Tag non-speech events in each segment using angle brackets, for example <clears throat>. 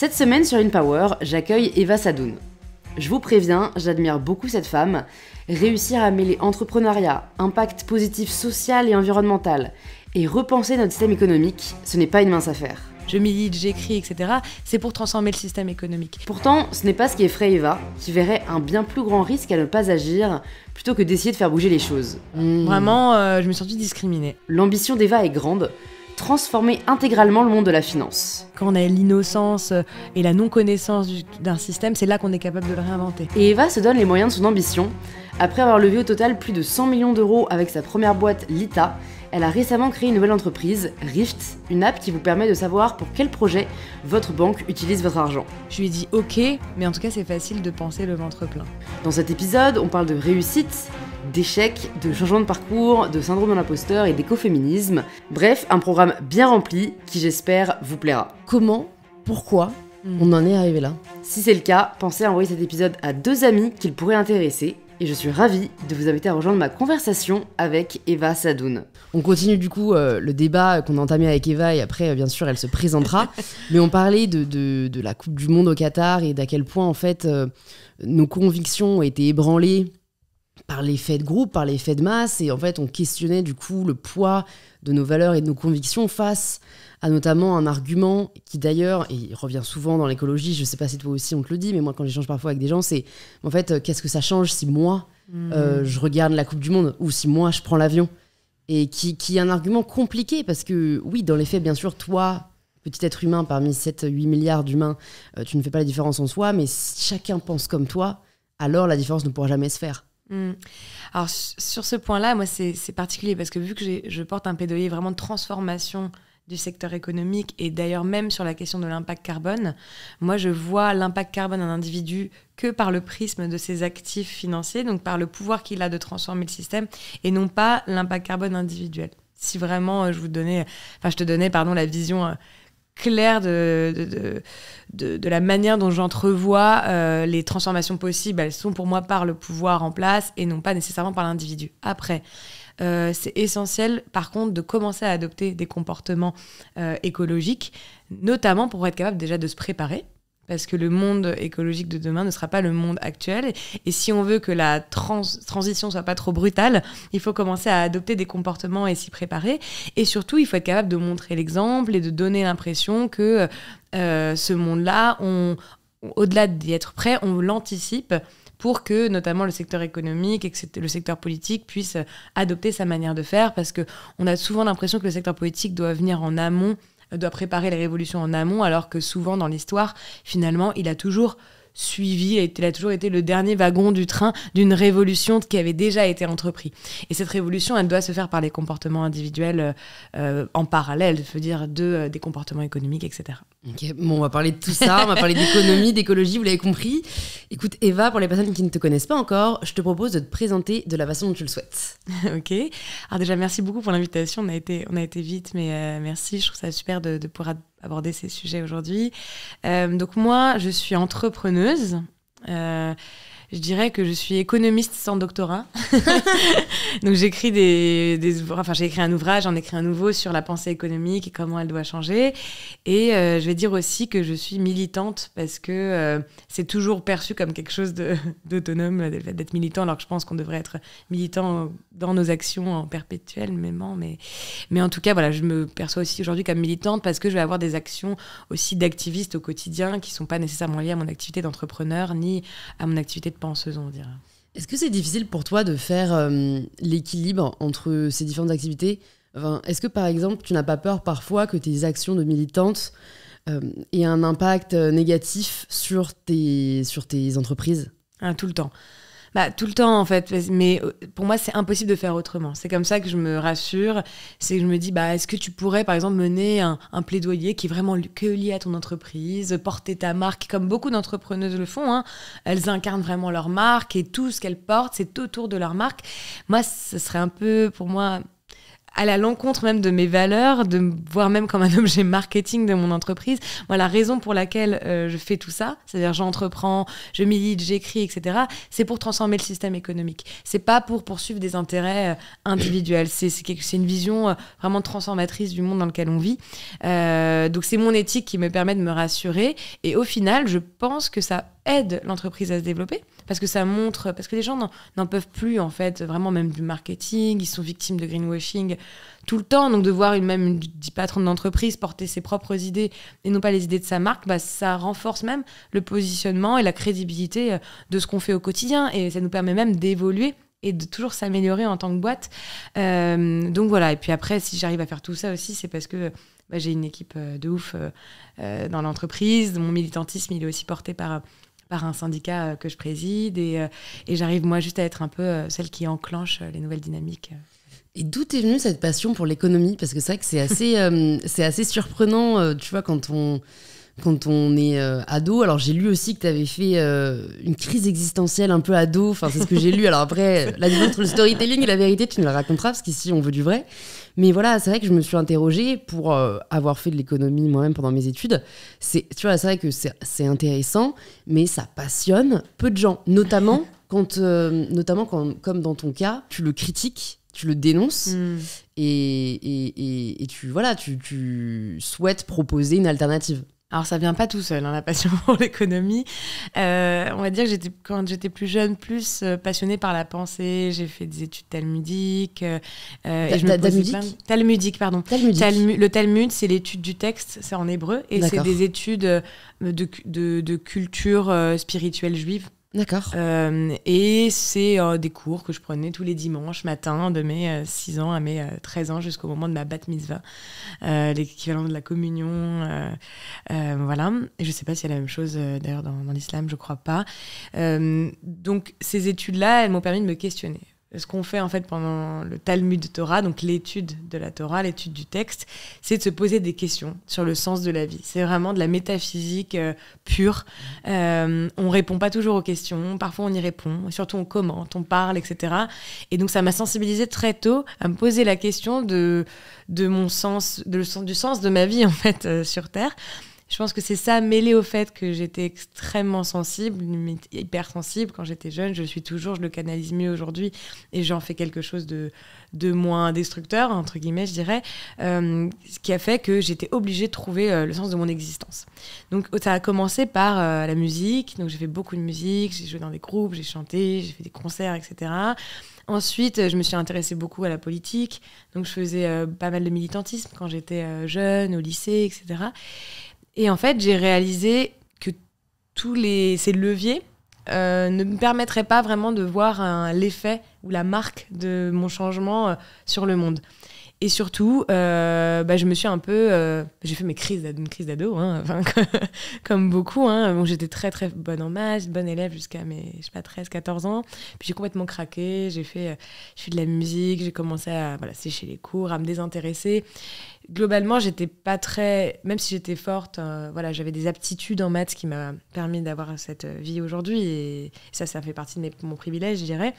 Cette semaine sur InPower, j'accueille Eva Sadoun. Je vous préviens, j'admire beaucoup cette femme. Réussir à mêler entrepreneuriat, impact positif social et environnemental, et repenser notre système économique, ce n'est pas une mince affaire. Je milite, j'écris, etc. C'est pour transformer le système économique. Pourtant, ce n'est pas ce qui effraie Eva, qui verrait un bien plus grand risque à ne pas agir plutôt que d'essayer de faire bouger les choses. Vraiment, euh, je me suis sentie discriminée. L'ambition d'Eva est grande transformer intégralement le monde de la finance. Quand on a l'innocence et la non-connaissance d'un système, c'est là qu'on est capable de le réinventer. Et Eva se donne les moyens de son ambition. Après avoir levé au total plus de 100 millions d'euros avec sa première boîte Lita, elle a récemment créé une nouvelle entreprise, Rift, une app qui vous permet de savoir pour quel projet votre banque utilise votre argent. Je lui ai dit ok, mais en tout cas c'est facile de penser le ventre plein. Dans cet épisode, on parle de réussite, d'échecs, de changement de parcours, de syndrome de l'imposteur et d'écoféminisme. Bref, un programme bien rempli qui j'espère vous plaira. Comment Pourquoi hmm. on en est arrivé là Si c'est le cas, pensez à envoyer cet épisode à deux amis qu'il pourrait intéresser. Et je suis ravie de vous inviter à rejoindre ma conversation avec Eva Sadoun. On continue du coup euh, le débat qu'on a entamé avec Eva et après, euh, bien sûr, elle se présentera. <laughs> Mais on parlait de, la Coupe du Monde au Qatar et d'à quel point, en fait, euh, nos convictions ont été ébranlées par l'effet de groupe, par l'effet de masse. Et en fait, on questionnait du coup le poids de nos valeurs et de nos convictions face à notamment un argument qui d'ailleurs, et il revient souvent dans l'écologie, je ne sais pas si toi aussi on te le dit, mais moi quand j'échange parfois avec des gens, c'est en fait, euh, qu'est-ce que ça change si moi, mmh. euh, je regarde la Coupe du Monde ou si moi, je prends l'avion Et qui, qui est un argument compliqué parce que oui, dans les faits, bien sûr, toi, petit être humain parmi 7-8 milliards d'humains, euh, tu ne fais pas la différence en soi, mais si chacun pense comme toi, alors la différence ne pourra jamais se faire. Mm. Alors sur ce point-là, moi c'est particulier parce que vu que je porte un pédoyer vraiment de transformation du secteur économique et d'ailleurs même sur la question de l'impact carbone, moi je vois l'impact carbone d'un individu que par le prisme de ses actifs financiers, donc par le pouvoir qu'il a de transformer le système et non pas l'impact carbone individuel. Si vraiment euh, je vous donnais, enfin je te donnais pardon la vision euh, clair de, de, la manière dont j'entrevois euh, les transformations possibles. Elles sont pour moi par le pouvoir en place et non pas nécessairement par l'individu. Après, euh, c'est essentiel par contre de commencer à adopter des comportements euh, écologiques, notamment pour être capable déjà de se préparer parce que le monde écologique de demain ne sera pas le monde actuel. Et si on veut que la trans transition soit pas trop brutale, il faut commencer à adopter des comportements et s'y préparer. Et surtout, il faut être capable de montrer l'exemple et de donner l'impression que euh, ce monde-là, au-delà d'y être prêt, on l'anticipe pour que notamment le secteur économique et le secteur politique puissent adopter sa manière de faire, parce qu'on a souvent l'impression que le secteur politique doit venir en amont doit préparer les révolutions en amont, alors que souvent dans l'histoire, finalement, il a toujours suivi, il a toujours été le dernier wagon du train d'une révolution qui avait déjà été entreprise. Et cette révolution, elle doit se faire par les comportements individuels euh, euh, en parallèle, je veux dire, de, euh, des comportements économiques, etc bon, on va parler de tout ça, on va parler d'économie, d'écologie, vous l'avez compris. Écoute, Eva, pour les personnes qui ne te connaissent pas encore, je te propose de te présenter de la façon dont tu le souhaites. <laughs> ok. Alors, déjà, merci beaucoup pour l'invitation. On, a été, on a été vite, mais euh, merci. Je trouve ça super de, pouvoir aborder ces sujets aujourd'hui. Euh, donc, moi, je suis entrepreneuse. Euh, je dirais que je suis économiste sans doctorat. <laughs> Donc j'écris des, enfin j'ai écrit un ouvrage, j'en écris un nouveau sur la pensée économique et comment elle doit changer. Et euh, je vais dire aussi que je suis militante parce que euh, c'est toujours perçu comme quelque chose <laughs> d'autonome d'être militant, alors que je pense qu'on devrait être militant dans nos actions en perpétuel moment. Mais, mais en tout cas, voilà, je me perçois aussi aujourd'hui comme militante parce que je vais avoir des actions aussi d'activiste au quotidien qui sont pas nécessairement liées à mon activité d'entrepreneur ni à mon activité de penseuse, on dirait. Est-ce que c'est difficile pour toi de faire euh, l'équilibre entre ces différentes activités Est-ce que par exemple, tu n'as pas peur parfois que tes actions de militante euh, aient un impact euh, négatif sur tes, sur tes entreprises ah, Tout le temps bah, Tout le temps, en fait. Mais euh, pour moi, c'est impossible de faire autrement. C'est comme ça que je me rassure. C'est que je me dis, bah, est-ce que tu pourrais, par exemple, mener un, plaidoyer qui est vraiment que lié à ton entreprise, porter ta marque, comme beaucoup d'entrepreneuses le font. Hein. Elles incarnent vraiment leur marque et tout ce qu'elles portent, c'est autour de leur marque. Moi, ce serait un peu, pour moi, à à l'encontre même de mes valeurs, de voir même comme un <laughs> objet marketing de mon entreprise. Moi, la raison pour laquelle euh, je fais tout ça, c'est-à-dire j'entreprends, je milite, j'écris, etc., c'est pour transformer le système économique. C'est pas pour poursuivre des intérêts euh, individuels. C'est une vision euh, vraiment transformatrice du monde dans lequel on vit. donc c'est mon éthique qui me permet de me rassurer. Et au final, je pense que ça aide l'entreprise à se développer parce que ça montre, parce que les gens n'en peuvent plus en fait, vraiment même du marketing, ils sont victimes de greenwashing tout le temps, donc de voir une même une, patronne d'entreprise porter ses propres idées et non pas les idées de sa marque, bah, ça renforce même le positionnement et la crédibilité euh, de ce qu'on fait au quotidien et ça nous permet même d'évoluer et de toujours s'améliorer en tant que boîte. Euh, donc voilà, et puis après, si j'arrive à faire tout ça aussi, c'est parce que bah, j'ai une équipe euh, de ouf dans l'entreprise, mon militantisme, il est aussi porté par par un syndicat euh, que je préside. Euh, et, j'arrive, moi, juste à être un peu euh, celle qui enclenche les nouvelles dynamiques. Et d'où est venue cette passion pour l'économie Parce que c'est vrai que c'est assez, <laughs> assez surprenant, tu vois, quand on, quand on est ado. Alors j'ai lu aussi que tu avais fait une crise existentielle un peu ado. Enfin, c'est ce que j'ai lu. Alors après, <laughs> la entre le storytelling et la vérité, tu nous la raconteras, parce qu'ici, on veut du vrai. Mais voilà, c'est vrai que je me suis interrogée pour euh, avoir fait de l'économie moi-même pendant mes études. C'est, tu vois, c'est vrai que c'est intéressant, mais ça passionne peu de gens, notamment <laughs> quand, euh, notamment quand, comme dans ton cas, tu le critiques tu le dénonces mm. et, tu voilà tu, souhaites proposer une alternative alors ça vient pas tout seul, hein, la passion <laughs> pour l'économie. Euh, on va dire que j'étais, quand j'étais plus jeune, plus euh, passionnée par la pensée. J'ai fait des études talmudiques. Euh, et Talmudique, pardon. le Talmud, c'est l'étude du texte, c'est en hébreu, et c'est des études de culture spirituelle juive. D'accord. Euh, et c'est euh, des cours que je prenais tous les dimanches matin de mes 6 euh, ans à mes 13 ans jusqu'au moment de ma bat mitzvah, l'équivalent de la communion. voilà. Et je ne sais pas s'il y a la même chose d'ailleurs dans, l'islam, je crois pas. donc ces études-là, elles m'ont permis de me questionner ce qu'on fait en fait pendant le Talmud Torah, donc l'étude de la Torah, l'étude du texte, c'est de se poser des questions sur le sens de la vie. C'est vraiment de la métaphysique euh, pure. Euh, on répond pas toujours aux questions, parfois on y répond, surtout on commente, on parle, etc. Et donc ça m'a sensibilisée très tôt à me poser la question de, de mon sens, de le sens, du sens de ma vie <laughs> en fait euh, sur Terre. Je pense que c'est ça mêlé au fait que j'étais extrêmement sensible, hyper sensible quand j'étais jeune. Je le suis toujours, je le canalise mieux aujourd'hui et j'en fais quelque chose de, de moins destructeur, entre guillemets, je dirais. Euh, ce qui a fait que j'étais obligée de trouver euh, le sens de mon existence. Donc ça a commencé par euh, la musique. Donc j'ai fait beaucoup de musique, j'ai joué dans des groupes, j'ai chanté, j'ai fait des concerts, etc. Ensuite, je me suis intéressée beaucoup à la politique. Donc, je faisais pas mal de militantisme quand j'étais jeune, au lycée, etc. Et en fait, j'ai réalisé que tous ces leviers euh, ne me permettraient pas vraiment de voir l'effet ou la marque de mon changement euh, sur le monde. Et surtout, euh, bah, je me suis un peu. Euh, j'ai fait mes crises d'ado, crise d'ado, hein, <laughs> comme beaucoup. Hein. j'étais très très bonne en maths, bonne élève jusqu'à mes je sais pas, 13, 14 ans. Puis j'ai complètement craqué. J'ai fait, euh, je fais de la musique, j'ai commencé à voilà, sécher les cours, à me désintéresser. Globalement, j'étais pas très. Même si j'étais forte, voilà, j'avais des aptitudes en maths qui m'a permis d'avoir cette vie aujourd'hui. Et ça, ça fait partie de mon privilège, je dirais.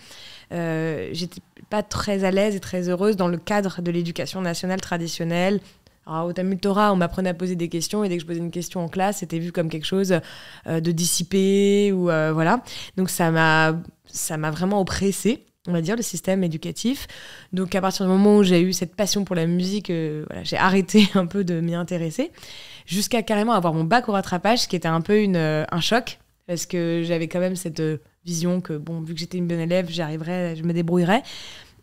j'étais pas très à l'aise et très heureuse dans le cadre de l'éducation nationale traditionnelle. au Tamil on m'apprenait à poser des questions et dès que je posais une question en classe, c'était vu comme quelque chose euh, de dissipé ou euh, voilà. Donc ça m'a ça m'a vraiment oppressée on va dire, le système éducatif. Donc à partir du moment où j'ai eu cette passion pour la musique, euh, voilà, j'ai arrêté <laughs> un peu de m'y intéresser, jusqu'à carrément avoir mon bac au rattrapage, ce qui était un peu une, un choc, parce que j'avais quand même cette vision que, bon, vu que j'étais une bonne élève, j'arriverais, je me débrouillerais.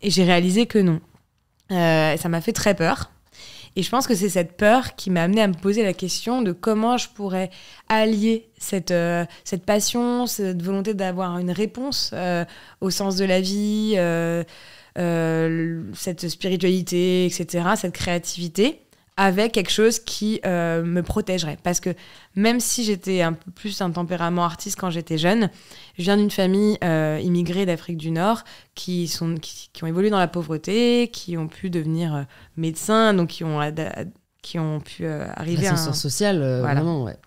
Et j'ai réalisé que non. Euh, ça m'a fait très peur. Et je pense que c'est cette peur qui m'a amené à me poser la question de comment je pourrais allier cette, euh, cette passion, cette volonté d'avoir une réponse euh, au sens de la vie, cette spiritualité, etc., cette créativité, avec quelque chose qui euh, me protégerait. Parce que même si j'étais un peu plus un tempérament artiste quand j'étais jeune, je viens d'une famille euh, immigrée d'Afrique du Nord qui, sont, qui, ont évolué dans la pauvreté, qui ont pu devenir euh, médecins, donc qui ont, qui ont pu arriver à... un un... social, vraiment, ouais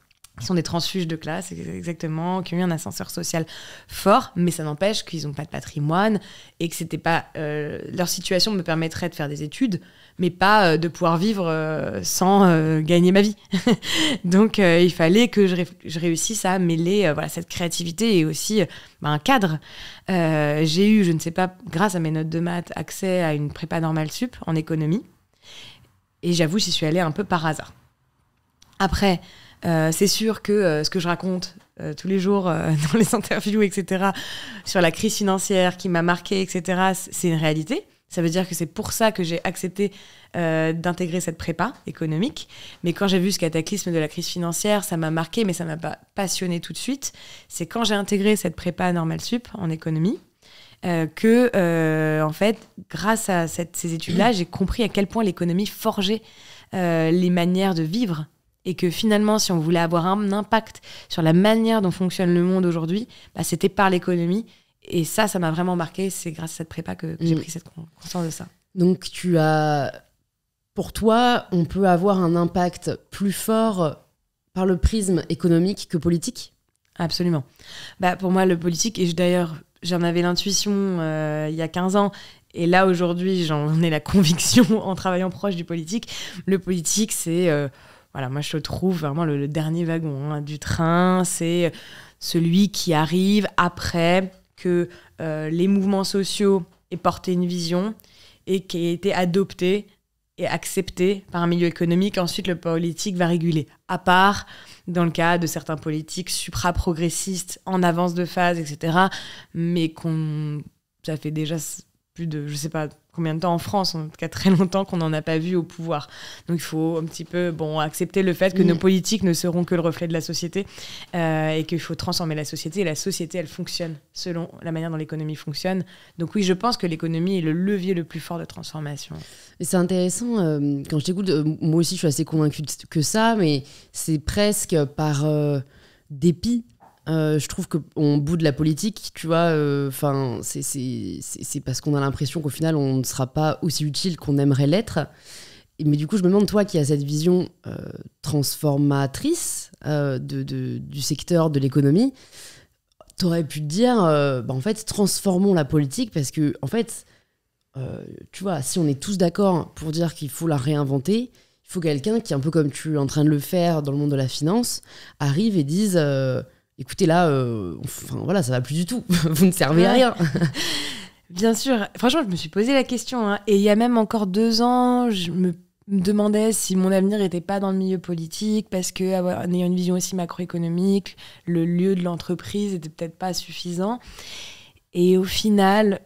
qui sont des transfuges de classe, exactement, qui ont eu un ascenseur social fort, mais ça n'empêche qu'ils n'ont pas de patrimoine et que c'était pas euh, leur situation me permettrait de faire des études, mais pas euh, de pouvoir vivre euh, sans gagner ma vie. <laughs> Donc il fallait que je, réussisse à mêler voilà cette créativité et aussi bah, un cadre. J'ai eu, je ne sais pas, grâce à mes notes de maths, accès à une prépa normale sup en économie, et j'avoue j'y suis allée un peu par hasard. Après euh, c'est sûr que euh, ce que je raconte euh, tous les jours <laughs> dans les interviews, etc., sur la crise financière qui m'a marqué, etc., c'est une réalité. Ça veut dire que c'est pour ça que j'ai accepté d'intégrer cette prépa économique. Mais quand j'ai vu ce cataclysme de la crise financière, ça m'a marqué, mais ça m'a pas passionné tout de suite. C'est quand j'ai intégré cette prépa normale sup en économie, que, en fait, grâce à ces études-là, j'ai compris à quel point l'économie forgeait les manières de vivre et que finalement, si on voulait avoir un impact sur la manière dont fonctionne le monde aujourd'hui, bah, c'était par l'économie. Et ça, ça m'a vraiment marqué. C'est grâce à cette prépa que, j'ai mm. pris cette conscience de ça. Donc, tu as. Pour toi, on peut avoir un impact plus fort par le prisme économique que politique Absolument. Bah, pour moi, le politique, et d'ailleurs, j'en avais l'intuition euh, il y a 15 ans, et là, aujourd'hui, j'en ai la <laughs> conviction en travaillant proche du politique. Le politique, c'est. Euh, voilà, moi je trouve vraiment le, dernier wagon hein, du train, c'est celui qui arrive après que euh, les mouvements sociaux aient porté une vision et qui ait été adoptée et accepté par un milieu économique. Ensuite, le politique va réguler, à part dans le cas de certains politiques supra-progressistes en avance de phase, etc. Mais qu'on ça fait déjà plus de, je sais pas combien de temps en France, en tout cas très longtemps qu'on n'en a pas vu au pouvoir. Donc il faut un petit peu bon, accepter le fait que mm. nos politiques ne seront que le reflet de la société euh, et qu'il faut transformer la société. Et la société, elle fonctionne selon la manière dont l'économie fonctionne. Donc oui, je pense que l'économie est le levier le plus fort de transformation. C'est intéressant, euh, quand je t'écoute, euh, moi aussi je suis assez convaincue que ça, mais c'est presque par dépit euh, je trouve qu'au bout de la politique, tu vois. Euh, enfin, c'est parce qu'on a l'impression qu'au final, on ne sera pas aussi utile qu'on aimerait l'être. Mais du coup, je me demande, toi qui as cette vision euh, transformatrice de, du secteur de l'économie, t'aurais pu te dire, bah, en fait, transformons la politique parce que, en fait, tu vois, si on est tous d'accord pour dire qu'il faut la réinventer, il faut quelqu'un qui, un peu comme tu es en train de le faire dans le monde de la finance, arrive et dise écoutez là, ça euh, enfin voilà, ça va plus du tout, <laughs> vous ne servez à rien. <laughs> Bien sûr, franchement, je me suis posé la question, hein. et il y a même encore deux ans, je me demandais si mon avenir n'était pas dans le milieu politique parce que avoir, ah ayant une vision aussi macroéconomique, le lieu de l'entreprise était peut-être pas suffisant. Et au final,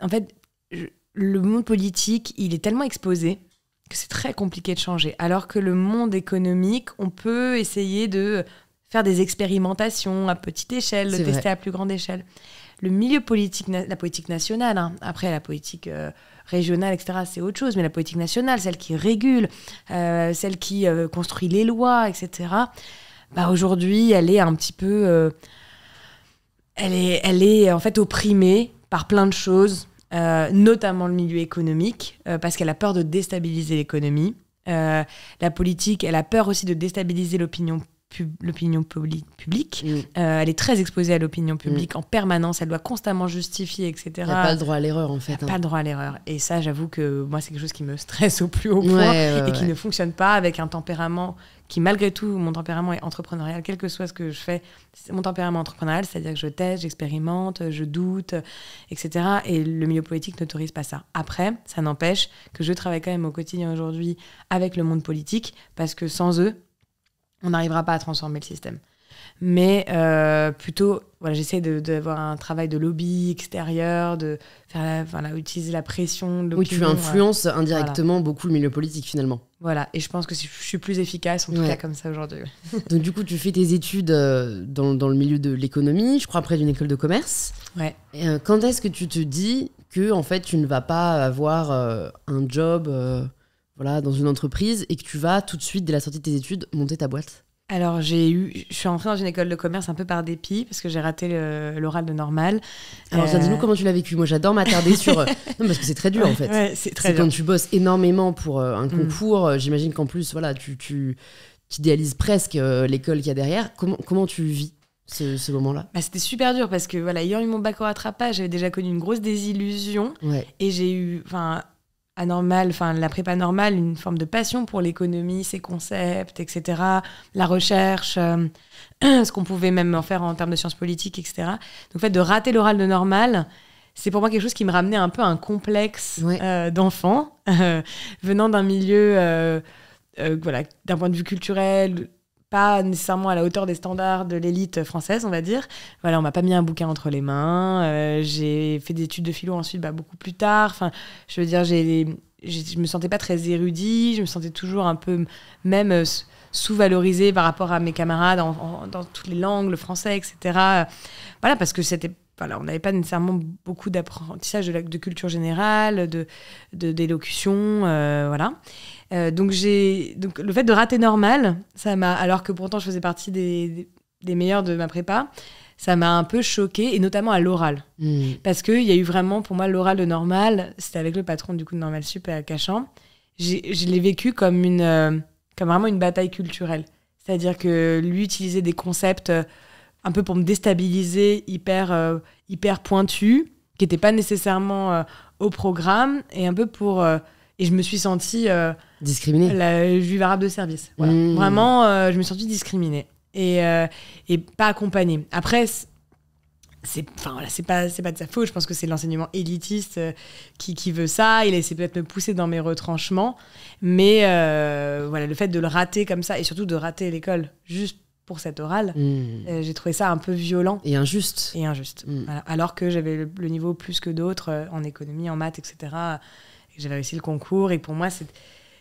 en fait, le monde politique, il est tellement exposé que c'est très compliqué de changer. Alors que le monde économique, on peut essayer de faire des expérimentations à petite échelle, le tester à plus grande échelle. Le milieu politique, la politique nationale, hein. après la politique euh, régionale, etc., c'est autre chose, mais la politique nationale, celle qui régule, euh, celle qui euh, construit les lois, etc., bah, aujourd'hui, elle est un petit peu. elle, est, elle est en fait opprimée par plein de choses, notamment le milieu économique, parce qu'elle a peur de déstabiliser l'économie. la politique, elle a peur aussi de déstabiliser l'opinion l'opinion publique. publique. Mm. Euh, elle est très exposée à l'opinion mm. publique en permanence. Elle doit constamment justifier, etc. Elle n'a pas le droit à l'erreur, en fait. Elle hein. Pas le droit à l'erreur. Et ça, j'avoue que moi, c'est quelque chose qui me stresse au plus haut point et qui ne fonctionne pas avec un tempérament qui, malgré tout, mon tempérament est entrepreneurial, quel que soit ce que je fais. mon tempérament entrepreneurial, c'est-à-dire que je teste, j'expérimente, je doute, etc. Et le milieu politique n'autorise pas ça. Après, ça n'empêche que je travaille quand même au quotidien aujourd'hui avec le monde politique parce que sans eux, on n'arrivera pas à transformer le système. Mais euh, plutôt, voilà, j'essaie d'avoir un travail de lobby extérieur, de faire la, utiliser la pression. oui, tu influences indirectement beaucoup le milieu politique finalement. Voilà, et je pense que je suis plus efficace en tout cas comme ça aujourd'hui. Donc du coup, tu fais tes études euh, dans, dans, le milieu de l'économie, je crois près d'une école de commerce. Ouais. Euh, quand est-ce que tu te dis que en fait tu ne vas pas avoir un job voilà, dans une entreprise et que tu vas tout de suite, dès la sortie de tes études, monter ta boîte alors j'ai eu, je suis entrée dans une école de commerce un peu par dépit parce que j'ai raté l'oral de normal. Alors ça dis-nous euh, comment tu l'as vécu. Moi j'adore m'attarder sur, euh, <laughs> parce que c'est très dur en fait. c'est très quand tu bosses énormément pour euh, un mm. concours. J'imagine qu'en plus voilà, tu, tu idéalises presque l'école qu'il y a derrière. Comment comment tu vis ce, moment-là bah, C'était super dur parce que voilà, ayant eu mon bac au rattrapage, j'avais déjà connu une grosse désillusion et j'ai eu, enfin anormal, enfin la prépa normale, une forme de passion pour l'économie, ses concepts, etc., la recherche, euh, <clears throat> ce qu'on pouvait même en faire en termes de sciences politiques, etc. Donc en fait, de rater l'oral de normal, c'est pour moi quelque chose qui me ramenait un peu à un complexe euh, d'enfant, <laughs> euh, venant d'un milieu, voilà, d'un point de vue culturel, pas nécessairement à la hauteur des standards de l'élite française, on va dire. Voilà, on m'a pas mis un bouquin entre les mains. Euh, j'ai fait des études de philo ensuite, bah, beaucoup plus tard. Enfin, je veux dire, j'ai, je me sentais pas très érudit. Je me sentais toujours un peu même euh, sous valorisé par rapport à mes camarades dans toutes les langues, le français, etc. Voilà, parce que c'était voilà, on n'avait pas nécessairement beaucoup d'apprentissage de, de, culture générale, de d'élocution, euh, voilà. Euh, donc j'ai donc le fait de rater normal, ça m'a alors que pourtant je faisais partie des, des, meilleurs de ma prépa, ça m'a un peu choqué et notamment à l'oral hmm. parce que il y a eu vraiment pour moi l'oral de normal, c'était avec le patron du coup de normal sup à Cachan, je l'ai vécu comme une euh, comme vraiment une bataille culturelle, c'est-à-dire que lui utilisait des concepts euh, un peu pour me déstabiliser, hyper hyper pointu, qui n'étaient pas nécessairement au programme et un peu pour et je me suis sentie Discriminée La juive arabe de service. Voilà. Hmm. Vraiment, euh, je me suis sentie discriminée et, euh, et pas accompagnée. Après, c'est enfin voilà, c'est pas c'est pas de sa faute je pense que c'est l'enseignement élitiste euh, qui, qui, veut ça il essaie peut-être de me pousser dans mes retranchements mais voilà le fait de le rater comme ça et surtout de rater l'école juste pour cette orale hmm. j'ai trouvé ça un peu violent et injuste et injuste hmm. alors que j'avais le, niveau plus que d'autres en économie en maths etc et j'avais réussi le concours et pour moi c'est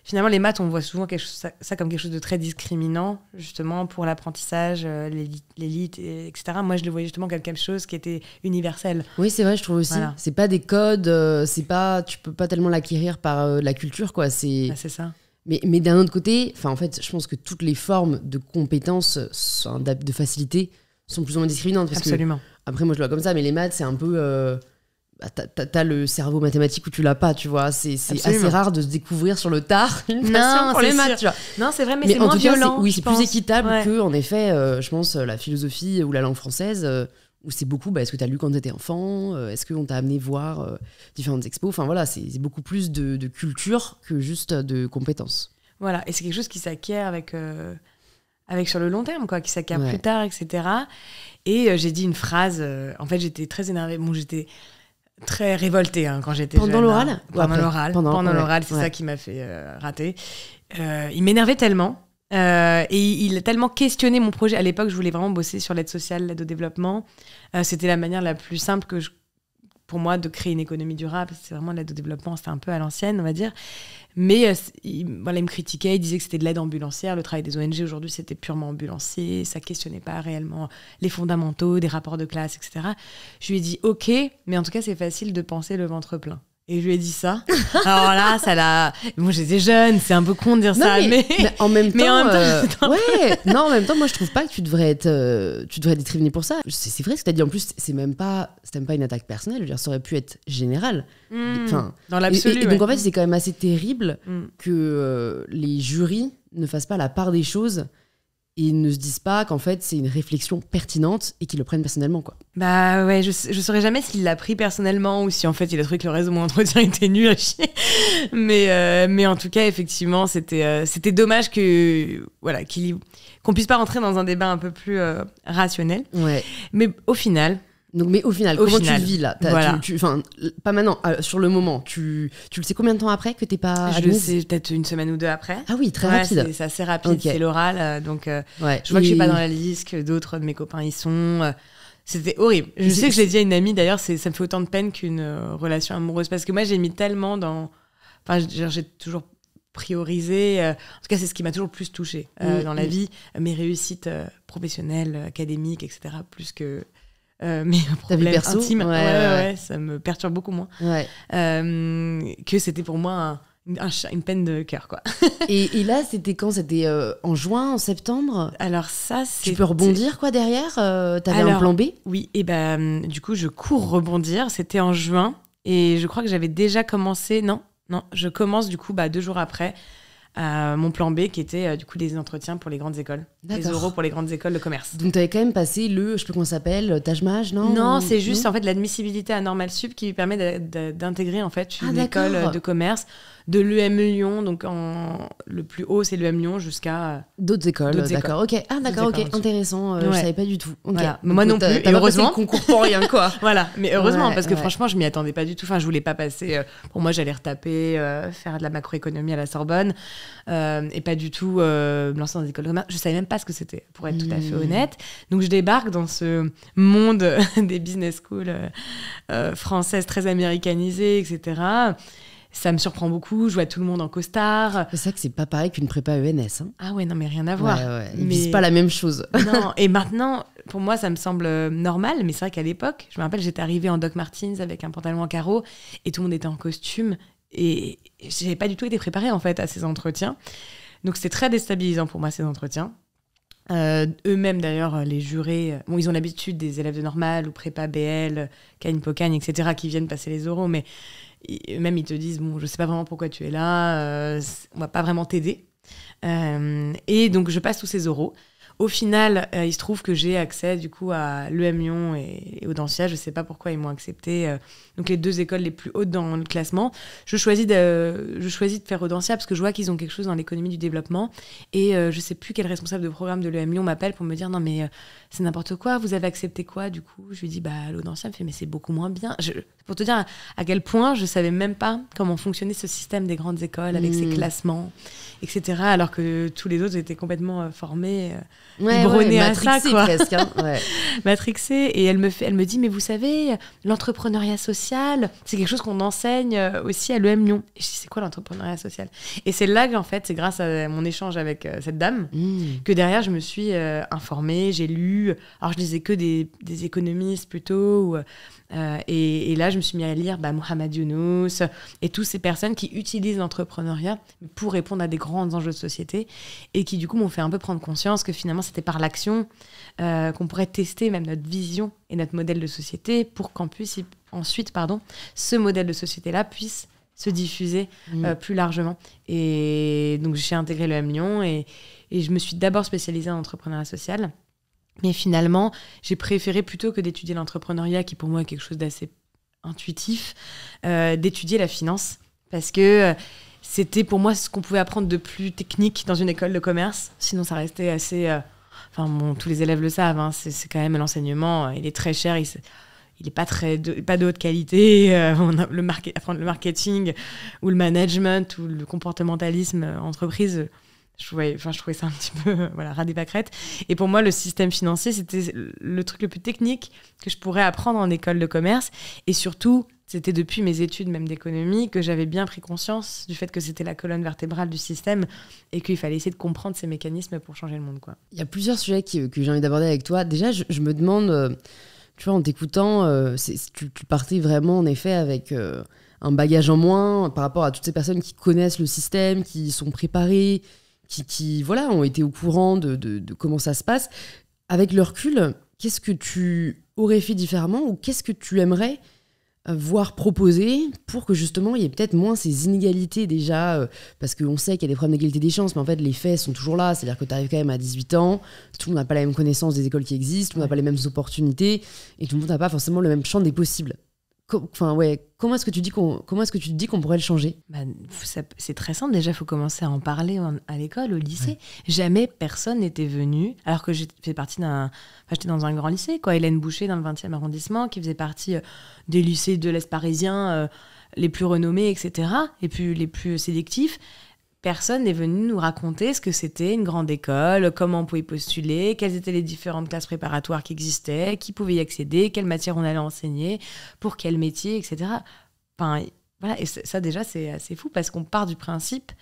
finalement, les maths, on voit souvent quelque chose, ça, comme quelque chose de très discriminant, justement, pour l'apprentissage, euh, l'élite, etc. Moi, je le voyais justement comme quelque chose qui était universel. Oui, c'est vrai, je trouve aussi. Ce C'est pas des codes, tu euh, c'est pas, tu peux pas tellement l'acquérir par euh, la culture, quoi. Bah, c'est ça. Mais, mais d'un autre côté, en fait, je pense que toutes les formes de compétences, de facilité, sont plus ou moins discriminantes. Absolument. après, moi, je le vois comme ça, mais les maths, c'est un peu bah, t'as le cerveau mathématique ou tu l'as pas, tu vois. C'est assez rare de se découvrir sur le tard <laughs> une passion pour les maths. Non, c'est vrai, mais, c'est moins tout Oui, c'est plus équitable que, en effet, euh, je pense, la philosophie ou la langue française, euh, où c'est beaucoup, bah, est-ce que t'as lu quand t'étais enfant euh, Est-ce qu'on t'a amené voir différentes expos Enfin voilà, c'est beaucoup plus de, culture que juste de compétences. Voilà, et c'est quelque chose qui s'acquiert avec avec sur le long terme, quoi, qui s'acquiert plus tard, etc. Et j'ai dit une phrase. en fait, j'étais très énervée. Bon, j'étais, très révolté, hein, quand j'étais pendant hein. l'oral pendant l'oral pendant, l'oral c'est ça qui m'a fait euh, rater euh, il m'énervait tellement euh, et il a tellement questionné mon projet à l'époque je voulais vraiment bosser sur l'aide sociale l'aide au développement c'était la manière la plus simple que pour moi de créer une économie durable c'est vraiment l'aide au développement c'était un peu à l'ancienne on va dire mais euh, il, il me critiquait, il disait que c'était de l'aide ambulancière. Le travail des ONG aujourd'hui, c'était purement ambulancier. Ça questionnait pas réellement les fondamentaux, des rapports de classe, etc. Je lui ai dit OK, mais en tout cas, c'est facile de penser le ventre plein. Et je lui ai dit ça. Alors là, ça l'a. Moi, j'étais jeune, c'est un peu con de dire ça, mais, mais, en même temps, même euh, ouais, non, en même temps, moi, je trouve pas que tu devrais être, euh, tu devrais être pour ça. C'est vrai ce que t'as dit. En plus, c'est même pas, c'est même pas une attaque personnelle. Je veux dire, ça aurait pu être général. Hmm. dans l'absolu. Et, donc en fait, c'est quand même assez terrible hmm. que euh, les jurys ne fassent pas la part des choses ils ne se disent pas qu'en fait c'est une réflexion pertinente et qu'ils le prennent personnellement quoi. Bah ouais, je, je saurais jamais s'il l'a pris personnellement ou si en fait il a trouvé que le reste de mon <laughs> entretien était nul Mais euh, mais en tout cas effectivement c'était euh, c'était dommage que voilà qu'on puisse pas rentrer dans un débat un peu plus euh, rationnel. Ouais. Mais au final donc, mais au final, comment tu le vis là tu, Pas maintenant, euh, sur le moment. Tu, tu le sais combien de temps après que t'es pas Je le sais peut-être une semaine ou deux après. Ah oui, très ouais, rapide. C'est assez rapide, c'est l'oral. Euh, donc euh, je vois que je suis pas dans la liste, que d'autres de mes copains y sont. C'était horrible. Je sais que j'ai dit à une amie d'ailleurs, ça me fait autant de peine qu'une relation amoureuse. Parce que moi, j'ai mis tellement dans. Enfin, j'ai toujours priorisé. en tout cas, c'est ce qui m'a toujours plus touchée mm, dans la mm. vie. Mes réussites professionnelles, académiques, etc. Plus que euh, mais un problème intime, ouais, ça me perturbe beaucoup moins. Euh, que c'était pour moi une peine de cœur, quoi. <laughs> et, là, c'était quand C'était euh, en juin, en septembre Alors ça, c'est... Tu peux rebondir, quoi, derrière T'avais un plan B Oui, et ben, du coup, je cours rebondir. C'était en juin, et je crois que j'avais déjà commencé... Non, non, je commence, du coup, bah, deux jours après, à mon plan B qui était euh, du coup des entretiens pour les grandes écoles, des euros pour les grandes écoles de commerce. Donc tu avais quand même passé le, je sais plus comment s'appelle, Tajmaj, non Non, c'est juste en fait l'admissibilité à Normal Sup qui lui permet d'intégrer en fait une ah, école euh, de commerce de l'UM Lyon, donc en, le plus haut c'est l'UM Lyon, jusqu'à. Euh, d'autres écoles, ah, d'accord. Ok, ah d'accord, ok, intéressant, euh, savais pas du tout. Moi non plus, et heureusement. concours pour rien, quoi. <laughs> voilà, mais heureusement, parce que franchement, je m'y attendais pas du tout. Enfin, je voulais pas passer. Euh, pour moi, j'allais retaper, faire de la macroéconomie à la Sorbonne, et pas du tout me lancer dans des écoles de Je savais même pas ce que c'était, pour être tout à fait hmm. honnête. Donc, je débarque dans ce monde <laughs> des business schools françaises très américanisées, etc ça me surprend beaucoup. Je vois tout le monde en costard. C'est ça que c'est pas pareil qu'une prépa ENS. Hein. Ah ouais, non, mais rien à voir. Ouais, Ils visent pas la même chose. <laughs> non, <laughs> et maintenant, pour moi, ça me semble euh, normal, mais c'est vrai qu'à l'époque, je me rappelle, j'étais arrivée en Doc Martins avec un pantalon en carreau et tout le monde était en costume. Et j'avais pas du tout été préparée, en fait, à ces entretiens. Donc c'était très déstabilisant pour moi, ces entretiens. Euh, eux-mêmes, d'ailleurs, euh, les jurés, bon, ils ont l'habitude des élèves de normal ou prépa BL, Cagne, Pocagne, etc., qui viennent passer les oraux, mais même ils te disent bon, je sais pas vraiment pourquoi tu es là, on euh, on va pas vraiment t'aider. Euh, et donc je passe tous ces oraux. Au final, euh, il se trouve que j'ai accès du coup à l'EM Lyon et, au Dancia. Je sais pas pourquoi ils m'ont accepté. donc les deux écoles les plus hautes dans le classement. Je choisis de, je choisis de faire au parce que je vois qu'ils ont quelque chose dans l'économie du développement. Et je sais plus quel responsable de programme de l'EM Lyon m'appelle pour me dire non mais c'est n'importe quoi. Vous avez accepté quoi du coup Je lui dis bah me fait mais c'est beaucoup moins bien. Je, pour te dire à quel point je savais même pas comment fonctionnait ce système des grandes écoles avec ses hmm. classements, etc. Alors que tous les autres étaient complètement euh, formés, euh, ouais, à ça, quoi. Presque, hein, <laughs> Et elle me fait, elle me dit, mais vous savez, l'entrepreneuriat social, c'est quelque chose qu'on enseigne euh, aussi à l'EM Lyon. Et je dis, c'est quoi l'entrepreneuriat social Et c'est là en fait, c'est grâce à mon échange avec cette dame hmm. que derrière je me suis informée, j'ai lu. Alors je disais que des, des économistes plutôt. Ou, euh, et, là, je me suis mis à lire bah, Mohamed Younous et toutes ces personnes qui utilisent l'entrepreneuriat pour répondre à des grands enjeux de société et qui, du coup, m'ont fait un peu prendre conscience que finalement, c'était par l'action euh, qu'on pourrait tester même notre vision et notre modèle de société pour qu'en puisse ensuite, pardon, ce modèle de société-là puisse se diffuser euh, plus largement. Et donc, j'ai intégré le M Lyon et, et je me suis d'abord spécialisée en entrepreneuriat social. Mais finalement, j'ai préféré plutôt que d'étudier l'entrepreneuriat, qui pour moi est quelque chose d'assez intuitif, euh, d'étudier la finance. Parce que euh, c'était pour moi ce qu'on pouvait apprendre de plus technique dans une école de commerce. Sinon, ça restait assez. Euh, enfin, tous les élèves le savent, hein, c'est quand même l'enseignement, il est très cher. Il il n'est pas très de, pas de haute qualité. <laughs> on le, le marketing ou le management ou le comportementalisme entreprise, je trouvais, enfin, je trouvais ça un petit peu <laughs> voilà, ras des Et pour moi, le système financier, c'était le truc le plus technique que je pourrais apprendre en école de commerce. Et surtout, c'était depuis mes études même d'économie que j'avais bien pris conscience du fait que c'était la colonne vertébrale du système et qu'il fallait essayer de comprendre ces mécanismes pour changer le monde. Quoi. Il y a plusieurs sujets que j'ai envie d'aborder avec toi. Déjà, je, me demande, euh, tu vois, en t'écoutant, euh, tu, tu, partais vraiment en effet avec... Euh, un bagage en moins par rapport à toutes ces personnes qui connaissent le système, qui sont préparées, qui, voilà, ont été au courant de, comment ça se passe. Avec le recul, qu'est-ce que tu aurais fait différemment ou qu'est-ce que tu aimerais voir proposer pour que justement il y ait peut-être moins ces inégalités déjà, euh, parce qu'on sait qu'il y a des problèmes d'égalité des chances, mais en fait les faits sont toujours là, c'est-à-dire que tu arrives quand même à 18 ans, tout le monde n'a pas la même connaissance des écoles qui existent, tout le monde n'a pas les mêmes opportunités, et tout le monde n'a pas forcément le même champ des possibles ouais, comment est-ce que tu dis qu'on comment est-ce que tu dis qu'on pourrait le changer bah, C'est très simple. Déjà, il faut commencer à en parler à l'école, au lycée. Jamais personne n'était venu, alors que j'étais partie d'un, dans un grand lycée, quoi. Hélène Boucher dans le 20e arrondissement, qui faisait partie euh, des lycées de l'Est parisien euh, les plus renommés, etc. Et puis les plus sélectifs personne n'est venu nous raconter ce que c'était une grande école, comment on pouvait postuler, quelles étaient les différentes classes préparatoires qui existaient, qui pouvait y accéder, quelles matières on allait enseigner, pour quel métier, etc. et ça déjà c'est assez fou parce qu'on part du principe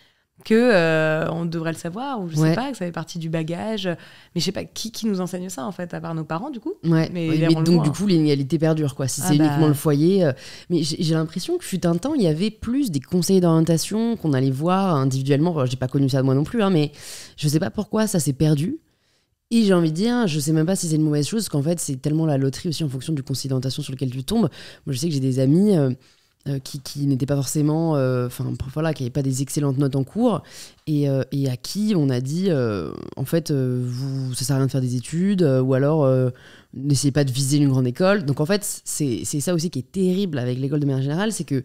que euh, on devrait le savoir ou je sais pas que ça fait partie du bagage mais je sais pas qui, qui nous enseigne ça en fait à part nos parents du coup mais, mais donc du hein. coup l'inégalité perdure quoi si ah c'est bah. uniquement le foyer euh, mais j'ai l'impression que fut un temps il y avait plus des conseils d'orientation qu'on allait voir individuellement enfin, j'ai pas connu ça de moi non plus hein, mais je sais pas pourquoi ça s'est perdu et j'ai envie de dire, je sais même pas si c'est une mauvaise chose, parce qu'en fait, c'est tellement la loterie aussi en fonction du conseil d'orientation sur lequel tu tombes. Moi, je sais que j'ai des amis, euh, euh, qui, qui pas forcément, euh, enfin voilà, qui n'avait pas des excellentes notes en cours, et, euh, à qui on a dit, en fait, vous, ça sert à rien de faire des études, ou alors n'essayez pas de viser une grande école. Donc en fait, c'est ça aussi qui est terrible avec l'école de manière générale, c'est que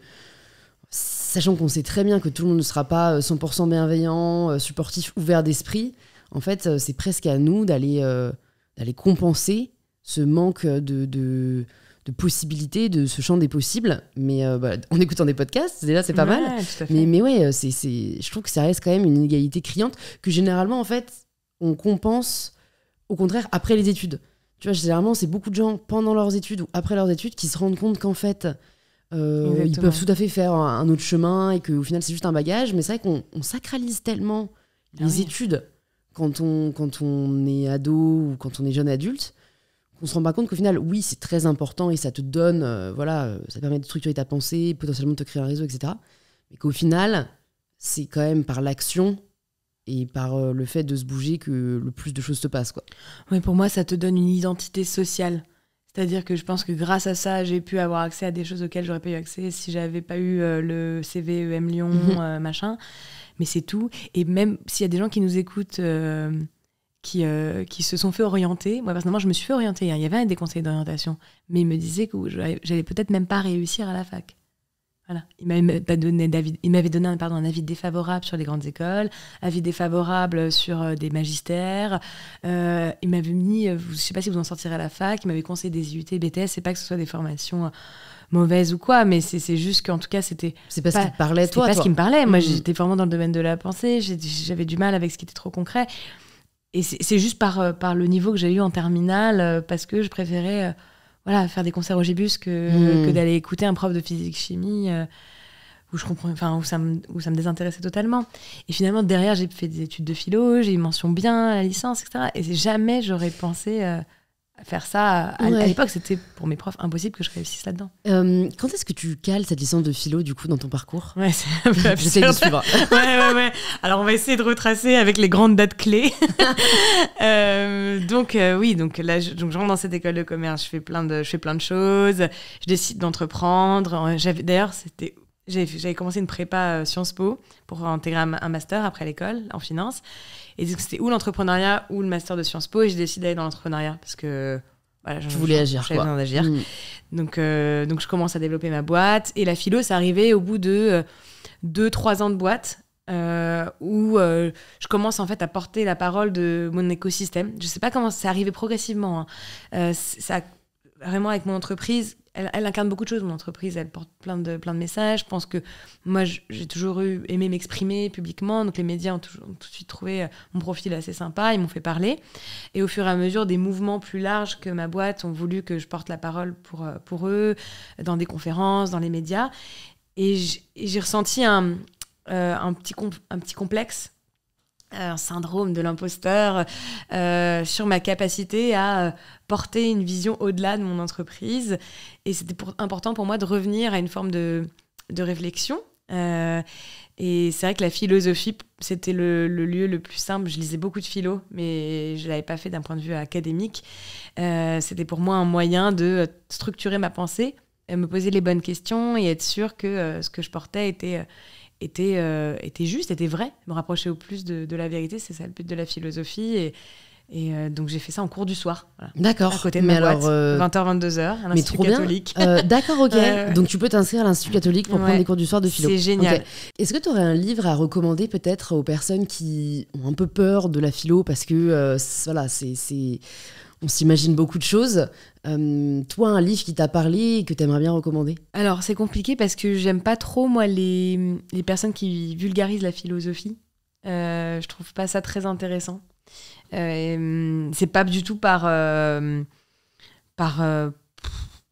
sachant qu'on sait très bien que tout le monde ne sera pas 100% bienveillant, supportif, ouvert d'esprit, en fait, c'est presque à nous d'aller d'aller compenser ce manque de de possibilités, de ce champ des possibles. Mais euh, bah, en écoutant des podcasts, déjà, c'est pas mal. Mais, mais ouais, euh, c'est, je trouve que ça reste quand même une inégalité criante que généralement, en fait, on compense au contraire après les études. Tu vois, généralement, c'est beaucoup de gens pendant leurs études ou après leurs études qui se rendent compte qu'en fait, euh, ils peuvent tout à fait faire un, autre chemin et qu'au final, c'est juste un bagage. Mais c'est vrai qu'on sacralise tellement ah les études quand on, quand on est ado ou quand on est jeune adulte on se rend pas compte qu'au final, oui, c'est très important et ça te donne, euh, voilà, euh, ça permet de structurer ta pensée, potentiellement de te créer un réseau, etc. Mais qu'au final, c'est quand même par l'action et par euh, le fait de se bouger que le plus de choses te passent. Quoi. Oui, pour moi, ça te donne une identité sociale. C'est-à-dire que je pense que grâce à ça, j'ai pu avoir accès à des choses auxquelles j'aurais pas eu accès si j'avais pas eu le le CVEM Lyon, mhm. machin. Mais c'est tout. Et même s'il y a des gens qui nous écoutent qui, euh, qui se sont fait orienter. Moi, personnellement, je me suis fait orienter. Hein. Il y avait des conseils d'orientation, mais il me disait que j'allais peut-être même pas réussir à la fac. Voilà. Il m'avait donné, David, il m'avait donné pardon, un avis défavorable sur les grandes écoles, avis défavorable sur euh, des magistères. Euh, il m'avait mis, euh, je ne sais pas si vous en sortirez à la fac, il m'avait conseillé des IUT, BTS. C'est pas que ce soit des formations mauvaises ou quoi, mais c'est juste qu'en tout cas, c'était. C'est parce qu'il parlait, toi. C'est ce qu'il me parlait. Moi, mm. j'étais vraiment dans le domaine de la pensée. J'avais du mal avec ce qui était trop concret et c'est juste par, euh, par le niveau que j'ai eu en terminale, euh, parce que je préférais euh, voilà, faire des concerts au Gibus que, hmm. que d'aller écouter un prof de physique-chimie où je comprends, enfin où ça me, où désintéressait totalement. Et finalement derrière j'ai fait des études de philo, j'ai mention bien à la licence, etc. Et jamais j'aurais pensé faire ça. À, l'époque, c'était pour mes profs impossible que je réussisse là-dedans. Euh, quand est-ce que tu cales cette licence de philo, du coup, dans ton parcours Ouais, c'est <laughs> de suivre. <laughs> ouais, ouais, ouais. Alors, on va essayer de retracer avec les grandes dates clés. <laughs> Euh, donc, euh, oui, donc là, je, donc, je rentre dans cette école de commerce, je fais plein de, je fais plein de choses, je décide d'entreprendre. D'ailleurs, c'était j'avais commencé une prépa Sciences Po pour intégrer un master après l'école en finance. Et c'était ou l'entrepreneuriat ou le master de Sciences Po. Et j'ai décidé d'aller dans l'entrepreneuriat parce que voilà, je voulais agir. J'avais mm. Donc, euh, donc je commence à développer ma boîte. Et la philo, c'est arrivé au bout de 2-3 euh, ans de boîte. Euh, où je commence en fait à porter la parole de mon écosystème. Je sais pas comment c'est arrivé progressivement. Hein. ça vraiment avec mon entreprise elle, incarne beaucoup de choses, mon entreprise. Elle porte plein de, plein de messages. Je pense que moi, j'ai toujours eu, aimé m'exprimer publiquement. Donc, les médias ont, toujours, tout de suite trouvé euh, mon profil assez sympa. Ils m'ont fait parler. Et au fur et à mesure, des mouvements plus larges que ma boîte ont voulu que je porte la parole pour, euh, pour eux, dans des conférences, dans les médias. Et j'ai ressenti un, euh, un, un petit complexe un syndrome de l'imposteur, euh, sur ma capacité à euh, porter une vision au-delà de mon entreprise. Et c'était important pour moi de revenir à une forme de, réflexion. Euh, et c'est vrai que la philosophie, c'était le, lieu le plus simple. Je lisais beaucoup de philo, mais je ne l'avais pas fait d'un point de vue académique. c'était pour moi un moyen de structurer ma pensée, me poser les bonnes questions et être sûr que ce que je portais était était, euh, était juste, était vrai, me rapprocher au plus de, la vérité, c'est ça le but de la philosophie. Et, et euh, donc j'ai fait ça en cours du soir. D'accord. côté de mais alors, 20h, euh, 22h, à l'Institut catholique. D'accord, ok. <laughs> donc tu peux t'inscrire à l'Institut catholique pour prendre des cours du soir de philo. C'est génial. Est-ce que tu aurais un livre à recommander peut-être aux personnes qui ont un peu peur de la philo parce que voilà, c'est on s'imagine beaucoup de choses. Euh, toi, un livre qui t'a parlé et que tu aimerais bien recommander Alors, c'est compliqué parce que j'aime pas trop, moi, les, personnes qui vulgarisent la philosophie. Euh, je trouve pas ça très intéressant. Euh, hum, c'est pas du tout par, par,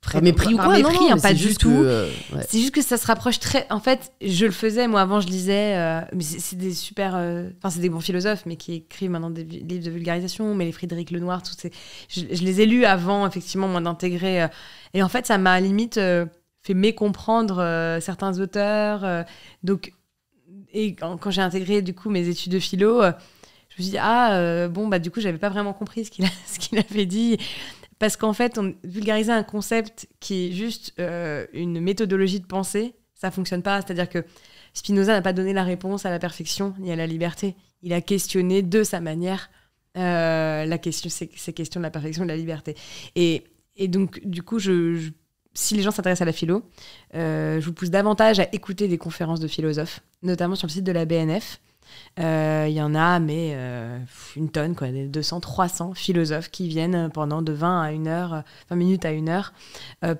Pré mépris ou quoi hein, pas du tout. Euh, c'est juste que ça se rapproche très. En fait, je le faisais moi avant. Je lisais. Euh, c'est des super. Euh, enfin, c'est des bons philosophes, mais qui écrivent maintenant des livres de vulgarisation. Mais les Frédéric Lenoir, tout ces. Je, les ai lus avant, effectivement, moi d'intégrer. et en fait, ça m'a limite fait mécomprendre certains auteurs. donc, et quand, j'ai intégré du coup mes études de philo, je me suis dit ah bon bah du coup j'avais pas vraiment compris ce qu'il <laughs> avait dit. Parce qu'en fait, on, vulgariser un concept qui est juste euh, une méthodologie de pensée, ça fonctionne pas. C'est-à-dire que Spinoza n'a pas donné la réponse à la perfection ni à la liberté. Il a questionné de sa manière euh, la question, ces, questions de la perfection et de la liberté. Et, donc, du coup, si les gens s'intéressent à la philo, euh, je vous pousse davantage à écouter des conférences de philosophes, notamment sur le site de la BNF. Il euh, y en a, mais euh, une tonne, 200, 300 philosophes qui viennent pendant de 20 à 1 heure, 20 minutes à 1 heure, euh,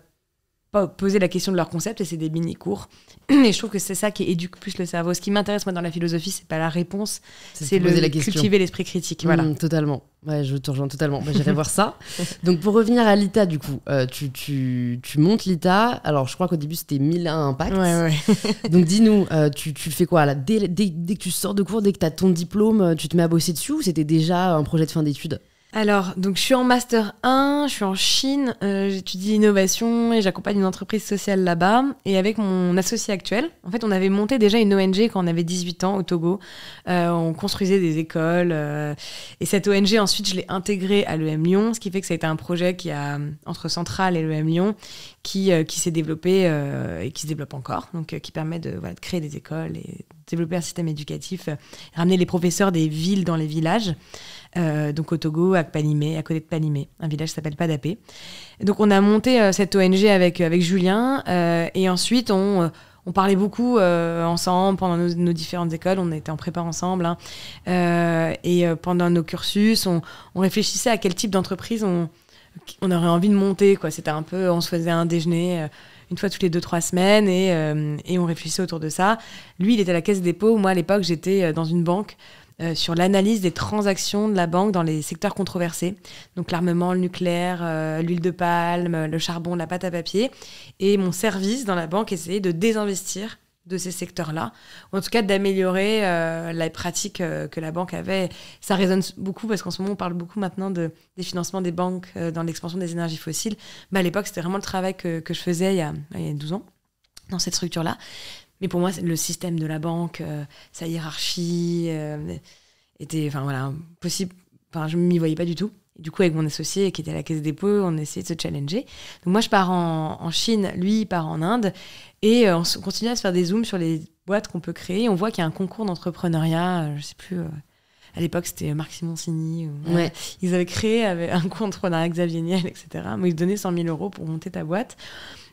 poser la question de leur concept et c'est des mini cours <clears throat> et je trouve que c'est ça qui éduque plus le cerveau ce qui m'intéresse moi dans la philosophie c'est pas la réponse c'est le cultiver l'esprit critique voilà mm, totalement ouais je te rejoins totalement bah, j'irai <laughs> voir ça donc pour revenir à l'ITA du coup euh, tu, tu, montes l'ITA alors je crois qu'au début c'était 1001 impact ouais, ouais. <laughs> donc dis-nous euh, tu, tu, fais quoi là dès, dès, que tu sors de cours dès que tu as ton diplôme euh, tu te mets à bosser dessus ou c'était déjà un projet de fin d'études alors, donc je suis en master 1, je suis en Chine, euh, j'étudie l'innovation et j'accompagne une entreprise sociale là-bas. Et avec mon associé actuel, en fait, on avait monté déjà une ONG quand on avait 18 ans au Togo. Euh, on construisait des écoles. Euh, et cette ONG, ensuite, je l'ai intégrée à l'EM Lyon, ce qui fait que ça a été un projet qui a, entre Centrale et l'EM Lyon, qui, qui s'est développé et qui se développe encore. Donc, qui permet de, de créer des écoles et développer un système éducatif, ramener les professeurs des villes dans les villages. Euh, donc au Togo, à Panimé, à côté de Panimé, un village qui s'appelle Padapé. Donc on a monté euh, cette ONG euh, avec, Julien, et ensuite on, on parlait beaucoup ensemble pendant nos, différentes écoles, on était en prépa ensemble, hein. et pendant nos cursus, on, réfléchissait à quel type d'entreprise on, aurait envie de monter. quoi. C'était un peu, on se faisait un déjeuner une fois tous les deux, trois semaines et, et, on réfléchissait autour de ça. Lui, il était à la caisse dépôt. Moi, à l'époque, j'étais dans une banque euh, sur l'analyse des transactions de la banque dans les secteurs controversés, donc l'armement, le nucléaire, euh, l'huile de palme, le charbon, la pâte à papier. Et mon service dans la banque essayait de désinvestir de ces secteurs-là, ou en tout cas d'améliorer euh, les la pratique que la banque avait. Ça résonne beaucoup parce qu'en ce moment, on parle beaucoup maintenant des financements des banques dans l'expansion des énergies fossiles. Mais à l'époque, c'était vraiment le travail que, je faisais il y, a, il y a 12 ans dans cette structure-là. Mais pour moi, le système de la banque, euh, sa hiérarchie, euh, était, enfin voilà, possible. Enfin, je m'y voyais pas du tout. du coup, avec mon associé qui était à la caisse dépôt, on essayait de se challenger. Donc moi, je pars en, Chine, lui, il part en Inde, et euh, on continue à se faire des zooms sur les boîtes qu'on peut créer. On voit qu'il y a un concours d'entrepreneuriat, je sais plus. à l'époque, c'était Marc Simoncini. Ouais. Ils avaient créé <laughs> avec un concours d'un Xavier Niel, etc. ils donnaient 100 000 euros pour monter ta boîte.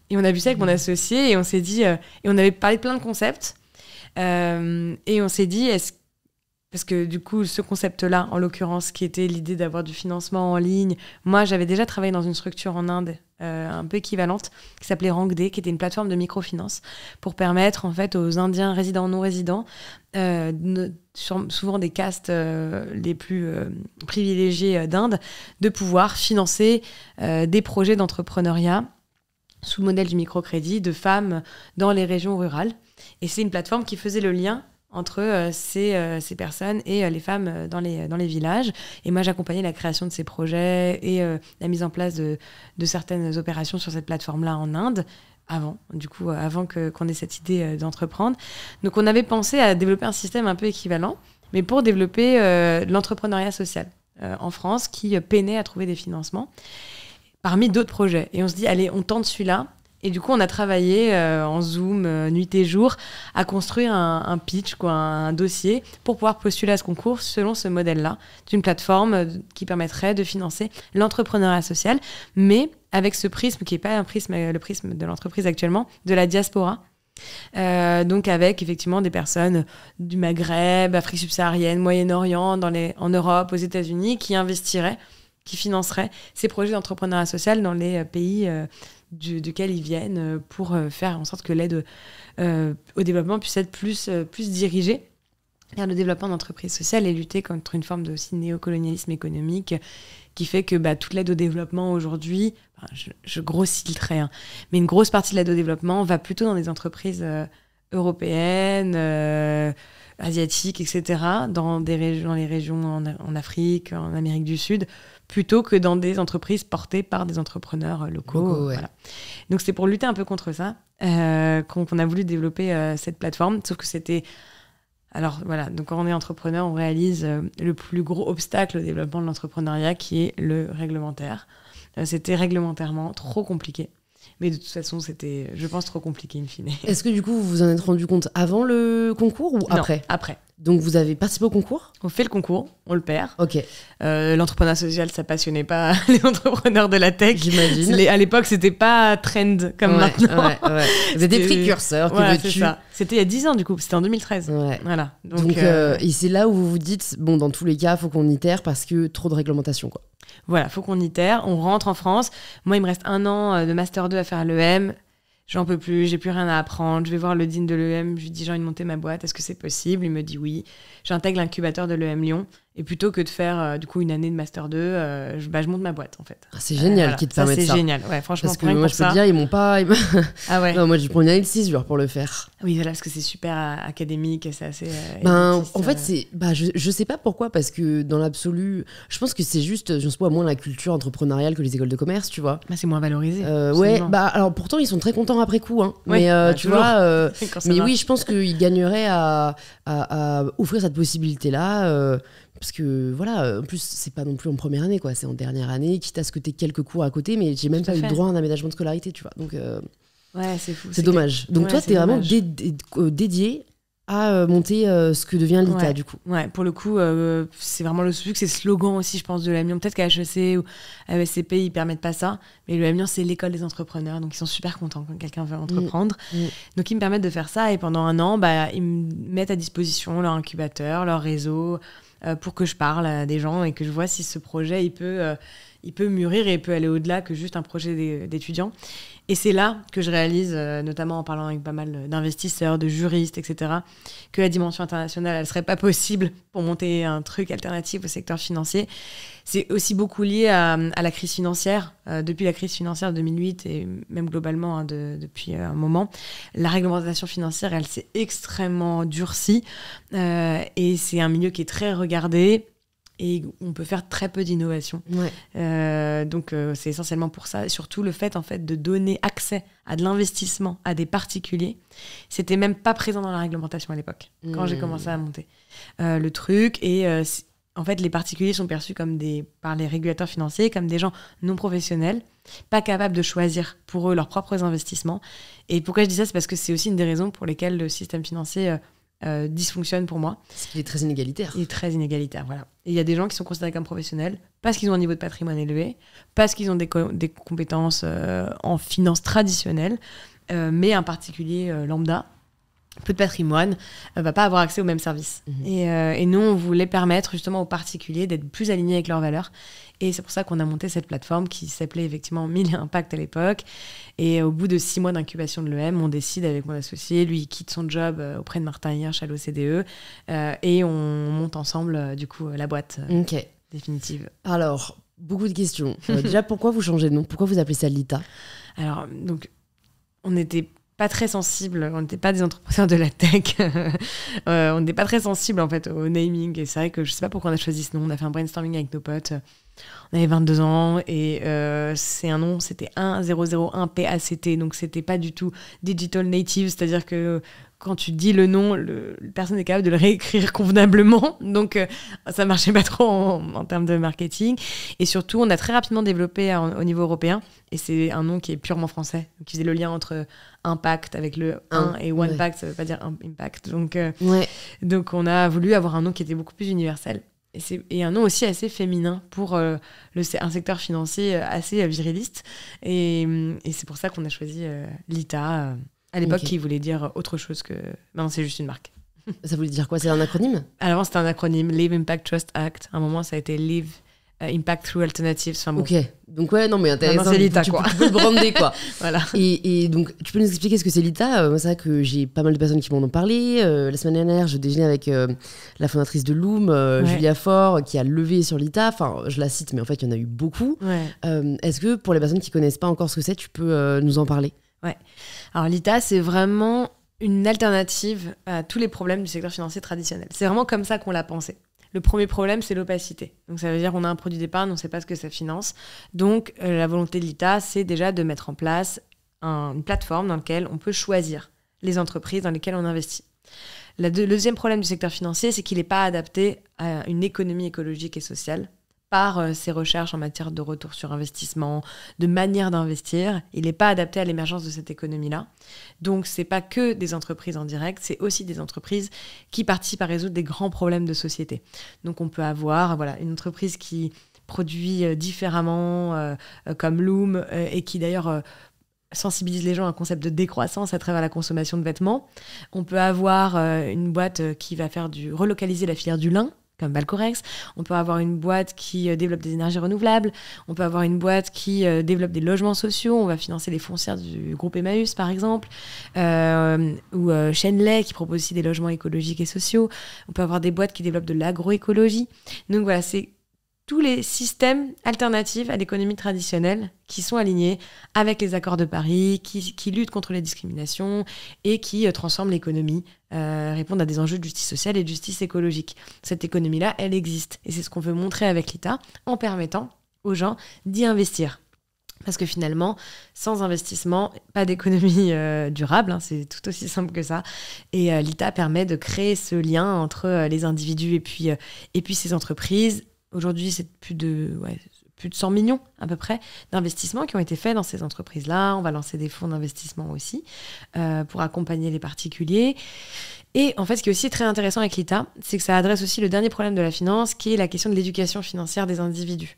Et on a vu ça avec mon mhm. associé et on s'est dit, euh, et on avait parlé de plein de concepts. Euh, et on s'est dit, est-ce parce que du coup, ce concept-là, en l'occurrence, qui était l'idée d'avoir du financement en ligne, moi, j'avais déjà travaillé dans une structure en Inde euh, un peu équivalente qui s'appelait Rangde, qui était une plateforme de microfinance pour permettre en fait aux Indiens résidents non résidents, souvent des castes les plus privilégiées d'Inde, de pouvoir financer des projets d'entrepreneuriat sous le modèle du microcrédit, de femmes dans les régions rurales. Et c'est une plateforme qui faisait le lien entre euh, euh, ces, personnes et euh, les femmes dans les, dans les villages. Et moi, j'accompagnais la création de ces projets et la mise en place de, certaines opérations sur cette plateforme-là en Inde avant, du coup, avant qu'on ait cette idée d'entreprendre. Donc, on avait pensé à développer un système un peu équivalent, mais pour développer l'entrepreneuriat social en France qui peinait à trouver des financements parmi d'autres projets. Et on se dit, allez, on tente celui-là. Et du coup, on a travaillé euh, en Zoom, euh, nuit et jour, à construire un, pitch, quoi, un dossier, pour pouvoir postuler à ce concours selon ce modèle-là, d'une plateforme euh, qui permettrait de financer l'entrepreneuriat social, mais avec ce prisme qui n'est pas un prisme, le prisme de l'entreprise actuellement, de la diaspora. donc avec effectivement des personnes du Maghreb, Afrique subsaharienne, Moyen-Orient, en Europe, aux États-Unis, qui investiraient qui financerait ces projets d'entrepreneuriat social dans les euh, pays euh, du, duquel ils viennent euh, pour faire en sorte que l'aide au développement puisse être plus, plus dirigée vers le développement d'entreprises sociales et lutter contre une forme de aussi néocolonialisme économique qui fait que bah, toute l'aide au développement aujourd'hui, je, grossis le trait, hein, mais une grosse partie de l'aide au développement va plutôt dans des entreprises européennes, asiatiques, etc., dans, des régions, les régions en, Afrique, en Amérique du Sud, plutôt que dans des entreprises portées par des entrepreneurs locaux. Donc c'est pour lutter un peu contre ça euh, qu'on a voulu développer euh, cette plateforme, sauf que c'était... Alors voilà, donc quand on est entrepreneur, on réalise euh, le plus gros obstacle au développement de l'entrepreneuriat qui est le réglementaire. C'était réglementairement trop compliqué. Mais de toute façon, c'était, je pense, trop compliqué in fine. Est-ce que du coup, vous vous en êtes rendu compte avant le concours ou après Après. Donc vous avez participé au concours On fait le concours, on le perd. Ok. Euh, L'entrepreneuriat social, ça passionnait pas <laughs> les entrepreneurs de la tech. J'imagine. À l'époque, c'était pas trend comme maintenant. Ouais, ouais. <laughs> C'était des précurseurs. C'était il y a 10 ans du coup, c'était en 2013. Voilà. Donc, euh, euh, c'est là où vous vous dites, bon, dans tous les cas, faut qu'on itère parce que trop de réglementation quoi. Voilà, faut qu'on itère. On rentre en France. Moi, il me reste un an euh, de master 2 à faire à l'EM j'en peux plus, j'ai plus rien à apprendre, je vais voir le dean de l'EM, je lui dis j'ai envie de monter ma boîte, est-ce que c'est possible Il me dit oui. J'intègre l'incubateur de l'EM Lyon et plutôt que de faire euh, du coup une année de master 2, euh, bah, je, monte ma boîte en fait. Ah, c'est génial euh, qu'ils te permet ça. C'est génial, ouais, franchement. Parce que moi je peux te dire, ils m'ont pas. <laughs> ah ouais. moi je prends une année de 6 pour le faire. Ah oui, voilà, parce que c'est super académique, c'est assez. Ben, en fait, c'est. Bah, je, je sais pas pourquoi, parce que dans l'absolu, je pense que c'est juste, je pas, moins la culture entrepreneuriale que les écoles de commerce, tu vois. Bah, c'est moins valorisé. ouais, bah alors pourtant ils sont très contents après coup, hein. mais bah, tu vois, <laughs> mais oui, je pense qu'ils gagneraient à, à, à, offrir cette possibilité là parce que voilà, en plus, c'est pas non plus en première année, quoi. C'est en dernière année, quitte à ce que tu quelques cours à côté, mais j'ai même pas eu le droit à un aménagement de scolarité, tu vois. Donc, euh, ouais, c'est fou. C'est dommage. Donc, toi, t'es vraiment euh, dédié à euh, monter ce que devient l'ITA du coup. Ouais, pour le coup, c'est vraiment le souci c'est slogan aussi, je pense, de l'AMION. Peut-être qu'à HEC ou à ESCP, ils permettent pas ça, mais l'AMION, c'est l'école des entrepreneurs, donc ils sont super contents quand quelqu'un veut entreprendre. Mm. Mm. Donc ils me permettent de faire ça, et pendant un an, bah, ils me mettent à disposition leur incubateur, leur réseau, euh, pour que je parle à des gens et que je vois si ce projet il peut, euh, il peut mûrir et peut aller au-delà que juste un projet d'étudiants Et c'est là que je réalise, euh, notamment en parlant avec pas mal d'investisseurs, de juristes, etc., que la dimension internationale, elle serait pas possible pour monter un truc alternatif au secteur financier. C'est aussi beaucoup lié à, la crise financière. Euh, depuis la crise financière de 2008 et même globalement hein, depuis euh, un moment, la réglementation financière, elle s'est extrêmement durcie euh, et c'est un milieu qui est très regardé et on peut faire très peu d'innovation. donc c'est essentiellement pour ça, surtout le fait en fait de donner accès à de l'investissement à des particuliers, c'était même pas présent dans la réglementation à l'époque quand j'ai hmm. commencé à monter le truc et en fait, les particuliers sont perçus comme des, par les régulateurs financiers comme des gens non professionnels, pas capables de choisir pour eux leurs propres investissements. Et pourquoi je dis ça, c'est parce que c'est aussi une des raisons pour lesquelles le système financier euh, euh, dysfonctionne pour moi. Parce qu'il est très inégalitaire. Il est très inégalitaire, voilà. il y a des gens qui sont considérés comme professionnels parce qu'ils ont un niveau de patrimoine élevé, parce qu'ils ont des, compétences euh, en finance traditionnelle, mais un particulier lambda peu de patrimoine, ne euh, va pas avoir accès aux mêmes services. Mhm. Euh, et, nous, on voulait permettre justement aux particuliers d'être plus alignés avec leurs valeurs. Et c'est pour ça qu'on a monté cette plateforme qui s'appelait effectivement Mille Impact à l'époque. Et au bout de six mois d'incubation de l'EM, on décide avec mon associé, lui quitte son job euh, auprès de Martin Hirsch à l'OCDE, et on monte ensemble du coup la boîte définitive. Alors, beaucoup de questions. déjà, pourquoi vous changez de nom Pourquoi vous appelez ça Lita Alors, donc, on était pas très sensible, on n'était pas des entrepreneurs de la tech, <laughs> euh, on n'était pas très sensible en fait au naming. Et c'est vrai que je sais pas pourquoi on a choisi ce nom, on a fait un brainstorming avec nos potes. On avait 22 ans et euh, c'est un nom, c'était 1001 PACT, donc c'était pas du tout digital native, c'est-à-dire que quand tu dis le nom, le, personne n'est capable de le réécrire convenablement, <laughs> donc euh, ça marchait pas trop en, termes de marketing. Et surtout, on a très rapidement développé au niveau européen, et c'est un nom qui est purement français, qui faisait le lien entre impact avec le 1 et one Pack ça veut pas dire impact. Donc, euh, ouais. donc on a voulu avoir un nom qui était beaucoup plus universel. Et, et un nom aussi assez féminin pour euh, le, un secteur financier euh, assez viriliste. Et, et c'est pour ça qu'on a choisi l'ITA, à l'époque qui voulait dire autre chose que... Non, c'est juste une marque. Ça voulait dire quoi C'est un acronyme Avant, c'était un acronyme, Live Impact Trust Act. À un moment, ça a été Live euh, impact Through Alternatives. Enfin, Ok. Donc, ouais, non, mais intéressant. c'est Lita, quoi. Tu peux, le brander, quoi. <laughs> voilà. Et, donc, tu peux nous expliquer ce que c'est Lita euh, c'est vrai que j'ai pas mal de personnes qui m'en ont parlé. Euh, la semaine dernière, je déjeunais avec la fondatrice de Loom, Julia Faure, qui a levé sur Lita. Enfin, je la cite, mais en fait, il y en a eu beaucoup. Est-ce que pour les personnes qui connaissent pas encore ce que c'est, tu peux nous en parler Ouais. Alors, Lita, c'est vraiment une alternative à tous les problèmes du secteur financier traditionnel. C'est vraiment comme ça qu'on l'a pensé. Le premier problème, c'est l'opacité. Donc ça veut dire qu'on a un produit d'épargne, on ne sait pas ce que ça finance. Donc euh, la volonté de l'État, c'est déjà de mettre en place une plateforme dans laquelle on peut choisir les entreprises dans lesquelles on investit. La le deuxième problème du secteur financier, c'est qu'il n'est pas adapté à une économie écologique et sociale par euh, ses recherches en matière de retour sur investissement, de manière d'investir. Il n'est pas adapté à l'émergence de cette économie-là. Donc, ce n'est pas que des entreprises en direct, c'est aussi des entreprises qui participent à résoudre des grands problèmes de société. Donc, on peut avoir voilà, une entreprise qui produit euh, différemment, euh, comme Loom, et qui d'ailleurs... sensibilise les gens à un concept de décroissance à travers la consommation de vêtements. On peut avoir une boîte qui va faire du relocaliser la filière du lin, comme Balcorex. On peut avoir une boîte qui euh, développe des énergies renouvelables. On peut avoir une boîte qui euh, développe des logements sociaux. On va financer les foncières du groupe Emmaüs, par exemple. Euh, ou euh, Chenley, qui propose aussi des logements écologiques et sociaux. On peut avoir des boîtes qui développent de l'agroécologie. Donc voilà, c'est tous les systèmes alternatifs à l'économie traditionnelle qui sont alignés avec les accords de Paris, qui, luttent contre les discriminations et qui euh, transforment l'économie, euh, répondent à des enjeux de justice sociale et de justice écologique. Cette économie-là, elle existe. Et c'est ce qu'on veut montrer avec l'ITA en permettant aux gens d'y investir. Parce que finalement, sans investissement, pas d'économie euh, durable, hein, c'est tout aussi simple que ça. Et l'État l'ITA permet de créer ce lien entre les individus et puis, et puis ces entreprises, aujourd'hui, c'est plus de plus de 100 millions à peu près d'investissements qui ont été faits dans ces entreprises-là. On va lancer des fonds d'investissement aussi euh, pour accompagner les particuliers. Et en fait, ce qui est aussi très intéressant avec l'ITA, c'est que ça adresse aussi le dernier problème de la finance, qui est la question de l'éducation financière des individus.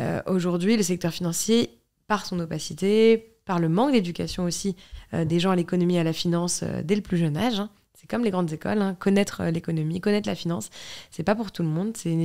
Euh, aujourd'hui, le secteur financier, par son opacité, par le manque d'éducation aussi euh, des gens à l'économie et à la finance dès le plus jeune âge, hein, comme les grandes écoles, hein. connaître euh, l'économie, connaître la finance, c'est pas pour tout le monde, c'est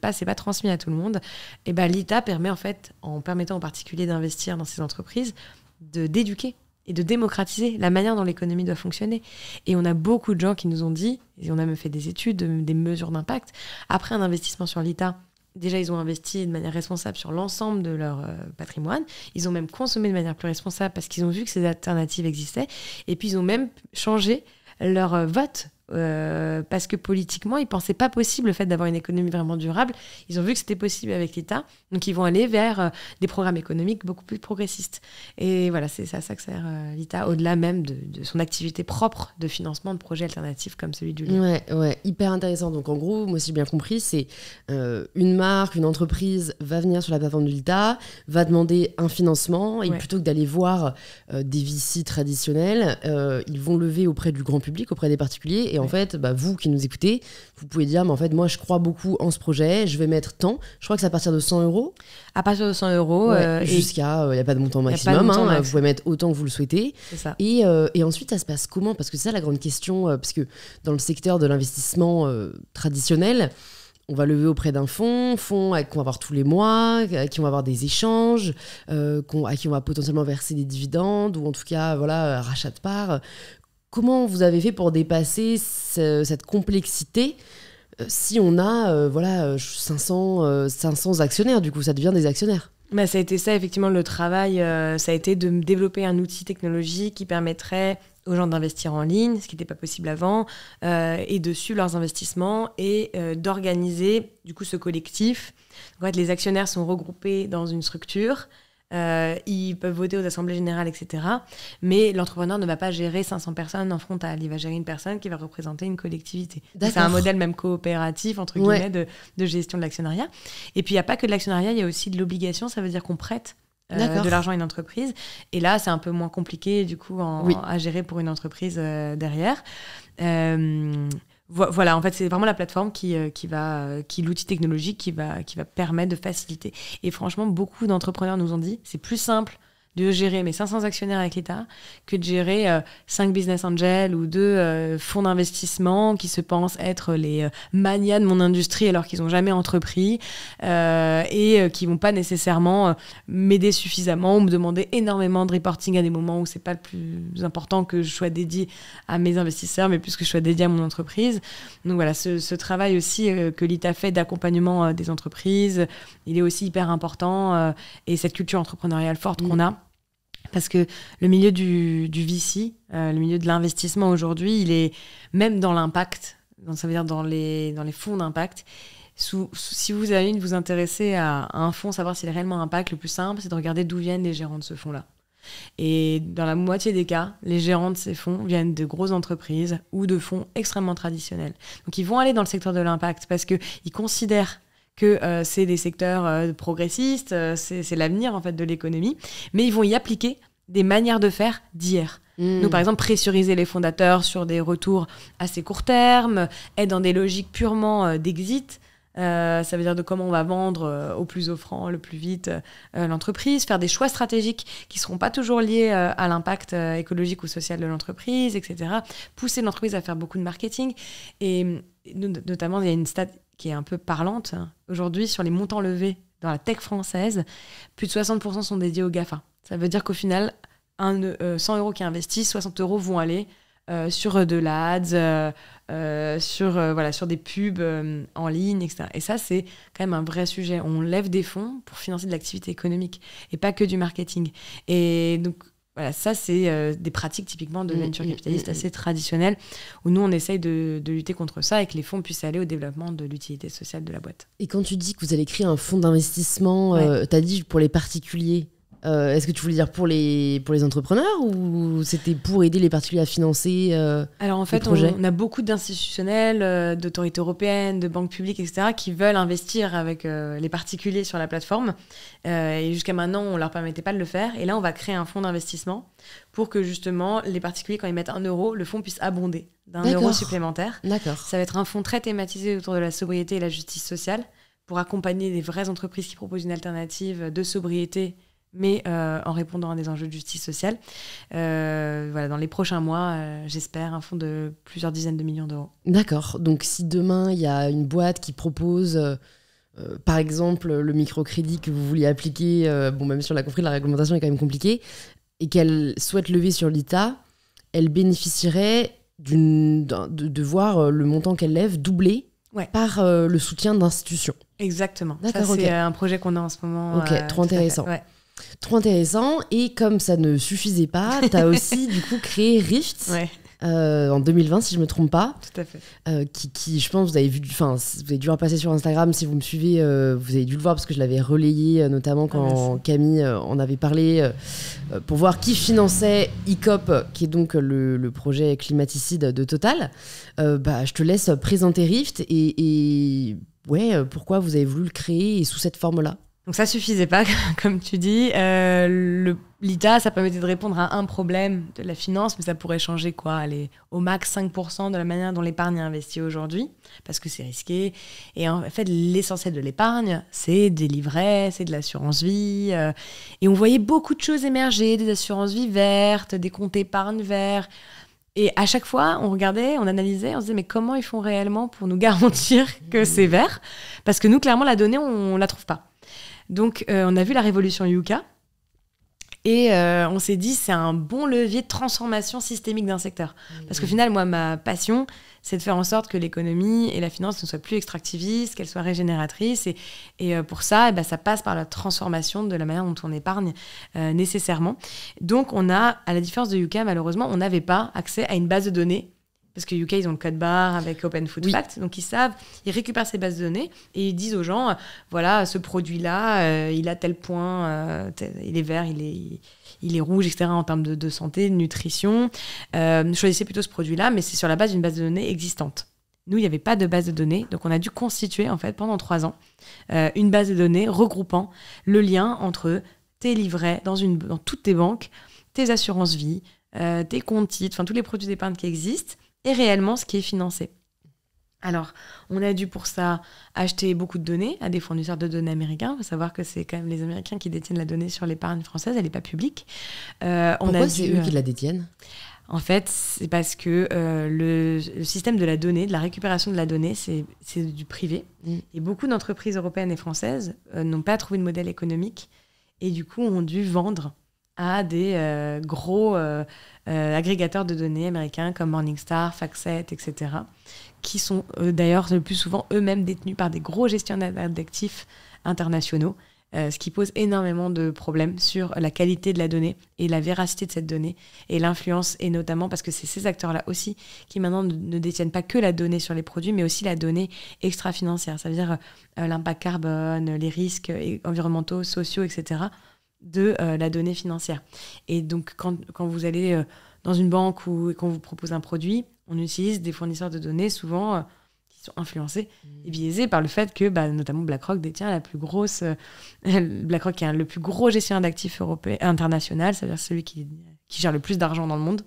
pas, pas transmis à tout le monde. Et ben l'ITA permet en fait, en permettant en particulier d'investir dans ces entreprises, de d'éduquer et de démocratiser la manière dont l'économie doit fonctionner. Et on a beaucoup de gens qui nous ont dit, et on a même fait des études, des mesures d'impact, après un investissement sur l'ITA, déjà ils ont investi de manière responsable sur l'ensemble de leur euh, patrimoine, ils ont même consommé de manière plus responsable parce qu'ils ont vu que ces alternatives existaient, et puis ils ont même changé leur euh, vote euh, parce que politiquement, ils pensaient pas possible le fait d'avoir une économie vraiment durable. Ils ont vu que c'était possible avec l'État, donc ils vont aller vers euh, des programmes économiques beaucoup plus progressistes. Et voilà, c'est à ça que sert euh, l'État, au-delà même de, son activité propre de financement de projets alternatifs comme celui du livre. Ouais, ouais, hyper intéressant. Donc en gros, moi, aussi, bien compris, c'est une marque, une entreprise va venir sur la plateforme de l'État, va demander un financement, et plutôt que d'aller voir des VC traditionnels, ils vont lever auprès du grand public, auprès des particuliers. Et et en fait, bah, vous qui nous écoutez, vous pouvez dire, mais en fait, moi, je crois beaucoup en ce projet, je vais mettre tant. Je crois que c'est à partir de 100 euros. À partir de 100 euros. Euh, jusqu'à, il euh, n'y a pas de montant maximum. Hein, vous pouvez mettre autant que vous le souhaitez. Ça. Euh, et, ensuite, ça se passe comment Parce que c'est ça la grande question, parce que dans le secteur de l'investissement traditionnel, on va lever auprès d'un fonds, fonds qu'on va avoir tous les mois, à qui on va avoir des échanges, à qui on va potentiellement verser des dividendes ou en tout cas voilà rachat de parts. Comment vous avez fait pour dépasser cette complexité euh, si on a euh, voilà 500, euh, 500 actionnaires Du coup, ça devient des actionnaires. mais bah, ça a été ça, effectivement, le travail. ça a été de développer un outil technologique qui permettrait aux gens d'investir en ligne, ce qui n'était pas possible avant, et de suivre leurs investissements et d'organiser du coup ce collectif. En les actionnaires sont regroupés dans une structure euh, ils peuvent voter aux assemblées générales, etc. Mais l'entrepreneur ne va pas gérer 500 personnes en frontal, il va gérer une personne qui va représenter une collectivité. C'est un modèle même coopératif, entre guillemets, de, de, gestion de l'actionnariat. Et puis il n'y a pas que de l'actionnariat, il y a aussi de l'obligation, ça veut dire qu'on prête. Euh, de l'argent à une entreprise. Et là, c'est un peu moins compliqué, du coup, en, à gérer pour une entreprise euh, derrière voilà, en fait, c'est vraiment la plateforme qui, euh, qui va, euh, qui l'outil technologique qui va, qui va permettre de faciliter. Et franchement, beaucoup d'entrepreneurs nous ont dit, c'est plus simple de gérer mes 500 actionnaires avec l'État que de gérer 5 euh, business angels ou 2 euh, fonds d'investissement qui se pensent être les euh, de mon industrie alors qu'ils n'ont jamais entrepris euh, et qui vont pas nécessairement m'aider suffisamment ou me demander énormément de reporting à des moments où c'est pas le plus important que je sois dédié à mes investisseurs mais plus que je sois dédié à mon entreprise. Donc voilà, ce, ce travail aussi que l'ITA fait d'accompagnement des entreprises, il est aussi hyper important et cette culture entrepreneuriale forte mmh. qu'on a parce que le milieu du, du VC, euh, le milieu de l'investissement aujourd'hui, il est même dans l'impact, ça veut dire dans les, dans les fonds d'impact. si vous avez une, vous intéressez à, un fonds, savoir s'il est réellement impact, le plus simple, c'est de regarder d'où viennent les gérants de ce fonds-là. Et dans la moitié des cas, les gérants de ces fonds viennent de grosses entreprises ou de fonds extrêmement traditionnels. Donc ils vont aller dans le secteur de l'impact parce qu'ils considèrent que euh, c'est des secteurs euh, progressistes, euh, c'est l'avenir en fait de l'économie, mais ils vont y appliquer des manières de faire d'hier. Hmm. Nous, par exemple, pressuriser les fondateurs sur des retours assez court terme, être dans des logiques purement d'exit. ça veut dire de comment on va vendre au plus offrant, le plus vite l'entreprise, faire des choix stratégiques qui ne seront pas toujours liés à l'impact écologique ou social de l'entreprise, etc. Pousser l'entreprise à faire beaucoup de marketing. Et notamment, il y a une stat qui est un peu parlante. Aujourd'hui, sur les montants levés dans la tech française, plus de 60% sont dédiés aux GAFA. Ça veut dire qu'au final, un, 100 euh, euros qui est investi, 60 euros vont aller euh, sur euh, de l'ADS, sur, voilà, sur des pubs en ligne, etc. Et ça, c'est quand même un vrai sujet. On lève des fonds pour financer de l'activité économique et pas que du marketing. Et donc, voilà, ça, c'est euh, des pratiques typiquement de mm, nature mm, capitaliste mm, assez traditionnelles, où nous, on essaye de, lutter contre ça et que les fonds puissent aller au développement de l'utilité sociale de la boîte. Et quand tu dis que vous allez créer un fonds d'investissement, euh, t'as tu as dit pour les particuliers euh, est-ce que tu voulais dire pour les, pour les entrepreneurs ou c'était pour aider les particuliers à financer euh, Alors en fait, on, a beaucoup d'institutionnels, euh, d'autorités européennes, de banques publiques, etc., qui veulent investir avec les particuliers sur la plateforme. et jusqu'à maintenant, on ne leur permettait pas de le faire. Et là, on va créer un fonds d'investissement pour que justement les particuliers, quand ils mettent un euro, le fonds puisse abonder d'un euro supplémentaire. D'accord. Ça va être un fonds très thématisé autour de la sobriété et la justice sociale pour accompagner des vraies entreprises qui proposent une alternative de sobriété mais euh, en répondant à des enjeux de justice sociale. Euh, voilà, dans les prochains mois, euh, j'espère un fonds de plusieurs dizaines de millions d'euros. D'accord. Donc si demain il y a une boîte qui propose par exemple, le microcrédit que vous vouliez appliquer, bon, même si on l'a compris, la réglementation est quand même compliquée, et qu'elle souhaite lever sur l'ITA, elle bénéficierait de, voir le montant qu'elle lève doublé par le soutien d'institutions. Exactement. Ça, c'est un projet qu'on a en ce moment. Ok, trop intéressant. Trop intéressant. Et comme ça ne suffisait pas, tu as <laughs> aussi du coup créé Rift. Euh, en 2020, si je me trompe pas. Tout à fait. Euh, qui, je pense, vous avez vu, enfin, vous avez dû en passer sur Instagram. Si vous me suivez, euh, vous avez dû le voir parce que je l'avais relayé, notamment ah, quand Camille en avait parlé, pour voir qui finançait ICOP, qui est donc le, projet climaticide de Total. bah, je te laisse présenter Rift et, et ouais, pourquoi vous avez voulu le créer et sous cette forme-là donc ça suffisait pas, <laughs> comme tu dis. Euh, L'ITA, ça permettait de répondre à un problème de la finance, mais ça pourrait changer quoi Aller au max 5% de la manière dont l'épargne est investie aujourd'hui, parce que c'est risqué. Et en fait, l'essentiel de l'épargne, c'est des livrets, c'est de l'assurance vie. Euh, et on voyait beaucoup de choses émerger, des assurances vie vertes, des comptes épargne verts. Et à chaque fois, on regardait, on analysait, on se disait, mais comment ils font réellement pour nous <laughs> garantir que c'est vert Parce que nous, clairement, la donnée, on ne la trouve pas. Donc, euh, on a vu la révolution Yuka. Et euh, on s'est dit, c'est un bon levier de transformation systémique d'un secteur. Parce qu'au mmh. final, moi, ma passion, c'est de faire en sorte que l'économie et la finance ne soient plus extractivistes, qu'elles soient régénératrices. Et, euh, pour ça, eh ben, ça passe par la transformation de la manière dont on épargne nécessairement. Donc, on a, à la différence de Yuka, malheureusement, on n'avait pas accès à une base de données parce que UK, ils ont le code barre avec Open Food Facts, donc ils savent, ils récupèrent ces bases de données et ils disent aux gens, euh, voilà, ce produit-là, euh, il a tel point, euh, il est vert, il est, il est rouge, etc., en termes de, santé, de nutrition. choisissez plutôt ce produit-là, mais c'est sur la base d'une base de données existante. Nous, il n'y avait pas de base de données, donc on a dû constituer, en fait, pendant trois ans, une base de données regroupant le lien entre tes livrets dans, une, dans toutes tes banques, tes assurances vie, tes comptes titres, enfin tous les produits d'épargne qui existent, et réellement ce qui est financé. Alors, on a dû pour ça acheter beaucoup de données à des fournisseurs de données américains. Il faut savoir que c'est quand même les Américains qui détiennent la donnée sur l'épargne française, elle n'est pas publique. Euh, on a c'est eux qui euh, la détiennent en fait, c'est parce que euh, le, système de la donnée, de la récupération de la donnée, c'est, du privé. Mm. Et beaucoup d'entreprises européennes et françaises n'ont pas trouvé de modèle économique et du coup ont dû vendre à des euh, gros euh, euh, agrégateurs de données américains comme Morningstar, FactSet, etc., qui sont d'ailleurs le plus souvent eux-mêmes détenus par des gros gestionnaires d'actifs internationaux, ce qui pose énormément de problèmes sur la qualité de la donnée et la véracité de cette donnée et l'influence, et notamment parce que c'est ces acteurs-là aussi qui maintenant ne détiennent pas que la donnée sur les produits, mais aussi la donnée extra-financière, c'est-à-dire l'impact carbone, les risques environnementaux, sociaux, etc de euh, la donnée financière. Et donc, quand, vous allez euh, dans une banque ou qu'on vous propose un produit, on utilise des fournisseurs de données souvent euh, qui sont influencés mmh. et biaisés par le fait que, bah, notamment, BlackRock détient la plus grosse. <laughs> BlackRock est le plus gros gestionnaire d'actifs européen international, c'est-à-dire celui qui, gère le plus d'argent dans le monde.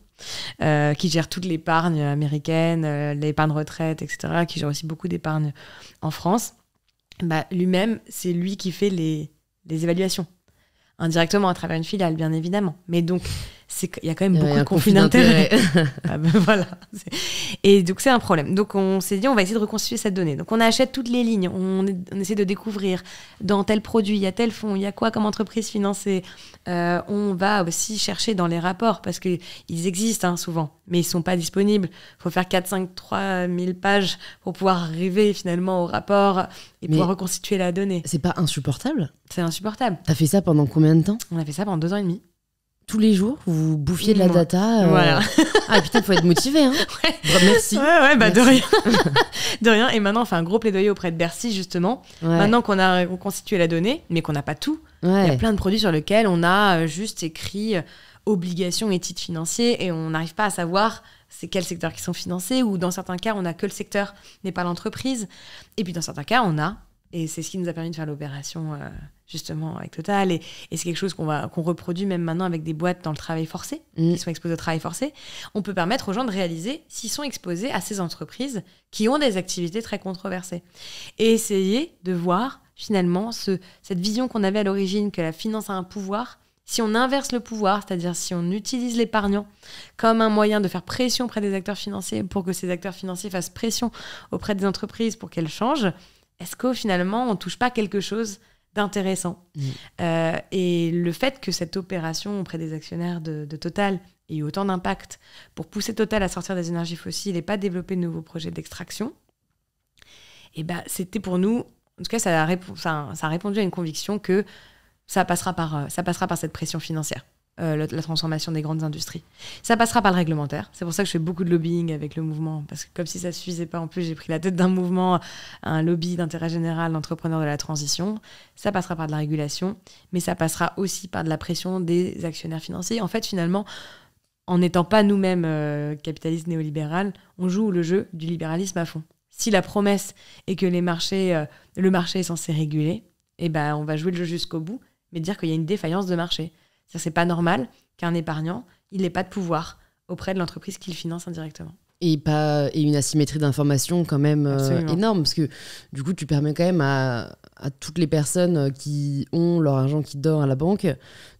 qui gère toute l'épargne américaine, l'épargne retraite, etc., qui gère aussi beaucoup d'épargne en France, bah, lui-même, c'est lui qui fait les, les évaluations indirectement à travers une filiale, bien évidemment. Mais donc, il y a quand même beaucoup de conflits d'intérêts. <laughs> Ah ben, voilà. Et donc c'est un problème. Donc on s'est dit on va essayer de reconstituer cette donnée. Donc on achète toutes les lignes, on, essaie de découvrir dans tel produit, il y a tel fonds, il y a quoi comme entreprise financée. Euh, on va aussi chercher dans les rapports parce qu'ils existent hein, souvent, mais ils sont pas disponibles. Il faut faire 4, 5, 3 000 pages pour pouvoir arriver finalement au rapport et pouvoir reconstituer la donnée. C'est pas insupportable C'est insupportable. Tu as fait ça pendant combien de temps On a fait ça pendant deux ans et demi tous les jours, vous bouffiez de la data. Euh, voilà. ah putain, faut être motivé. Hein. <laughs> Bah, merci. Ouais, bah, de rien. <laughs> de rien. Et maintenant, on un gros plaidoyer auprès de Bercy, justement. Maintenant qu'on a reconstitué la donnée, mais qu'on n'a pas tout. Il y a plein de produits sur lesquels on a euh, juste écrit euh, obligations et titres financiers et on n'arrive pas à savoir c'est quels secteurs qui sont financés ou dans certains cas on a que le secteur n'est pas l'entreprise et puis dans certains cas on a et c'est ce qui nous a permis de faire l'opération euh, justement avec Total. Et, c'est quelque chose qu'on qu'on reproduit même maintenant avec des boîtes dans le travail forcé, mm. qui sont exposées au travail forcé. On peut permettre aux gens de réaliser s'ils sont exposés à ces entreprises qui ont des activités très controversées. Et essayer de voir finalement ce, cette vision qu'on avait à l'origine que la finance a un pouvoir. Si on inverse le pouvoir, c'est-à-dire si on utilise l'épargnant comme un moyen de faire pression auprès des acteurs financiers pour que ces acteurs financiers fassent pression auprès des entreprises pour qu'elles changent, est-ce qu'au finalement on touche pas quelque chose d'intéressant mm. euh, Et le fait que cette opération auprès des actionnaires de, Total ait eu autant d'impact pour pousser Total à sortir des énergies fossiles et pas développer de nouveaux projets d'extraction, eh ben, c'était pour nous, en tout cas ça a, ça répondu à une conviction que ça passera par, euh, ça passera par cette pression financière. Euh, la, transformation des grandes industries. Ça passera par le réglementaire. C'est pour ça que je fais beaucoup de lobbying avec le mouvement, parce que comme si ça ne suffisait pas, en plus j'ai pris la tête d'un mouvement, un lobby d'intérêt général, d'entrepreneurs de la transition. Ça passera par de la régulation, mais ça passera aussi par de la pression des actionnaires financiers. En fait, finalement, en n'étant pas nous-mêmes euh, capitalistes néolibérales, on joue le jeu du libéralisme à fond. Si la promesse est que les marchés, euh, le marché est censé réguler, eh ben, on va jouer le jeu jusqu'au bout, mais dire qu'il y a une défaillance de marché. C'est pas normal qu'un épargnant, il n'ait pas de pouvoir auprès de l'entreprise qu'il finance indirectement. Et, pas, et une asymétrie d'information quand même euh, énorme, parce que du coup, tu permets quand même à, toutes les personnes euh, qui ont leur argent qui dort à la banque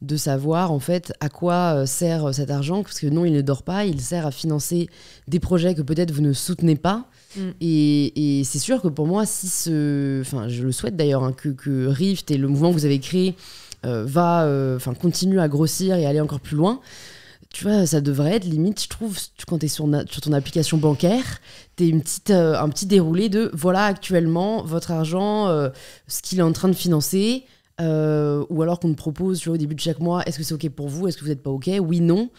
de savoir en fait à quoi euh, sert cet argent, parce que non, il ne dort pas, il sert à financer des projets que peut-être vous ne soutenez pas. Mm. Et, c'est sûr que pour moi, si ce... Enfin, je le souhaite d'ailleurs, hein, que, que Rift et le mouvement que vous avez créé euh, va, euh, enfin continue à grossir et aller encore plus loin tu vois, ça devrait être limite, je trouve, quand tu es sur, ton application bancaire, tu une petite, euh, un petit déroulé de voilà actuellement votre argent, ce qu'il est en train de financer, ou alors qu'on te propose vois, au début de chaque mois, est-ce que c'est OK pour vous, est-ce que vous n'êtes pas OK, oui, non.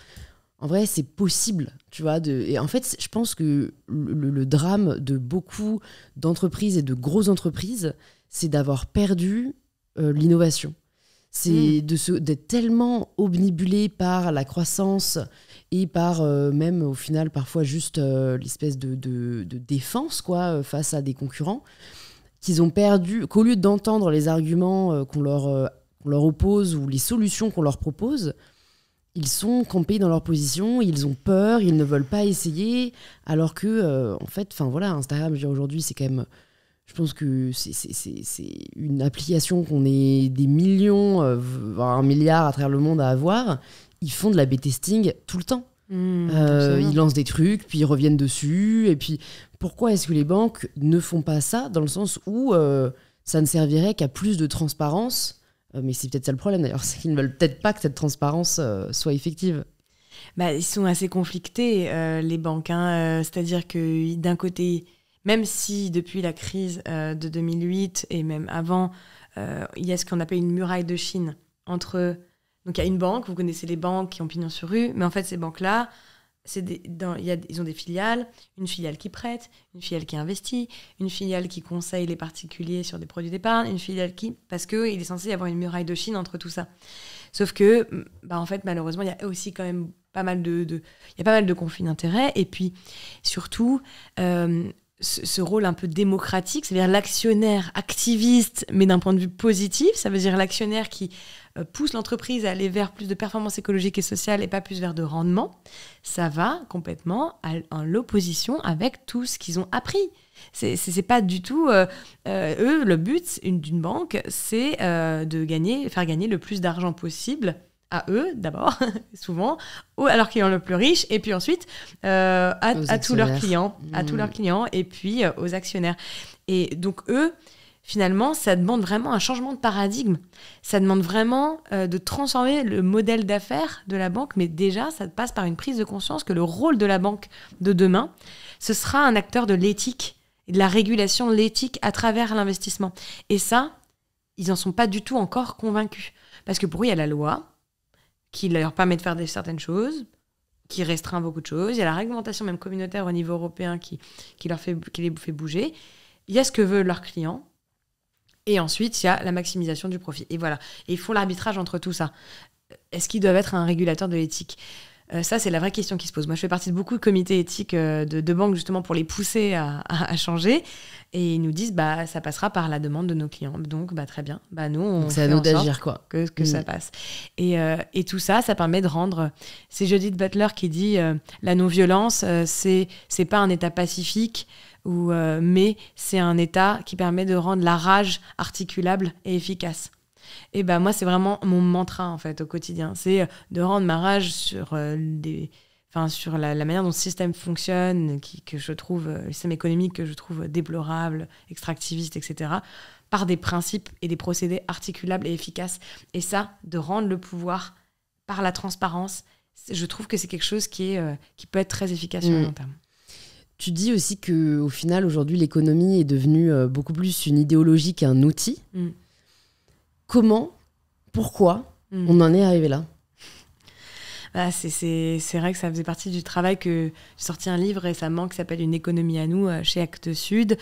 En vrai, c'est possible, tu vois. De... Et en fait, je pense que le drame de beaucoup d'entreprises et de grosses entreprises, c'est d'avoir perdu l'innovation c'est mm. d'être tellement obnubilé par la croissance et par euh, même au final parfois juste euh, l'espèce de, défense quoi euh, face à des concurrents qu'ils ont perdu, qu'au lieu d'entendre les arguments qu'on leur, leur oppose ou les solutions qu'on leur propose, ils sont campés dans leur position, ils ont peur, ils ne veulent pas essayer, alors que, en fait, enfin voilà, Instagram aujourd'hui, c'est quand même je pense que c'est une application qu'on est des millions, euh, voire un milliard à travers le monde à avoir. Ils font de la B-testing tout le temps. Mmh, euh, ils lancent des trucs, puis ils reviennent dessus. Et puis, pourquoi est-ce que les banques ne font pas ça dans le sens où euh, ça ne servirait qu'à plus de transparence Mais c'est peut-être ça le problème d'ailleurs, <laughs> c'est qu'ils ne veulent peut-être pas que cette transparence soit effective. Bah, ils sont assez conflictés, les banques. Hein. C'est-à-dire que d'un côté, même si depuis la crise euh, de 2008 et même avant, euh, il y a ce qu'on appelle une muraille de Chine entre... Donc il y a une banque, vous connaissez les banques qui ont pignon sur rue, mais en fait ces banques-là, des, ils ont des filiales, une filiale qui prête, une filiale qui investit, une filiale qui conseille les particuliers sur des produits d'épargne, une filiale qui... Parce qu'il est censé y avoir une muraille de Chine entre tout ça. Sauf que, bah, en fait, malheureusement, il y a aussi quand même pas mal de... Il y a pas mal de conflits d'intérêts. Et puis, surtout, euh, ce, rôle un peu démocratique, c'est-à-dire l'actionnaire activiste, mais d'un point de vue positif, ça veut dire l'actionnaire qui euh, pousse l'entreprise à aller vers plus de performance écologique et sociale et pas plus vers de rendement, ça va complètement en l'opposition avec tout ce qu'ils ont appris. C'est pas du tout. Euh, euh, eux, le but d'une banque, c'est de gagner, faire gagner le plus d'argent possible à eux d'abord, <laughs> souvent, ou à qu'ils clients le plus riche, et puis ensuite euh, à, tous leurs clients, à tous leurs hmm. clients, et puis euh, aux actionnaires. Et donc eux, finalement, ça demande vraiment un changement de paradigme. Ça demande vraiment euh, de transformer le modèle d'affaires de la banque, mais déjà, ça passe par une prise de conscience que le rôle de la banque de demain, ce sera un acteur de l'éthique et de la régulation de l'éthique à travers l'investissement. Et ça, ils n'en sont pas du tout encore convaincus. Parce que pour eux, il y a la loi, qui leur permet de faire certaines choses, qui restreint beaucoup de choses. Il y a la réglementation même communautaire au niveau européen qui, leur fait, qui les fait bouger. Il y a ce que veulent leurs clients. Et ensuite, il y a la maximisation du profit. Et voilà. Et ils font l'arbitrage entre tout ça. Est-ce qu'ils doivent être un régulateur de l'éthique euh, ça, c'est la vraie question qui se pose. Moi, je fais partie de beaucoup de comités éthiques euh, de, banques, justement, pour les pousser à, changer. Et ils nous disent, bah, ça passera par la demande de nos clients. Donc, bah, très bien. Bah, nous, on c'est à nous d'agir, quoi. Que, ça mm. passe. Euh, et, tout ça, ça permet de rendre. C'est Judith Butler qui dit la non-violence, c'est, c'est pas un état pacifique. Ou, mais c'est un état qui permet de rendre la rage articulable et efficace. Et ben moi, c'est vraiment mon mantra en fait au quotidien. C'est euh, de rendre ma rage sur euh, des sur la, manière dont le système fonctionne, que je trouve, euh, le système économique que je trouve déplorable, extractiviste, etc., par des principes et des procédés articulables et efficaces. Et ça, de rendre le pouvoir par la transparence, je trouve que c'est quelque chose qui, peut être très efficace sur le mm. long terme. Tu dis aussi que au final, aujourd'hui, l'économie est devenue beaucoup plus une idéologie qu'un outil. Mm comment, pourquoi hmm. on en est arrivé là bah, c'est vrai que ça faisait partie du travail que j'ai sorti un livre récemment qui s'appelle Une économie à nous euh, chez Actes Sud.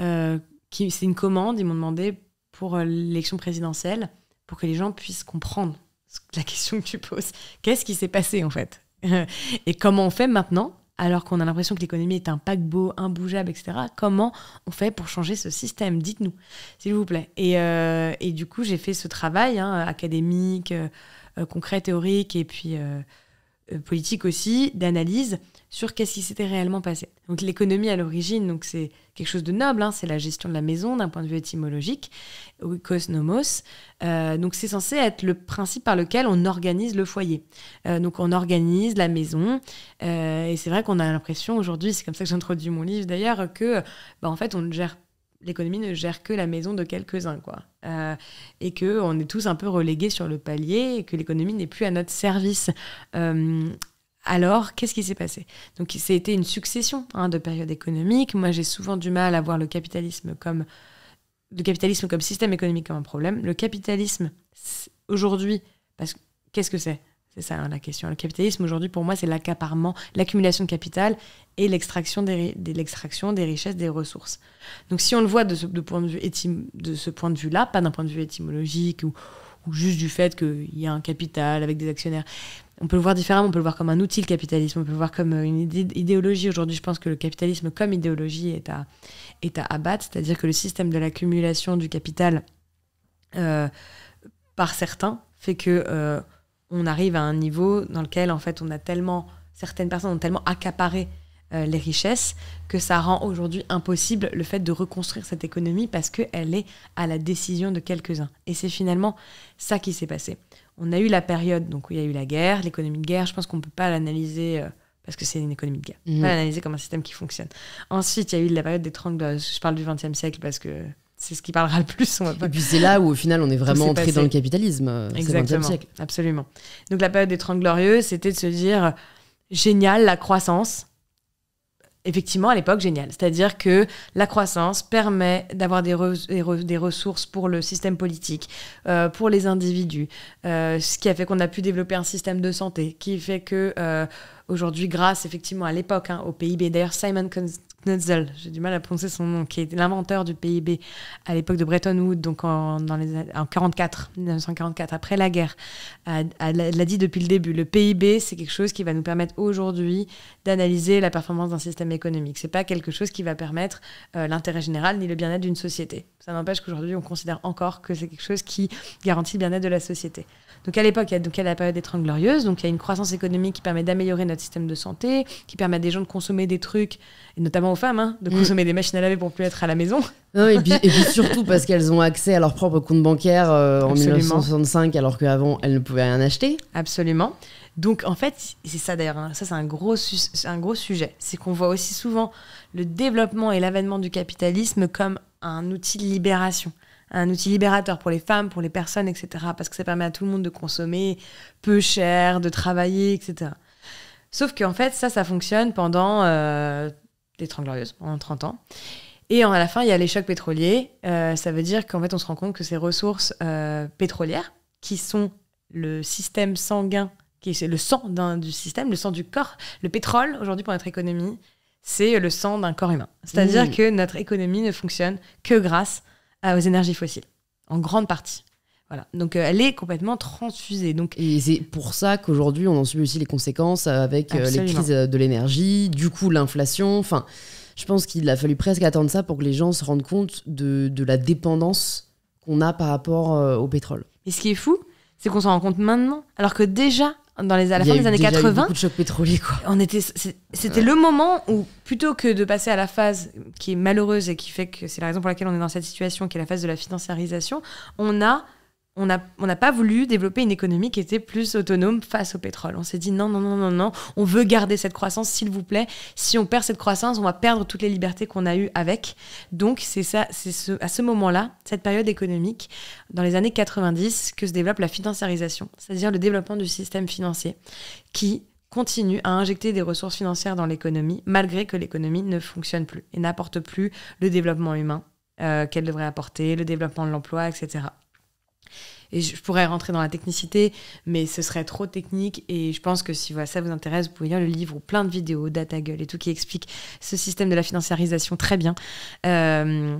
Euh, c'est une commande, ils m'ont demandé pour euh, l'élection présidentielle, pour que les gens puissent comprendre la question que tu poses. Qu'est-ce qui s'est passé en fait <laughs> Et comment on fait maintenant alors qu'on a l'impression que l'économie est un paquebot imbougeable, etc. Comment on fait pour changer ce système Dites-nous, s'il vous plaît. Et, euh, du coup, j'ai fait ce travail hein, académique, euh, euh, concret, théorique et puis politique aussi, d'analyse sur qu'est-ce qui s'était réellement passé. Donc l'économie à l'origine, donc c'est quelque chose de noble, hein. c'est la gestion de la maison d'un point de vue étymologique, oikos nomos. Euh, donc c'est censé être le principe par lequel on organise le foyer. Euh, donc on organise la maison, euh, et c'est vrai qu'on a l'impression aujourd'hui, c'est comme ça que j'introduis mon livre d'ailleurs, que bah, en fait on gère l'économie ne gère que la maison de quelques-uns, quoi. et que on est tous un peu relégués sur le palier, et que l'économie n'est plus à notre service. Alors, qu'est-ce qui s'est passé Donc, c'était une succession hein, de périodes économiques. Moi, j'ai souvent du mal à voir le capitalisme comme capitalisme comme système économique comme un problème. Le capitalisme aujourd'hui, parce qu'est-ce que c'est C'est ça hein, la question. Le capitalisme aujourd'hui, pour moi, c'est l'accaparement, l'accumulation de capital et l'extraction des, l'extraction des richesses, des ressources. Donc, si on le voit de ce, point de vue de ce point de vue-là, pas d'un point de vue étymologique ou, ou juste du fait qu'il y a un capital avec des actionnaires on peut le voir différemment, on peut le voir comme un outil, le capitalisme, on peut le voir comme euh, une idéologie. Aujourd'hui, je pense que le capitalisme comme idéologie est à, est à abattre, c'est-à-dire que le système de l'accumulation du capital euh, par certains fait que euh, on arrive à un niveau dans lequel, en fait, on a tellement, certaines personnes ont tellement accaparé les richesses que ça rend aujourd'hui impossible le fait de reconstruire cette économie parce qu'elle est à la décision de quelques-uns. Et c'est finalement ça qui s'est passé on a eu la période donc, où il y a eu la guerre, l'économie de guerre. Je pense qu'on ne peut pas l'analyser euh, parce que c'est une économie de guerre. peut mhm. Pas l'analyser comme un système qui fonctionne. Ensuite, il y a eu la période des glorieuses. Je parle du XXe siècle parce que c'est ce qui parlera le plus. On Et puis c'est là où au final on est vraiment entré dans le capitalisme. Euh, Exactement. Absolument. Donc la période des Trente Glorieux, c'était de se dire génial la croissance, effectivement, à l'époque, génial. C'est-à-dire que la croissance permet d'avoir des, ressources pour le système politique, euh, pour les individus, euh, ce qui a fait qu'on a pu développer un système de santé, qui fait que... Euh, aujourd'hui, grâce effectivement à l'époque hein, au PIB, d'ailleurs Simon Knutzel, j'ai du mal à prononcer son nom, qui est l'inventeur du PIB à l'époque de Bretton Woods, donc en, dans en 44, 1944, après la guerre, l'a dit depuis le début. Le PIB, c'est quelque chose qui va nous permettre aujourd'hui d'analyser la performance d'un système économique. C'est pas quelque chose qui va permettre euh, l'intérêt général ni le bien-être d'une société. Ça n'empêche qu'aujourd'hui, on considère encore que c'est quelque chose qui garantit le bien-être de la société. Donc à l'époque, il y a la période des Trente Glorieuses, donc il y a une croissance économique qui permet d'améliorer notre système de santé, qui permet à des gens de consommer des trucs, et notamment femmes hein, de mm. consommer des machines à laver pour plus être à la maison. et, puis, <laughs> surtout parce qu'elles ont accès à leur propre compte bancaire euh, en 1965 alors qu'avant elles ne pouvaient rien acheter. Absolument. Donc en fait, c'est ça d'ailleurs, hein. ça c'est un gros, un gros sujet. C'est qu'on voit aussi souvent le développement et l'avènement du capitalisme comme un outil de libération un outil libérateur pour les femmes, pour les personnes, etc. Parce que ça permet à tout le monde de consommer peu cher, de travailler, etc. Sauf qu'en fait, ça, ça fonctionne pendant euh, des Trente Glorieuses en 30 ans. Et à la fin, il y a les chocs pétroliers. Euh, ça veut dire qu'en fait, on se rend compte que ces ressources euh, pétrolières, qui sont le système sanguin, qui c'est le sang du système, le sang du corps, le pétrole, aujourd'hui, pour notre économie, c'est le sang d'un corps humain. C'est-à-dire mmh. que notre économie ne fonctionne que grâce aux énergies fossiles, en grande partie. Donc euh, elle est complètement transfusée. Donc et c'est pour ça qu'aujourd'hui on en subit aussi les conséquences avec euh, les crises euh, de l'énergie, du coup l'inflation. Enfin, je pense qu'il a fallu presque attendre ça pour que les gens se rendent compte de, la dépendance qu'on a par rapport au pétrole. Et ce qui est fou, c'est qu'on s'en rend compte maintenant, alors que déjà dans les à la fin des années 80, de choc pétrolier On était, c'était le moment où plutôt que de passer à la phase qui est malheureuse et qui fait que c'est la raison pour laquelle on est dans cette situation, qui est la phase de la financiarisation, on a on n'a pas voulu développer une économie qui était plus autonome face au pétrole. On s'est dit non, non, non, non, non, on veut garder cette croissance, s'il vous plaît. Si on perd cette croissance, on va perdre toutes les libertés qu'on a eues avec. Donc, c'est ça, c'est ce, à ce moment-là, cette période économique, dans les années 90, que se développe la financiarisation, c'est-à-dire le développement du système financier qui continue à injecter des ressources financières dans l'économie, malgré que l'économie ne fonctionne plus et n'apporte plus le développement humain euh, qu'elle devrait apporter, le développement de l'emploi, etc. Et je pourrais rentrer dans la technicité, mais ce serait trop technique. Et je pense que si ça vous intéresse, vous pouvez lire le livre ou plein de vidéos, Data Gueule et tout, qui explique ce système de la financiarisation très bien. Euh,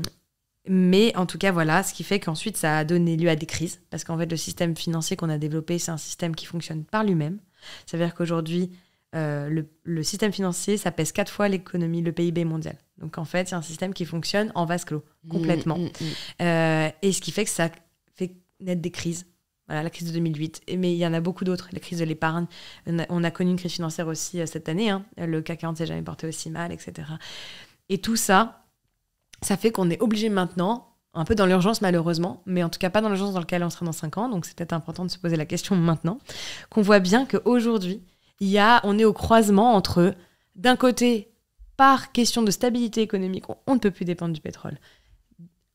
mais en tout cas, voilà, ce qui fait qu'ensuite, ça a donné lieu à des crises. Parce qu'en fait, le système financier qu'on a développé, c'est un système qui fonctionne par lui-même. Ça veut dire qu'aujourd'hui, euh, le, système financier, ça pèse quatre fois l'économie, le PIB mondial. Donc en fait, c'est un système qui fonctionne en vase clos, mm, complètement. Mm, mm, euh, et ce qui fait que ça fait des crises. Voilà, la crise de 2008, mais il y en a beaucoup d'autres. La crise de l'épargne, on, a connu une crise financière aussi euh, cette année. Hein. Le CAC 40 s'est jamais porté aussi mal, etc. Et tout ça, ça fait qu'on est obligé maintenant, un peu dans l'urgence malheureusement, mais en tout cas pas dans l'urgence dans laquelle on sera dans 5 ans, donc c'est peut-être important de se poser la question maintenant, qu'on voit bien qu'aujourd'hui, y a, on est au croisement entre, d'un côté, par question de stabilité économique, on ne peut plus dépendre du pétrole.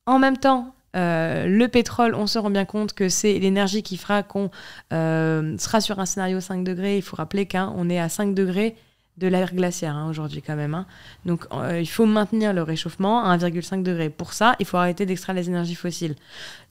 En même temps, euh, le pétrole, on se rend bien compte que c'est l'énergie qui fera qu'on euh, sera sur un scénario 5 degrés. Il faut rappeler qu'on est à 5 degrés de l'ère glaciaire hein, aujourd'hui quand même. Hein. Donc euh, il faut maintenir le réchauffement à 1,5 degré. Pour ça, il faut arrêter d'extraire les énergies fossiles.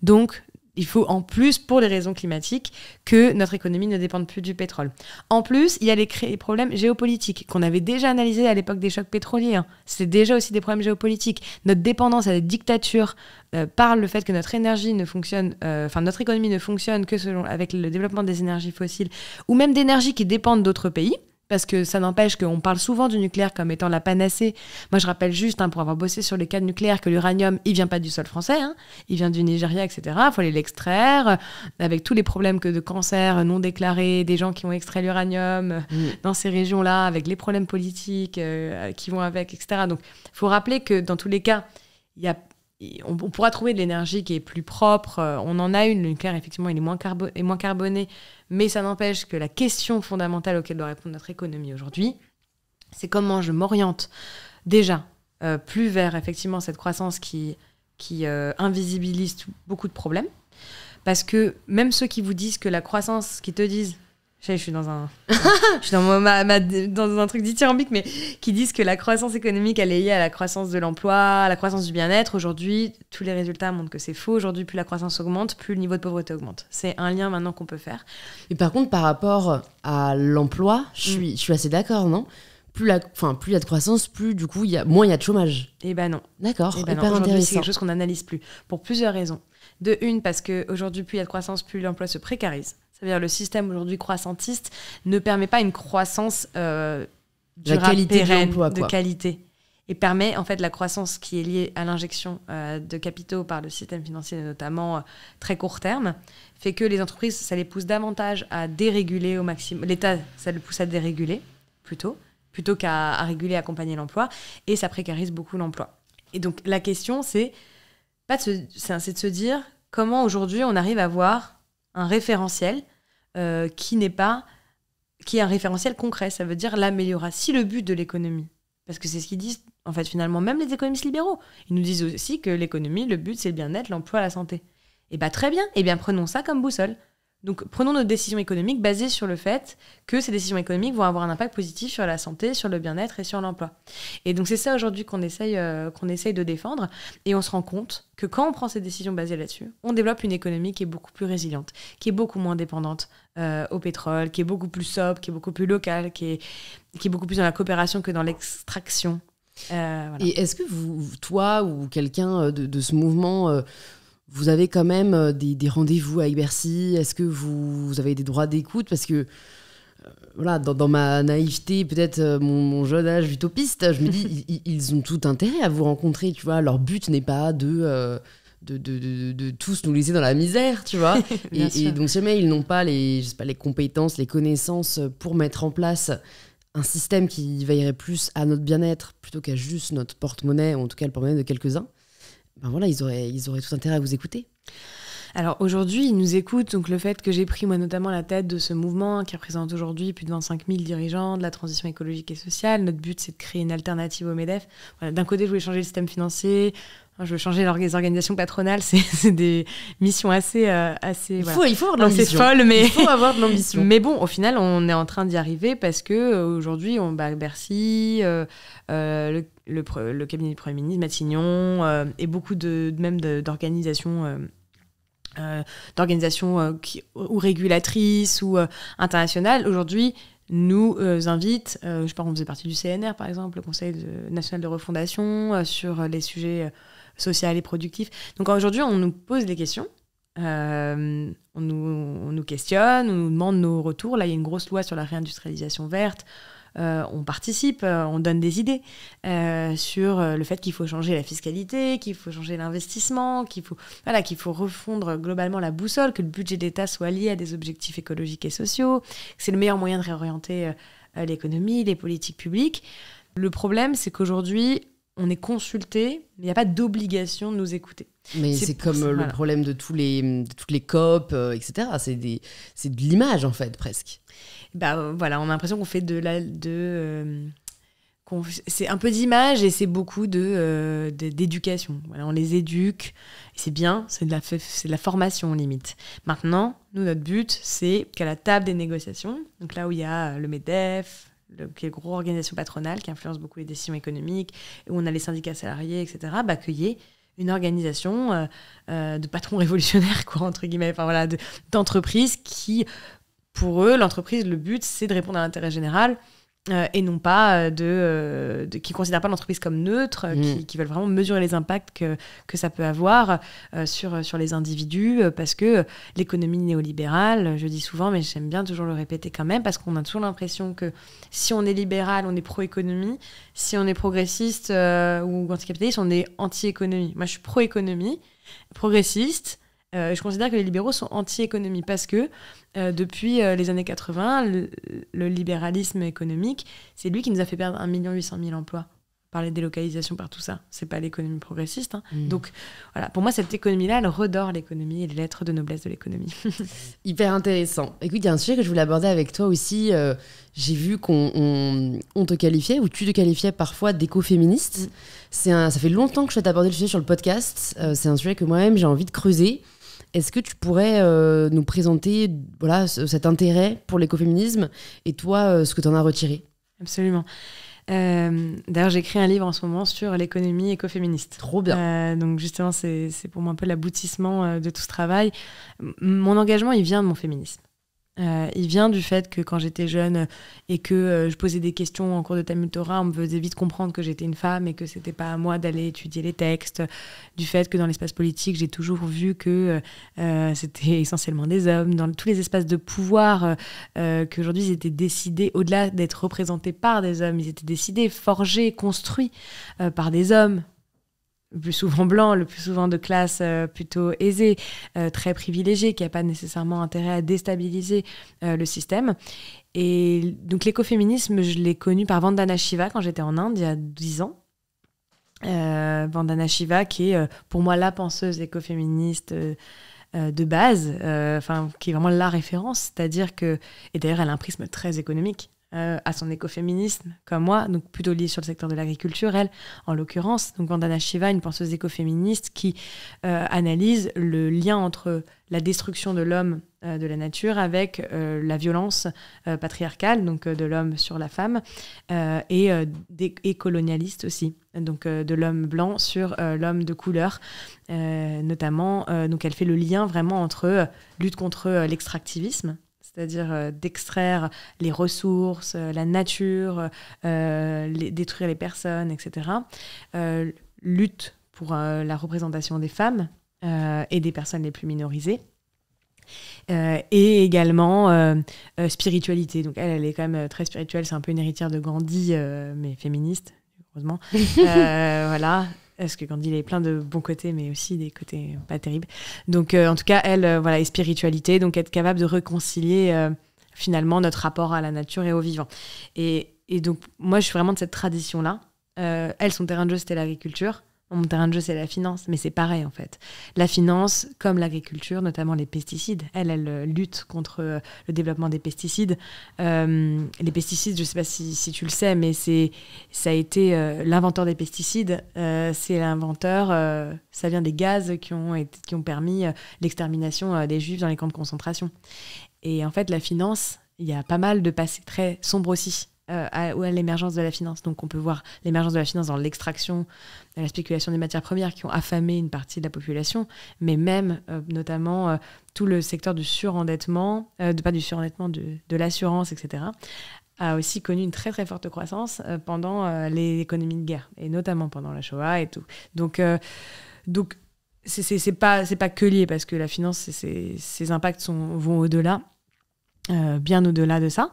Donc il faut en plus, pour les raisons climatiques, que notre économie ne dépende plus du pétrole. En plus, il y a les, problèmes géopolitiques qu'on avait déjà analysés à l'époque des chocs pétroliers. Hein. C'est déjà aussi des problèmes géopolitiques. Notre dépendance à la dictature euh, par le fait que notre énergie ne fonctionne, euh, enfin notre économie ne fonctionne que selon avec le développement des énergies fossiles ou même d'énergies qui dépendent d'autres pays. Parce que ça n'empêche qu'on parle souvent du nucléaire comme étant la panacée. Moi, je rappelle juste, hein, pour avoir bossé sur les cas nucléaires, que l'uranium, il vient pas du sol français, hein. il vient du Nigeria, etc. Il faut aller l'extraire, euh, avec tous les problèmes que de cancer non déclarés, des gens qui ont extrait l'uranium euh, dans ces régions-là, avec les problèmes politiques euh, qui vont avec, etc. Donc, il faut rappeler que dans tous les cas, on, pourra trouver de l'énergie qui est plus propre. On en a une, le nucléaire, effectivement, il est moins, est moins carboné mais ça n'empêche que la question fondamentale auquel doit répondre notre économie aujourd'hui, c'est comment je m'oriente déjà euh, plus vers effectivement cette croissance qui, qui euh, invisibilise beaucoup de problèmes. Parce que même ceux qui vous disent que la croissance, qui te disent je suis dans un, <laughs> je suis dans, un truc dithyrambique, mais qui disent que la croissance économique, elle est liée à la croissance de l'emploi, à la croissance du bien-être. Aujourd'hui, tous les résultats montrent que c'est faux. Aujourd'hui, plus la croissance augmente, plus le niveau de pauvreté augmente. C'est un lien maintenant qu'on peut faire. Et par contre, par rapport à l'emploi, je mm. suis, je suis assez d'accord, non plus la, enfin, plus il y a de croissance, plus du coup, y a, moins il y a de chômage. Eh ben non. D'accord, eh ben C'est quelque chose qu'on n'analyse plus, pour plusieurs raisons. De une, parce qu'aujourd'hui, plus il y a de croissance, plus l'emploi se précarise. C'est-à-dire le système aujourd'hui croissantiste ne permet pas une croissance euh, durable, de, qualité et permet en fait la croissance qui est liée à l'injection euh, de capitaux par le système financier, notamment euh, très court terme, fait que les entreprises, ça les pousse davantage à déréguler au maximum. L'État, ça le pousse à déréguler plutôt, plutôt qu'à à réguler, accompagner l'emploi, et ça précarise beaucoup l'emploi. Et donc la question, c'est c'est de se dire comment aujourd'hui on arrive à voir un référentiel euh, qui n'est pas qui est un référentiel concret. Ça veut dire l'amélioration. Si le but de l'économie, parce que c'est ce qu'ils disent en fait finalement même les économistes libéraux, ils nous disent aussi que l'économie, le but c'est le bien-être, l'emploi, la santé. Et eh bien très bien, et eh bien prenons ça comme boussole. Donc prenons nos décisions économiques basées sur le fait que ces décisions économiques vont avoir un impact positif sur la santé, sur le bien-être et sur l'emploi. Et donc c'est ça aujourd'hui qu'on essaye, euh, qu'on essaye de défendre et on se rend compte que quand on prend ces décisions basées là-dessus, on développe une économie qui est beaucoup plus résiliente, qui est beaucoup moins dépendante euh, au pétrole, qui est beaucoup plus sobre, qui est beaucoup plus locale, qui est, beaucoup plus dans la coopération que dans l'extraction. Euh, et est-ce que vous, toi ou quelqu'un de, ce mouvement vous avez quand même euh, des, rendez-vous à Bercy Est-ce que vous, avez des droits d'écoute Parce que euh, voilà, dans, ma naïveté, peut-être euh, mon, jeune âge utopiste, je me dis, <laughs> ils, ont tout intérêt à vous rencontrer, tu vois. Leur but n'est pas de, de, tous nous laisser dans la misère, tu vois. <laughs> et, et, donc, jamais ils n'ont pas les, je sais pas les compétences, les connaissances pour mettre en place un système qui veillerait plus à notre bien-être plutôt qu'à juste notre porte-monnaie, ou en tout cas le porte-monnaie de quelques-uns ben voilà, ils auraient, ils auraient tout intérêt à vous écouter. Alors aujourd'hui, ils nous écoutent. Donc le fait que j'ai pris moi notamment la tête de ce mouvement qui représente aujourd'hui plus de 25 000 dirigeants de la transition écologique et sociale. Notre but, c'est de créer une alternative au MEDEF. D'un côté, je voulais changer le système financier. Je veux changer les organisations patronales, <laughs> c'est des missions assez. Euh, assez il, faut, il faut de l'ambition. mais. Il faut avoir de l'ambition. <laughs> mais bon, au final, on est en train d'y arriver parce que euh, aujourd'hui, on bat Bercy, euh, le cabinet du Premier ministre, Matignon, et beaucoup de, même d'organisations d'organisation euh, d'organisations euh, ou régulatrices ou internationale euh, internationales, aujourd'hui nous invite je pense qu'on faisait partie du CNR par exemple, le Conseil national de refondation, sur les sujets sociaux et productifs. Donc aujourd'hui, on nous pose des questions. on, nous, on nous questionne, on nous demande nos retours. Là, il y a une grosse loi sur la réindustrialisation verte. Euh, on participe, euh, on donne des idées euh, sur le fait qu'il faut changer la fiscalité, qu'il faut changer l'investissement, qu'il faut, voilà, qu'il faut refondre globalement la boussole, que le budget d'État soit lié à des objectifs écologiques et sociaux, que c'est le meilleur moyen de réorienter l'économie, les politiques publiques. Le problème, c'est qu'aujourd'hui, on est consulté, mais il n'y a pas d'obligation de nous écouter. Mais c'est comme euh, le problème de, tous les, toutes les COP, euh, etc. C'est de l'image, en fait, presque. Bah, euh, voilà, on a l'impression qu'on fait de la. De, c'est un peu d'image et c'est beaucoup de d'éducation. on les éduque, c'est bien, c'est de la c'est la formation limite. Maintenant, nous notre but, c'est qu'à la table des négociations, donc là où il y a le Medef, les qui est une grosse organisation patronale qui influence beaucoup les décisions économiques, où on a les syndicats salariés, etc., bah, qu'il une organisation euh, euh, de patrons <laughs> révolutionnaires, quoi, entre guillemets, enfin, d'entreprises qui, pour eux, l'entreprise, le but, c'est de répondre à l'intérêt général euh, et non pas euh, euh, de, qui ne considèrent pas l'entreprise comme neutre, mm. qui, veulent vraiment mesurer les impacts que, que ça peut avoir sur, sur les individus, parce que l'économie néolibérale, je dis souvent, mais j'aime bien toujours le répéter quand même, parce qu'on a toujours l'impression que si on est libéral, on est pro-économie, si on est progressiste ou anticapitaliste, on est anti-économie. Moi, je suis pro-économie, progressiste, euh, je considère que les libéraux sont anti-économie parce que euh, depuis euh, les années 80, le, libéralisme économique, c'est lui qui nous a fait perdre 1 800 000 emplois par les délocalisations, par tout ça. C'est pas l'économie progressiste. Hein. Mmh. Donc voilà, pour moi, cette économie-là, elle redore l'économie et les lettres de noblesse de l'économie. <laughs> <laughs> Hyper intéressant. Écoute, il y a un sujet que je voulais aborder avec toi aussi. J'ai vu qu'on te qualifiait, ou tu te qualifiais parfois d'écoféministe. Mmh. Ça fait longtemps que je t'ai abordé le sujet sur le podcast. C'est un sujet que moi-même, j'ai envie de creuser. Est-ce que tu pourrais euh, nous présenter voilà, cet intérêt pour l'écoféminisme et toi, euh, ce que tu en as retiré Absolument. Euh, d'ailleurs, j'écris un livre en ce moment sur l'économie écoféministe. Trop bien. donc justement, c'est pour moi un peu l'aboutissement de tout ce travail. mon engagement, il vient de mon féminisme. Euh, il vient du fait que quand j'étais jeune et que euh, je posais des questions en cours de Tamil Torah, on me faisait vite comprendre que j'étais une femme et que n'était pas à moi d'aller étudier les textes. Du fait que dans l'espace politique, j'ai toujours vu que euh, c'était <laughs> essentiellement des hommes. Dans tous les espaces de pouvoir, qu'aujourd'hui ils étaient décidés, au-delà d'être représentés par des hommes, ils étaient décidés, forgés, construits par des hommes, le plus souvent blanc, le plus souvent de classe euh, plutôt aisée, euh, très privilégiée, qui n'a pas nécessairement intérêt à déstabiliser euh, le système. Et donc l'écoféminisme, je l'ai connu par Vandana Shiva quand j'étais en Inde il y a 10 ans. Vandana Shiva, qui est pour moi la penseuse écoféministe de base, enfin qui est vraiment la référence, c'est-à-dire que, et d'ailleurs elle a un prisme très économique, euh, à son écoféminisme, comme moi, donc plutôt lié sur le secteur de l'agriculture, elle, en l'occurrence. Donc Vandana Shiva, une penseuse écoféministe qui euh, analyse le lien entre la destruction de l'homme euh, de la nature avec la violence patriarcale, donc de l'homme sur la femme, et, des, et colonialiste aussi, donc de l'homme blanc sur l'homme de couleur, notamment. donc elle fait le lien vraiment entre lutte contre l'extractivisme, c'est-à-dire euh, d'extraire les ressources, euh, la nature, euh, détruire les personnes, etc. lutte pour la représentation des femmes et des personnes les plus minorisées. et également spiritualité. Donc elle, elle est quand même très spirituelle, c'est un peu une héritière de Gandhi, mais féministe, heureusement. <laughs> voilà, parce que Gandhi, il est plein de bons côtés, mais aussi des côtés pas terribles. Donc, euh, en tout cas, elle, euh, voilà, et spiritualité, donc être capable de réconcilier euh, finalement notre rapport à la nature et au vivant. Et, donc, moi, je suis vraiment de cette tradition-là. elles, son terrain de jeu, c'était l'agriculture. Mon terrain de jeu, c'est la finance, mais c'est pareil en fait. La finance, comme l'agriculture, notamment les pesticides, elle, elle euh, lutte contre euh, le développement des pesticides. Euh, les pesticides, je ne sais pas si, tu le sais, mais c'est ça a été l'inventeur des pesticides. c'est l'inventeur, ça vient des gaz qui ont, qui ont permis l'extermination des juifs dans les camps de concentration. Et en fait, la finance, il y a pas mal de passés très sombre aussi. Euh, ou à, l'émergence de la finance. Donc on peut voir l'émergence de la finance dans l'extraction, dans la spéculation des matières premières qui ont affamé une partie de la population, mais même euh, notamment euh, tout le secteur du surendettement, de, pas du surendettement, de, de l'assurance, etc., a aussi connu une très très forte croissance pendant les économies de guerre, et notamment pendant la Shoah et tout. Donc, donc c'est pas, pas que lié, parce que la finance, ses impacts vont au-delà. Euh, bien au-delà de ça.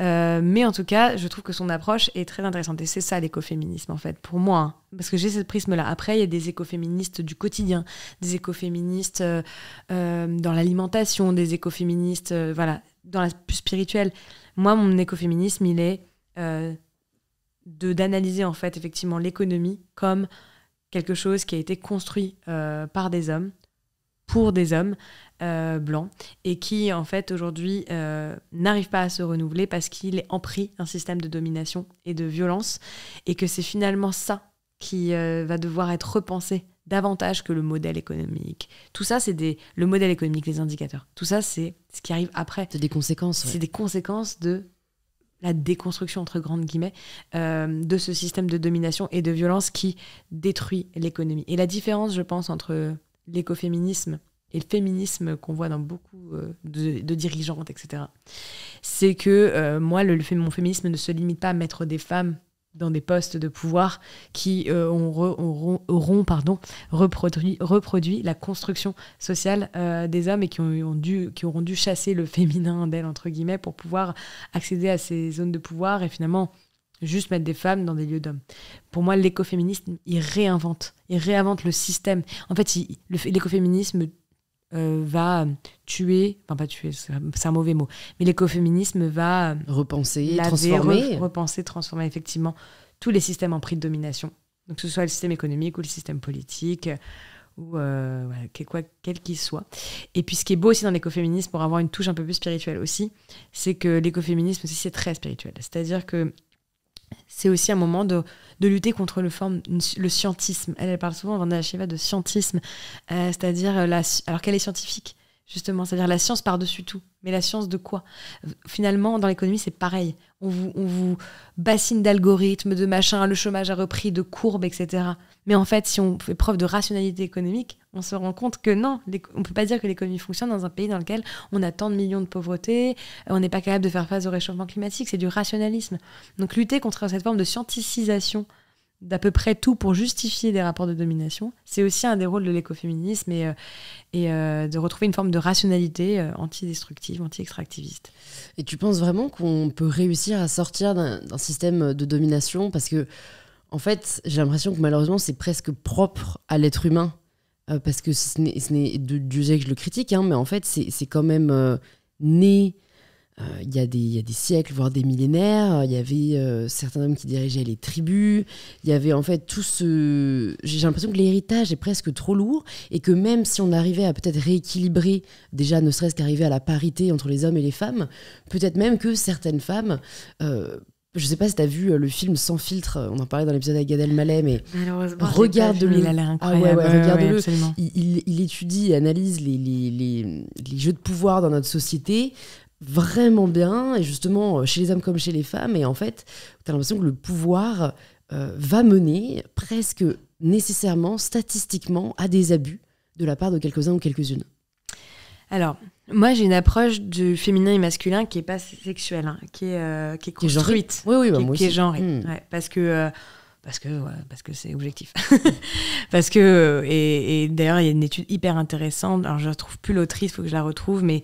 Euh, mais en tout cas, je trouve que son approche est très intéressante. Et c'est ça l'écoféminisme, en fait, pour moi. Hein. Parce que j'ai ce prisme-là. Après, il y a des écoféministes du quotidien, des écoféministes euh, dans l'alimentation, des écoféministes voilà, dans la plus spirituelle. Moi, mon écoféminisme, il est de d'analyser, en fait, effectivement, l'économie comme quelque chose qui a été construit par des hommes, pour des hommes, euh, blanc et qui en fait aujourd'hui euh, n'arrive pas à se renouveler parce qu'il est empris un système de domination et de violence et que c'est finalement ça qui euh, va devoir être repensé davantage que le modèle économique. Tout ça, c'est des le modèle économique, les indicateurs. Tout ça, c'est ce qui arrive après. C'est des conséquences. C'est des conséquences de la déconstruction entre grandes guillemets de ce système de domination et de violence qui détruit l'économie. Et la différence, je pense, entre l'écoféminisme et le féminisme qu'on voit dans beaucoup euh, de, dirigeantes, etc. C'est que euh, moi, le, mon féminisme ne se limite pas à mettre des femmes dans des postes de pouvoir qui euh, ont auront pardon, reproduit, reproduit la construction sociale des hommes et qui, ont, dû, qui auront dû chasser le féminin d'elle, entre guillemets, pour pouvoir accéder à ces zones de pouvoir et finalement juste mettre des femmes dans des lieux d'hommes. Pour moi, l'écoféminisme, il réinvente, il réinvente le système. En fait, l'écoféminisme euh, va tuer, enfin pas tuer, c'est un mauvais mot, mais l'écoféminisme va repenser, transformer. repenser, transformer effectivement tous les systèmes en prix de domination. Donc que ce soit le système économique ou le système politique, euh, ou euh, quel qu'il soit. Et puis ce qui est beau aussi dans l'écoféminisme, pour avoir une touche un peu plus spirituelle aussi, c'est que l'écoféminisme aussi c'est très spirituel. C'est-à-dire que c'est aussi un moment de, lutter contre le, forme, le scientisme. Elle, elle parle souvent, Vanda Shiva, de scientisme, euh, c'est-à-dire, euh, la, alors qu'elle est scientifique, justement, c'est-à-dire la science par-dessus tout. Mais la science de quoi Finalement, dans l'économie, c'est pareil. On vous, on vous bassine d'algorithmes, de machins, le chômage a repris, de courbes, etc. Mais en fait, si on fait preuve de rationalité économique, on se rend compte que non, on ne peut pas dire que l'économie fonctionne dans un pays dans lequel on a tant de millions de pauvreté, on n'est pas capable de faire face au réchauffement climatique, c'est du rationalisme. Donc lutter contre cette forme de scienticisation d'à peu près tout pour justifier des rapports de domination. C'est aussi un des rôles de l'écoféminisme et, euh, et euh, de retrouver une forme de rationalité anti euh, antidestructive, anti-extractiviste. Et tu penses vraiment qu'on peut réussir à sortir d'un système de domination Parce que, en fait, j'ai l'impression que malheureusement, c'est presque propre à l'être humain. parce que ce n'est, du sait que je le critique, hein, mais en fait, c'est quand même né euh, il, y a des, y a des siècles, voire des millénaires, euh, il y avait euh, certains hommes qui dirigeaient les tribus, il y avait en fait tout ce... J'ai l'impression que l'héritage est presque trop lourd et que même si on arrivait à peut-être rééquilibrer, déjà ne serait-ce qu'arriver à la parité entre les hommes et les femmes, peut-être même que certaines femmes... je sais pas si tu as vu le film Sans filtre, on en parlait dans l'épisode avec Gadel Mallet mais regarde-le. Il a l'air ah incroyable. regarde il, étudie et analyse les, les, les, les, jeux de pouvoir dans notre société, vraiment bien, et justement euh, chez les hommes comme chez les femmes, et en fait, tu as l'impression que le pouvoir euh, va mener presque nécessairement, statistiquement, à des abus de la part de quelques-uns ou quelques-unes. Alors, moi, j'ai une approche du féminin et masculin qui est pas sexuelle, hein, qui, est, construite, euh, qui est genrée. parce que parce que parce que c'est objectif. <laughs> parce que et, et d'ailleurs, il y a une étude hyper intéressante. Alors, je ne retrouve plus l'autrice, il faut que je la retrouve, mais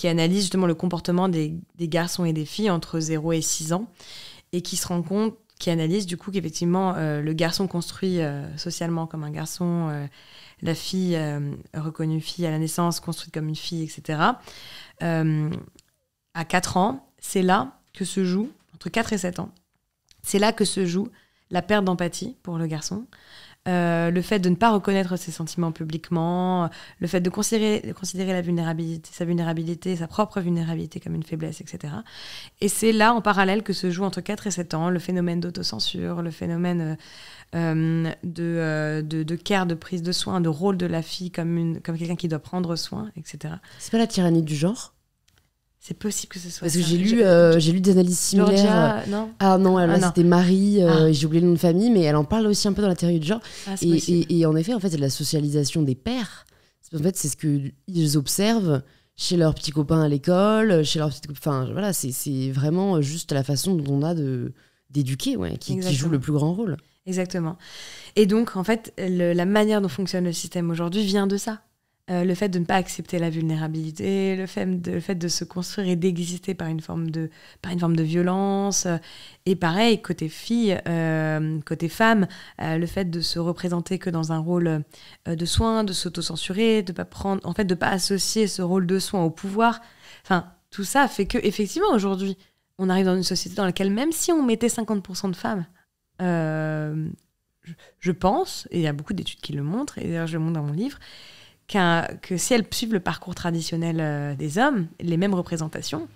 qui analyse justement le comportement des, garçons et des filles entre 0 et 6 ans, et qui se rend compte, qui analyse du coup qu'effectivement euh, le garçon construit euh, socialement comme un garçon, euh, la fille reconnue fille à la naissance, construite comme une fille, etc. à 4 ans, c'est là que se joue, entre 4 et 7 ans, c'est là que se joue la perte d'empathie pour le garçon, euh, le fait de ne pas reconnaître ses sentiments publiquement, le fait de considérer, considérer la vulnérabilité, sa vulnérabilité, sa propre vulnérabilité comme une faiblesse, etc. Et c'est là, en parallèle, que se joue entre 4 et 7 ans le phénomène d'autocensure, le phénomène euh, euh, de, de, de, care, de prise de soin, de rôle de la fille comme, comme quelqu'un qui doit prendre soin, etc. C'est pas la tyrannie du genre c'est possible que ce soit. Parce que j'ai lu, euh, j'ai lu des analyses similaires. Euh, ah, ah non, c'était Marie, euh, ah. j'ai oublié le nom de famille, mais elle en parle aussi un peu dans la théorie du genre. Ah, et, en effet, en fait, la socialisation des pères. En fait, c'est ce qu'ils observent chez leurs petits copains à l'école, chez leurs petites Enfin, voilà, c'est vraiment juste la façon dont on a d'éduquer, ouais, qui, joue le plus grand rôle. Exactement. Et donc, en fait, la manière dont fonctionne le système aujourd'hui vient de ça. Euh, le fait de ne pas accepter la vulnérabilité, le fait de, se construire et d'exister par, une forme de, par une forme de violence. Euh, et pareil, côté fille, euh, côté femme, le fait de se représenter que dans un rôle de soin, de s'autocensurer, de pas prendre, en fait, de pas associer ce rôle de soin au pouvoir. Enfin, tout ça fait que, effectivement, aujourd'hui, on arrive dans une société dans laquelle, même si on mettait 50% de femmes, je pense, et il y a beaucoup d'études qui le montrent, et d'ailleurs je le montre dans mon livre, que si elles suivent le parcours traditionnel euh, des hommes, les mêmes représentations,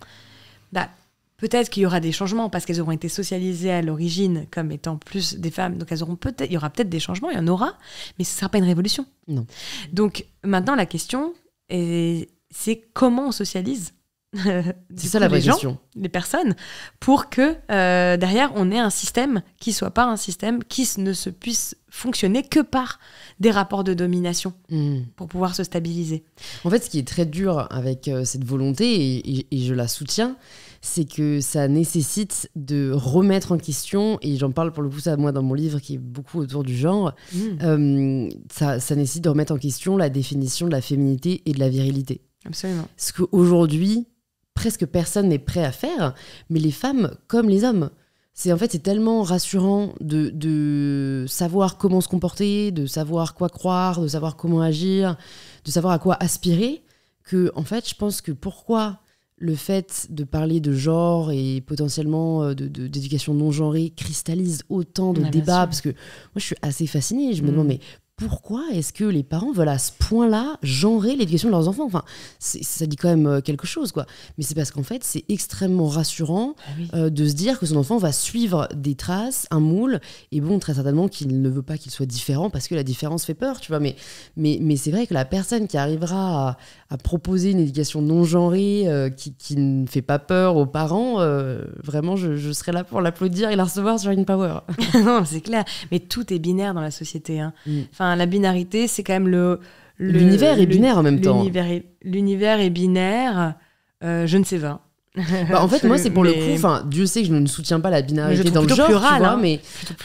bah, peut-être qu'il y aura des changements parce qu'elles auront été socialisées à l'origine comme étant plus des femmes. Donc elles peut-être, il y aura peut-être des changements, il y en aura, mais ce ne sera pas une révolution. Non. Donc maintenant la question c'est comment on socialise. <laughs> les les personnes, pour que euh, derrière on ait un système qui soit pas un système qui ne se puisse fonctionner que par des rapports de domination hmm. pour pouvoir se stabiliser. En fait, ce qui est très dur avec euh, cette volonté, et, je la soutiens, c'est que ça nécessite de remettre en question, et j'en parle pour le coup ça moi dans mon livre qui est beaucoup autour du genre, hmm. euh, ça, ça nécessite de remettre en question la définition de la féminité et de la virilité. Absolument. Ce qu'aujourd'hui, presque personne n'est prêt à faire, mais les femmes comme les hommes c'est en fait c'est tellement rassurant de, savoir comment se comporter, de savoir quoi croire, de savoir comment agir, de savoir à quoi aspirer que en fait je pense que pourquoi le fait de parler de genre et potentiellement euh, d'éducation de, d'éducation non genrée cristallise autant de débats parce que moi je suis assez fascinée je me mm. demande mais pourquoi est-ce que les parents veulent à ce point-là genrer l'éducation de leurs enfants Enfin, ça dit quand même euh, quelque chose, quoi. Mais c'est parce qu'en fait, c'est extrêmement rassurant ah euh, de se dire que son enfant va suivre des traces, un moule, et bon, très certainement qu'il ne veut pas qu'il soit différent parce que la différence fait peur, tu vois. Mais, mais, mais c'est vrai que la personne qui arrivera à, proposer une éducation non genrée euh, qui, qui, ne fait pas peur aux parents, euh, vraiment, je, serais là pour l'applaudir et la recevoir sur une power. <laughs> non, c'est clair. Mais tout est binaire dans la société. Hein. Mm. Enfin, la binarité, c'est quand même le. L'univers est binaire en même temps. L'univers est, est, binaire. Euh, je ne sais pas. <laughs> Bah, en fait, moi, c'est pour le coup. Enfin, Dieu sait que je ne soutiens pas la binarité dans le genre, tu vois, hein. mais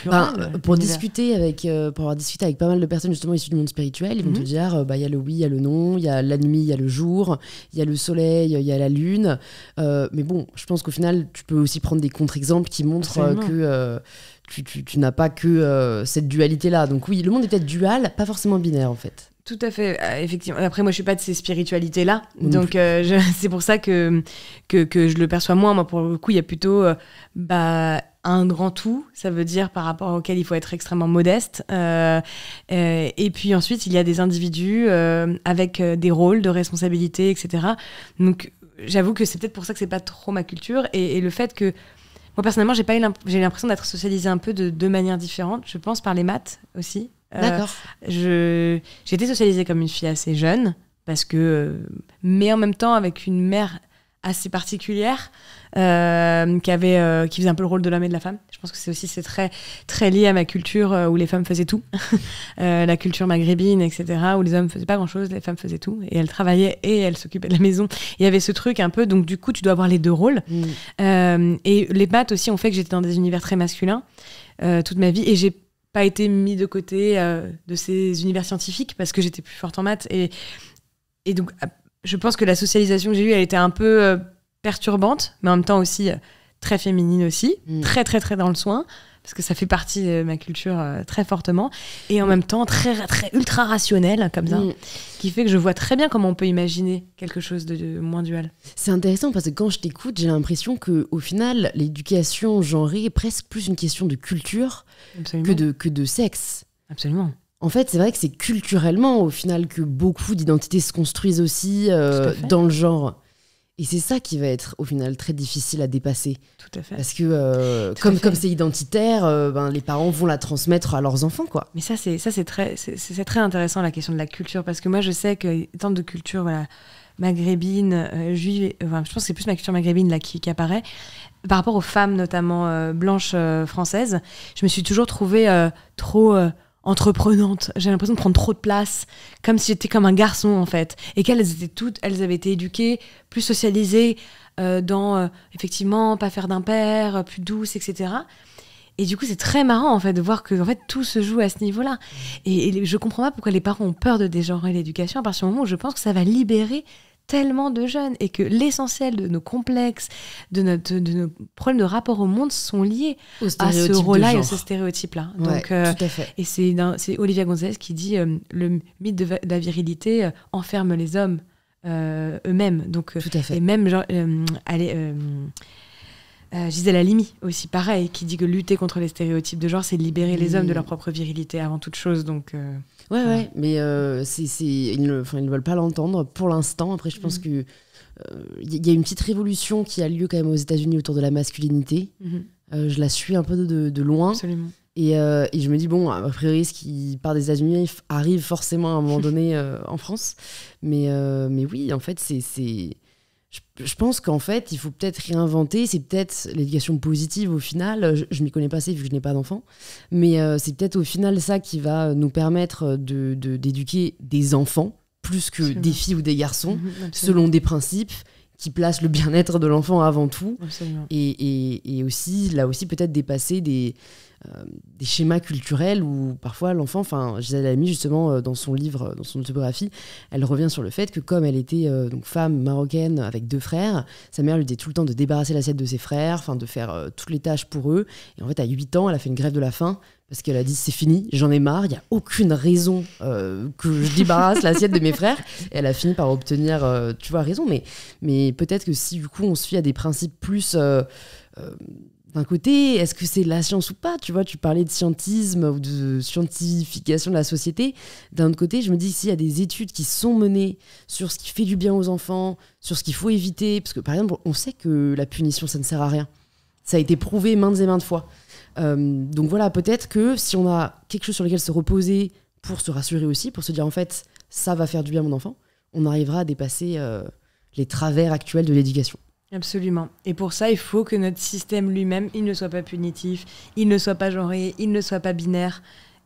ben, pour discuter avec, euh, pour avoir discuté avec pas mal de personnes justement issues du monde spirituel, ils vont te mhm. dire, euh, bah, il y a le oui, il y a le non, il y a la nuit, il y a le jour, il y a le soleil, il y a la lune. Euh, mais bon, je pense qu'au final, tu peux aussi prendre des contre-exemples qui montrent que tu, tu n'as pas que cette dualité-là. Donc oui, le monde est peut-être dual, pas forcément binaire en fait. Tout à fait, euh, effectivement. Après, moi, je suis pas de ces spiritualités-là, donc euh, <laughs> c'est pour ça que, que, je le perçois moins. Moi, pour le coup, il y a plutôt euh, bah, un grand tout, ça veut dire par rapport auquel il faut être extrêmement modeste. et puis ensuite, il y a des individus avec des rôles de responsabilité, etc. Donc, j'avoue que c'est peut-être pour ça que c'est pas trop ma culture et, le fait que moi personnellement, j'ai pas eu j'ai l'impression d'être socialisée un peu de deux manières différentes. Je pense par les maths aussi, D'accord. Euh, je J'ai été socialisée comme une fille assez jeune, parce que. Euh, mais en même temps, avec une mère assez particulière euh, qui avait qui faisait un peu le rôle de l'homme et de la femme je pense que c'est aussi c'est très très lié à ma culture où les femmes faisaient tout <laughs> la culture maghrébine etc où les hommes faisaient pas grand chose les femmes faisaient tout et elles travaillaient et elles s'occupaient de la maison il y avait ce truc un peu donc du coup tu dois avoir les deux rôles mm. et les maths aussi ont fait que j'étais dans des univers très masculins toute ma vie et j'ai pas été mis de côté euh, de ces univers scientifiques parce que j'étais plus forte en maths. Et, et donc, ah, je pense que la socialisation que j'ai eue, elle était un peu euh, perturbante, mais en même temps aussi euh, très féminine aussi, mm. très, très, très dans le soin parce que ça fait partie de ma culture euh, très fortement, et en même temps très, très ultra rationnel comme ça, mm. qui fait que je vois très bien comment on peut imaginer quelque chose de, moins dual. C'est intéressant parce que quand je t'écoute, j'ai l'impression que au final, l'éducation genrée est presque plus une question de culture que de, que de sexe. Absolument. En fait, c'est vrai que c'est culturellement, au final, que beaucoup d'identités se construisent aussi euh, dans le genre. Et c'est ça qui va être au final très difficile à dépasser. Tout à fait. Parce que euh, comme comme c'est identitaire, euh, ben, les parents vont la transmettre à leurs enfants quoi. Mais ça c'est ça c'est très c'est très intéressant la question de la culture parce que moi je sais que tant de cultures voilà maghrébine, euh, juive, je pense que c'est plus ma culture maghrébine là qui, qui apparaît par rapport aux femmes notamment blanches françaises. Je me suis toujours trouvée trop entreprenante. J'ai l'impression de prendre trop de place, comme si j'étais comme un garçon en fait. Et qu'elles étaient toutes, elles avaient été éduquées, plus socialisées euh, dans euh, effectivement pas faire d'impair, euh, plus douce, etc. Et du coup, c'est très marrant en fait de voir que en fait tout se joue à ce niveau-là. Et, je comprends pas pourquoi les parents ont peur de dégenrer l'éducation à partir du moment où je pense que ça va libérer tellement de jeunes et que l'essentiel de nos complexes, de, notre, de nos problèmes de rapport au monde sont liés à ce rôle-là et à ce stéréotype-là. Euh, et c'est Olivia Gonzalez qui dit que euh, le mythe de, la virilité euh, enferme les hommes eux-mêmes. Donc, tout à fait. Et même, Gisèle Halimi aussi, pareil, qui dit que lutter contre les stéréotypes de genre, c'est libérer les hommes de leur propre virilité avant toute chose. Donc Ouais, ouais, mais euh, c'est, ils, ne, veulent pas l'entendre pour l'instant. Après, je pense qu'il mm. que il euh, y a une petite révolution qui a lieu quand même aux États-Unis autour de la masculinité. Mm-hmm. Euh, je la suis un peu de, loin. Et, je me dis, bon, a priori, ce qui part des États-Unis arrive forcément à un moment <laughs> donné en France. Mais, mais oui, en fait, c'est, je, pense qu'en fait, il faut peut-être réinventer. C'est peut-être l'éducation positive au final. Je, m'y connais pas assez vu que je n'ai pas d'enfant. Mais euh, c'est peut-être au final ça qui va nous permettre d'éduquer de, des enfants plus que des filles ou des garçons mhm, selon des principes qui placent le bien-être de l'enfant avant tout. Et, et, aussi, là aussi, peut-être dépasser des, euh, des schémas culturels où parfois l'enfant, enfin Gisèle mis justement euh, dans son livre, euh, dans son autobiographie, elle revient sur le fait que comme elle était femme marocaine avec deux frères, sa mère lui disait tout le temps de débarrasser l'assiette de ses frères, enfin de faire toutes les tâches pour eux. Et en fait à 8 ans, elle a fait une grève de la faim parce qu'elle a dit c'est fini, j'en ai marre, il n'y a aucune raison que je débarrasse l'assiette de mes frères. Et elle a fini par obtenir, tu vois, raison. Mais, mais peut-être que si du coup on se fie à des principes plus d'un côté, est-ce que c'est de la science ou pas Tu vois, tu parlais de scientisme ou de scientification de la société. D'un autre côté, je me dis s'il y a des études qui sont menées sur ce qui fait du bien aux enfants, sur ce qu'il faut éviter, parce que par exemple, on sait que la punition, ça ne sert à rien. Ça a été prouvé maintes et maintes fois. Euh, donc voilà, peut-être que si on a quelque chose sur lequel se reposer pour se rassurer aussi, pour se dire en fait, ça va faire du bien à mon enfant, on arrivera à dépasser euh, les travers actuels de l'éducation. Absolument. Et pour ça, il faut que notre système lui-même, il ne soit pas punitif, il ne soit pas genré, il ne soit pas binaire.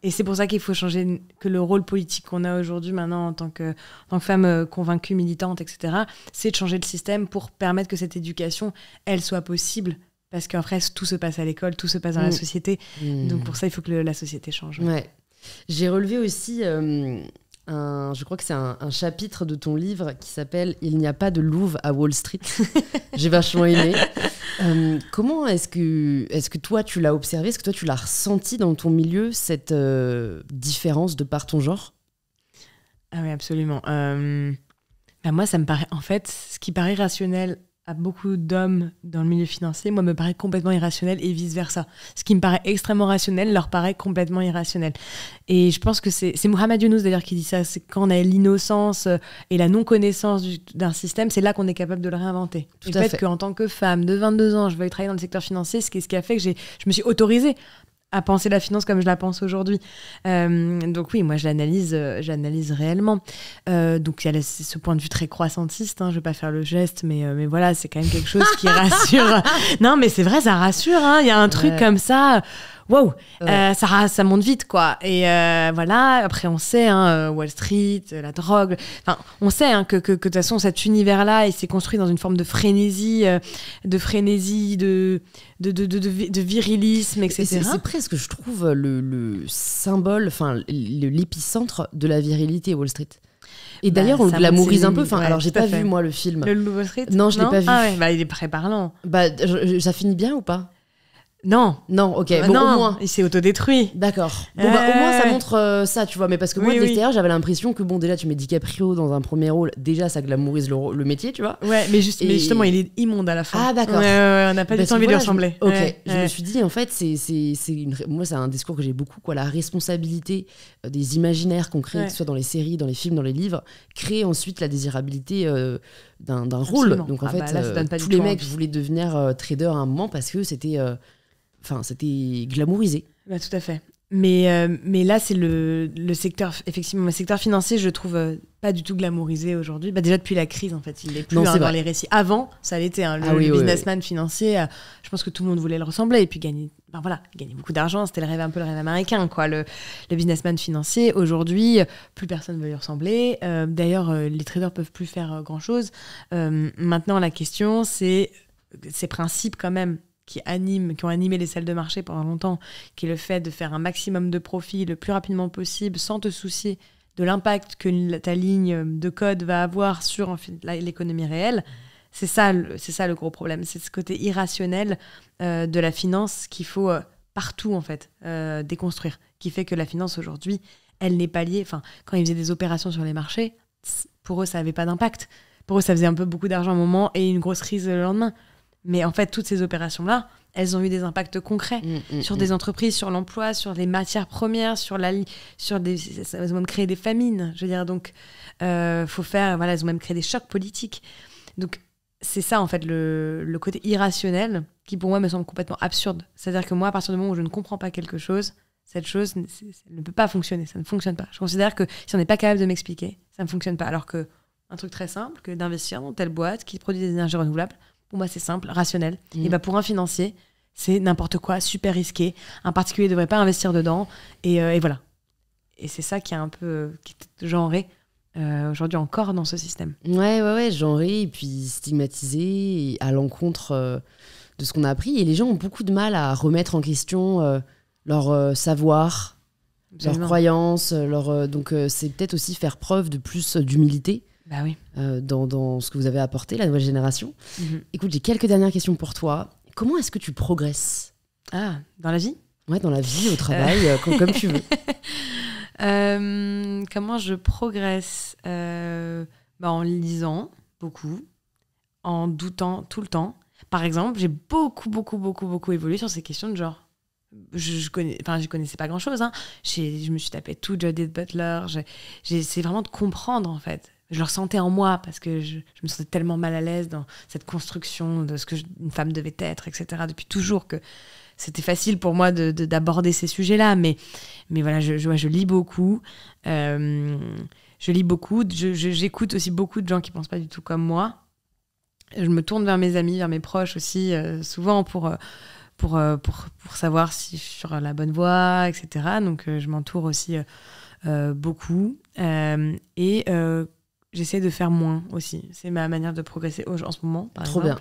Et c'est pour ça qu'il faut changer que le rôle politique qu'on a aujourd'hui maintenant en tant que, femme euh, convaincue, militante, etc., c'est de changer le système pour permettre que cette éducation, elle soit possible. Parce qu'en fait, tout se passe à l'école, tout se passe dans la mm. société. Mm. Donc pour ça, il faut que la société change. Ouais. J'ai relevé aussi euh, je crois que c'est un, chapitre de ton livre qui s'appelle Il n'y a pas de Louvre à Wall Street. <laughs> J'ai vachement aimé. Euh, comment est-ce que, est que toi tu l'as observé Est-ce que toi tu l'as ressenti dans ton milieu, cette euh, différence de par ton genre Ah oui, absolument. Euh, bah, moi, ça me paraît. En fait, ce qui paraît rationnel à beaucoup d'hommes dans le milieu financier, moi, me paraît complètement irrationnel et vice-versa. Ce qui me paraît extrêmement rationnel leur paraît complètement irrationnel. Et je pense que c'est Mohamed Younous d'ailleurs qui dit ça, c'est quand on a l'innocence euh, et la non-connaissance d'un système, c'est là qu'on est capable de le réinventer. Tout fait, qu'en tant que femme de 22 ans, je veuille travailler dans le secteur financier, ce qui, ce qui a fait que je me suis autorisée à penser la finance comme je la pense aujourd'hui. Euh, donc oui, moi je l'analyse, euh, j'analyse réellement. Euh, donc il y a ce point de vue très croissantiste. Hein, je vais pas faire le geste, mais mais voilà, c'est quand même quelque chose qui <laughs> rassure. non, mais c'est vrai, ça rassure. Hein. Il y a un truc comme ça waouh, euh, ça, ça monte vite, quoi. Et euh, voilà, après, on sait, hein, euh, Wall Street, la drogue, enfin, on sait hein, que, de toute façon, cet univers-là, il s'est construit dans une forme de frénésie, de frénésie, de, de, virilisme, etc. c'est presque, je trouve, le, symbole, enfin, l'épicentre de la virilité, Wall Street. Et bah, d'ailleurs, on l'amourise glamourise un peu. Enfin, alors, j'ai pas vu, moi, le film. Le Wall Street Non, je l'ai pas vu. Ah bah, il est très parlant. Bah, ça finit bien ou pas non. Non, ok. Euh, au moins. il s'est autodétruit. D'accord. Bon, bah, au moins, ça euh. montre euh, ça, tu vois. Mais parce que moi, oui, j'avais l'impression que, bon, déjà, tu mets DiCaprio dans un premier rôle, déjà, ça glamourise le, métier, tu vois. Ouais, mais, juste, justement, il est immonde à la fin. Ah, d'accord. on n'a pas bah, du tout envie de lui ressembler. Ok. Je me suis dit, en fait, c'est une... moi, c'est un discours que j'ai beaucoup, quoi. La responsabilité des imaginaires qu'on crée, que ce soit dans les séries, dans les films, dans les livres, crée ensuite la désirabilité. d'un rôle. Donc en ah, fait, bah, tous les mecs voulaient devenir trader à un moment parce que c'était Enfin, c'était glamourisé. Bah, tout à fait. Mais, euh, mais là, c'est le, le, secteur, effectivement, le secteur financier, je trouve euh, pas du tout glamourisé aujourd'hui. Bah, déjà depuis la crise, en fait, il est plus hein, dans les récits. Avant, ça l'était. Hein, le, ah businessman financier, euh, je pense que tout le monde voulait le ressembler et puis gagner, ben voilà, gagner beaucoup d'argent. C'était le rêve, un peu le rêve américain, quoi. Le, le businessman financier, aujourd'hui, plus personne veut lui ressembler. D'ailleurs, les traders peuvent plus faire grand chose. maintenant, la question, c'est ces principes quand même qui qui ont animé les salles de marché pendant longtemps, qui est le fait de faire un maximum de profit le plus rapidement possible sans te soucier de l'impact que ta ligne de code va avoir sur l'économie réelle. C'est ça, c'est ça le gros problème. C'est ce côté irrationnel euh, de la finance qu'il faut euh, partout en fait euh, déconstruire, qui fait que la finance aujourd'hui, elle n'est pas liée. Enfin, quand ils faisaient des opérations sur les marchés, pour eux, ça n'avait pas d'impact. Pour eux, ça faisait un peu beaucoup d'argent à un moment et une grosse crise le lendemain. Mais en fait, toutes ces opérations-là, elles ont eu des impacts concrets mm, mm, sur mm. des entreprises, sur l'emploi, sur les matières premières, sur la sur des, elles ont même créé des famines. Je veux dire, donc, euh, faut faire, voilà, elles ont même créé des chocs politiques. Donc, c'est ça, en fait, le, le, côté irrationnel qui, pour moi, me semble complètement absurde. C'est-à-dire que moi, à partir du moment où je ne comprends pas quelque chose, cette chose ne peut pas fonctionner, ça ne fonctionne pas. Je considère que si on n'est pas capable de m'expliquer, ça ne fonctionne pas. Alors que un truc très simple, que d'investir dans telle boîte qui produit des énergies renouvelables, pour moi, c'est simple, rationnel. Et mm. bah, pour un financier, c'est n'importe quoi, super risqué. Un particulier ne devrait pas investir dedans. Euh, et, voilà. Et c'est ça qui est un peu qui est genré. Euh, aujourd'hui encore dans ce système. Ouais, ouais, ouais, genré, et puis stigmatisé, à l'encontre euh, de ce qu'on a appris. Et les gens ont beaucoup de mal à remettre en question leur savoir, leurs croyances. Leur, donc c'est peut-être aussi faire preuve de plus d'humilité bah oui. Euh, dans, dans, ce que vous avez apporté, la nouvelle génération. Mhm. Écoute, j'ai quelques dernières questions pour toi. Comment est-ce que tu progresses Ah, dans la vie Ouais, dans la vie, au euh. travail, euh, comme, tu veux. <laughs> comment je progresse bah, En lisant beaucoup, en doutant tout le temps. Par exemple, j'ai beaucoup, beaucoup, beaucoup, beaucoup évolué sur ces questions de genre je, je connais je connaissais pas grand chose hein. je me suis tapé tout Judith Butler c'est vraiment de comprendre en fait je le ressentais en moi parce que je, me sentais tellement mal à l'aise dans cette construction de ce que une femme devait être, etc. Depuis toujours que c'était facile pour moi d'aborder de, ces sujets-là, mais, mais voilà, je, je, euh, je lis beaucoup. je lis beaucoup, j'écoute aussi beaucoup de gens qui pensent pas du tout comme moi. Je me tourne vers mes amis, vers mes proches aussi, euh, souvent pour, euh, pour, pour, savoir si je suis sur la bonne voie, etc. Donc je m'entoure aussi beaucoup. et j'essaie de faire moins aussi. C'est ma manière de progresser en ce moment, par Trop bien.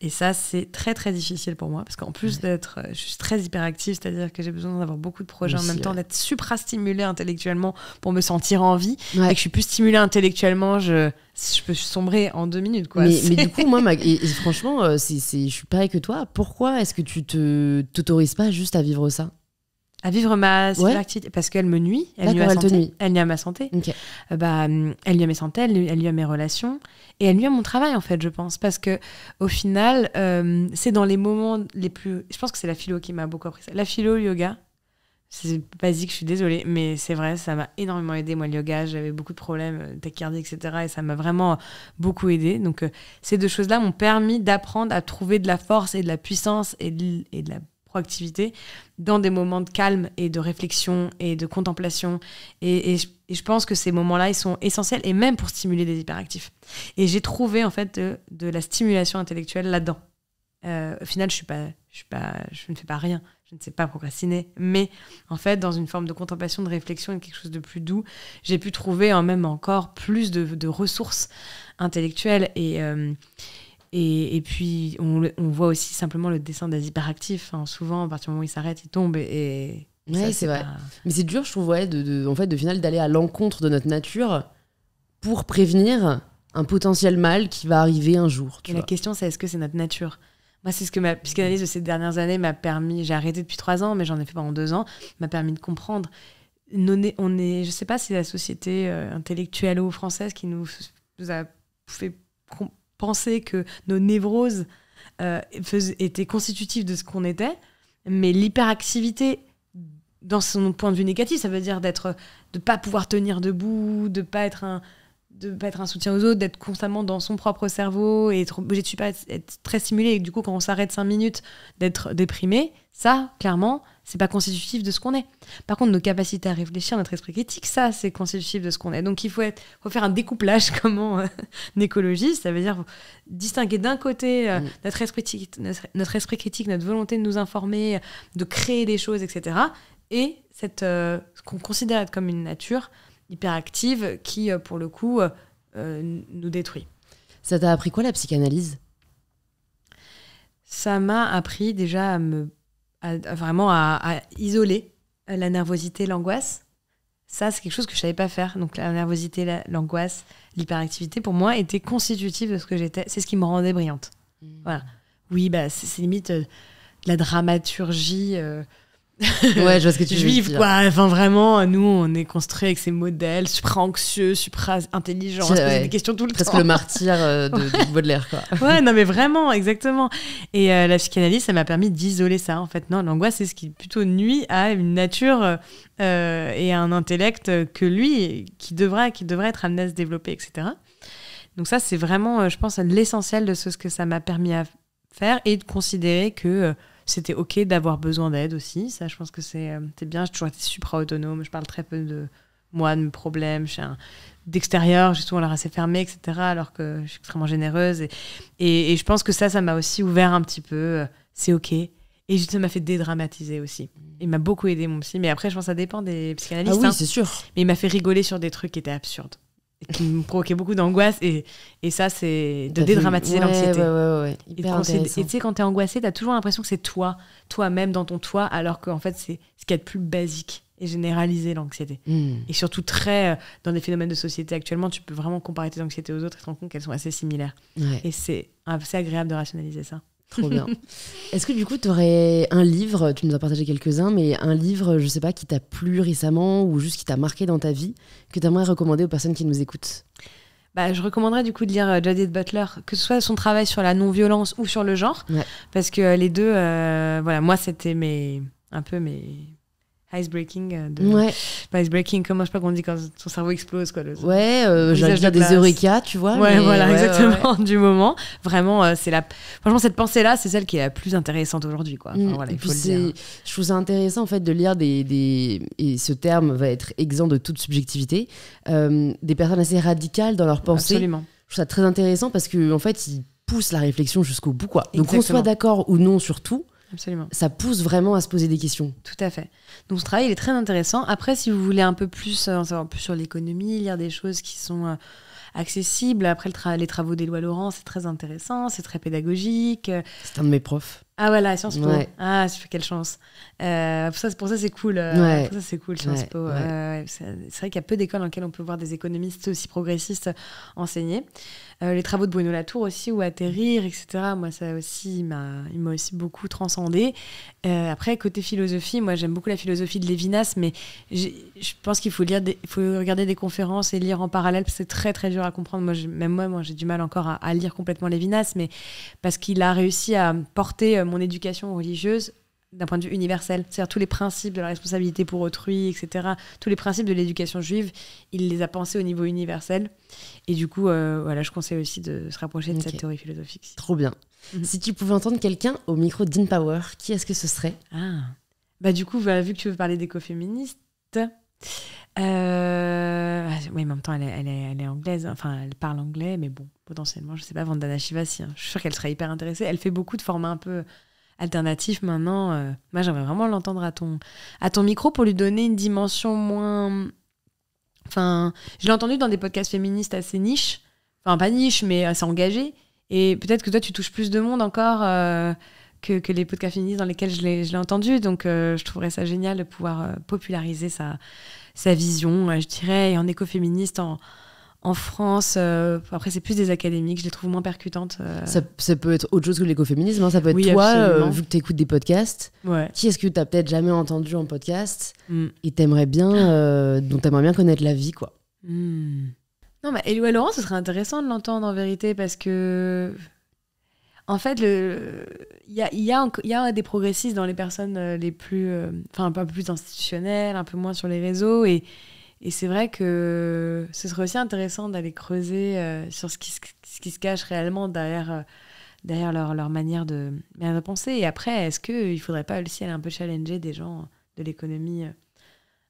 Et ça, c'est très, très difficile pour moi, parce qu'en plus d'être, euh, je suis très hyperactive, c'est-à-dire que j'ai besoin d'avoir beaucoup de projets en même temps, d'être suprastimulée intellectuellement pour me sentir en vie. Et que je suis plus stimulée intellectuellement, je, je peux sombrer en deux minutes. Quoi. Mais, du coup, moi, ma... et, franchement, euh, je suis pareil que toi. Pourquoi est-ce que tu te, t'autorises pas juste à vivre ça à vivre ma parce qu'elle me nuit, elle nuit, à ma santé, elle nuit à ma santé. elle nuit à mes santé, elle, nuit à mes relations et elle nuit à mon travail en fait, je pense, parce que au final, euh, c'est dans les moments les plus, je pense que c'est la philo qui m'a beaucoup appris ça. La philo, le yoga, c'est basique, je suis désolée, mais c'est vrai, ça m'a énormément aidé. Moi, le yoga, j'avais beaucoup de problèmes, euh, tachycardie, etc. Et ça m'a vraiment euh, beaucoup aidé. Donc, ces deux choses-là m'ont permis d'apprendre à trouver de la force et de la puissance et et de la proactivité dans des moments de calme et de réflexion et de contemplation. Et, je, pense que ces moments-là, ils sont essentiels et même pour stimuler des hyperactifs. Et j'ai trouvé en fait de, la stimulation intellectuelle là-dedans. Euh, au final, je suis pas, je suis pas, je ne fais pas rien. Je ne sais pas procrastiner, mais en fait, dans une forme de contemplation, de réflexion et quelque chose de plus doux, j'ai pu trouver en même encore plus de, ressources intellectuelles et, euh, et, et, puis, on, voit aussi simplement le dessin des hyperactifs. Hein. Souvent, à partir du moment où il s'arrête, il tombe. et. c'est vrai. Mais c'est dur, je trouve, de, en fait, de final d'aller à l'encontre de notre nature pour prévenir un potentiel mal qui va arriver un jour. la question, c'est est-ce que c'est notre nature moi, c'est ce que ma psychanalyse de ces dernières années m'a permis. J'ai arrêté depuis trois ans, mais j'en ai fait pendant deux ans. M'a permis de comprendre. Je on est, je sais pas si la société euh, intellectuelle ou française qui nous, nous a fait penser que nos névroses euh, étaient constitutives de ce qu'on était, mais l'hyperactivité dans son point de vue négatif, ça veut dire d'être, de pas pouvoir tenir debout, de pas être un, de pas être un soutien aux autres, d'être constamment dans son propre cerveau et être obligé de super être, être très stimulé et du coup quand on s'arrête cinq minutes d'être déprimé, ça clairement c'est pas constitutif de ce qu'on est. Par contre, nos capacités à réfléchir, notre esprit critique, ça, c'est constitutif de ce qu'on est. Donc, il faut, être, faire un découplage, <laughs> comment euh, écologiste, ça veut dire distinguer d'un côté euh, mm. notre, esprit, notre, notre, esprit critique, notre volonté de nous informer, de créer des choses, etc. Et cette, euh, ce qu'on considère comme une nature hyperactive qui, euh, pour le coup, nous détruit. Ça t'a appris quoi la psychanalyse Ça m'a appris déjà à me vraiment à, isoler la nervosité, l'angoisse. Ça, c'est quelque chose que je savais pas faire. Donc la nervosité, l'angoisse, l'hyperactivité, pour moi, était constitutive de ce que j'étais. C'est ce qui me rendait brillante. Mmh. Voilà. Oui, bah, c'est limite euh, de la dramaturgie. Euh, ouais, je vois ce que tu veux dire. quoi. Enfin, vraiment, nous, on est construit avec ces modèles super anxieux super intelligents On pose des questions tout le Presque Presque le martyr euh, <laughs> de, Baudelaire, quoi. Ouais, non, mais vraiment, <laughs> exactement. Et euh, la psychanalyse, ça m'a permis d'isoler ça. En fait, non, l'angoisse, c'est ce qui plutôt nuit à une nature euh, et à un intellect que lui, qui devrait, qui devrait être amené à se développer, etc. Donc, ça, c'est vraiment, je pense, l'essentiel de ce, ce que ça m'a permis à faire et de considérer que c'était ok d'avoir besoin d'aide aussi. Ça, je pense que c'est euh, bien. J'ai toujours été super autonome. Je parle très peu de moi, de mes problèmes. Je suis un... d'extérieur, j'ai souvent l'air assez fermé etc. Alors que je suis extrêmement généreuse. Et, et, je pense que ça, ça m'a aussi ouvert un petit peu. Euh, c'est ok. Et ça m'a fait dédramatiser aussi. Il m'a beaucoup aidé, mon psy. Mais après, je pense que ça dépend des psychanalystes. Ah oui, hein. c'est sûr. Mais il m'a fait rigoler sur des trucs qui étaient absurdes qui me provoquait beaucoup d'angoisse. Et, et ça, c'est de dédramatiser ouais, l'anxiété. Ouais, ouais, et tu sais, quand t'es angoissé, t'as toujours l'impression que c'est toi, toi-même dans ton toit, alors qu'en fait, c'est ce qu'il y a de plus basique et généraliser l'anxiété. Hmm. Et surtout très, euh, dans les phénomènes de société actuellement, tu peux vraiment comparer tes anxiétés aux autres et te rendre compte qu'elles sont assez similaires. Et c'est assez agréable de rationaliser ça. Trop bien. <laughs> Est-ce que du coup, tu aurais un livre, tu nous as partagé quelques-uns, mais un livre, je sais pas, qui t'a plu récemment ou juste qui t'a marqué dans ta vie, que tu aimerais recommander aux personnes qui nous écoutent bah, je recommanderais du coup de lire euh, Judith Butler, que ce soit son travail sur la non-violence ou sur le genre, parce que euh, les deux, euh, voilà, moi c'était mes, un peu mes icebreaking breaking euh, ouais. comment je sais pas qu'on dit quand son cerveau explose quoi ouais euh, dire des eureka tu vois ouais voilà exactement <laughs> du moment vraiment euh, c'est la franchement cette pensée là c'est celle qui est la plus intéressante aujourd'hui quoi je trouve ça intéressant en fait de lire des, des... et ce terme va être exempt de toute subjectivité euh, des personnes assez radicales dans leur pensée absolument je trouve ça très intéressant parce que en fait ils poussent la réflexion jusqu'au bout quoi donc qu'on soit d'accord ou non sur tout Absolument. Ça pousse vraiment à se poser des questions. Tout à fait. Donc ce travail, il est très intéressant. Après, si vous voulez un peu plus euh, en savoir plus sur l'économie, lire des choses qui sont euh, accessibles, après le les travaux d'Éloi Laurent, c'est très intéressant, c'est très pédagogique. Euh, c'est un de mes profs. Ah voilà, Sciences Po. Ah, Ah, fais quelle chance. Euh, pour ça, pour ça c'est cool. Euh, pour ça, c'est cool, Sciences Po. c'est vrai qu'il y a peu d'écoles dans lesquelles on peut voir des économistes aussi progressistes enseigner. Euh, les travaux de Bruno Latour aussi, ou Atterrir, etc. Moi, ça aussi, il m'a aussi beaucoup transcendé. Euh, après, côté philosophie, moi, j'aime beaucoup la philosophie de Lévinas, mais je pense qu'il faut, lire faut regarder des conférences et lire en parallèle, parce que c'est très, très dur à comprendre. Moi, même moi, moi j'ai du mal encore à, à, lire complètement Lévinas, mais parce qu'il a réussi à porter euh, mon éducation religieuse d'un point de vue universel. C'est-à-dire tous les principes de la responsabilité pour autrui, etc. Tous les principes de l'éducation juive, il les a pensés au niveau universel. Et du coup, euh, voilà, je conseille aussi de se rapprocher de cette théorie philosophique. Trop bien. Mhm. Si tu pouvais entendre quelqu'un au micro d'InPower, qui est-ce que ce serait Ah Bah du coup, bah, vu que tu veux parler d'écoféministe, euh, ah, oui, en même temps, elle est, anglaise, hein. enfin, elle parle anglais, mais bon, potentiellement, je sais pas, Vandana Shiva, si, hein. je suis sûre qu'elle serait hyper intéressée. Elle fait beaucoup de formats un peu alternatifs maintenant. Euh. Moi, j'aimerais vraiment l'entendre à ton, à ton micro pour lui donner une dimension moins. Enfin, je l'ai entendu dans des podcasts féministes assez niches, enfin, pas niche, mais assez engagés. Et peut-être que toi, tu touches plus de monde encore. Euh, que, les podcasts féministes dans lesquels je l'ai entendu. Donc, euh, je trouverais ça génial de pouvoir euh, populariser sa, sa vision, euh, je dirais, et en écoféministe, en, en France. après, c'est plus des académiques, je les trouve moins percutantes. Ça, peut être autre chose que l'écoféminisme. Hein. Ça peut être toi, vu que tu écoutes des podcasts. Qui est-ce que tu as peut-être jamais entendu en podcast hmm. et t'aimerais bien, dont tu aimerais bien connaître la vie, quoi hmm. Non, mais bah, Laurent, ce serait intéressant de l'entendre en vérité parce que en fait, il y a, des progressistes dans les personnes euh, les plus. Euh, enfin, un peu plus institutionnelles, un peu moins sur les réseaux. Et, c'est vrai que ce serait aussi intéressant d'aller creuser euh, sur ce qui, se, cache réellement derrière, leur, manière de, de penser. Et après, est-ce qu'il ne faudrait pas aussi aller un peu challenger des gens de l'économie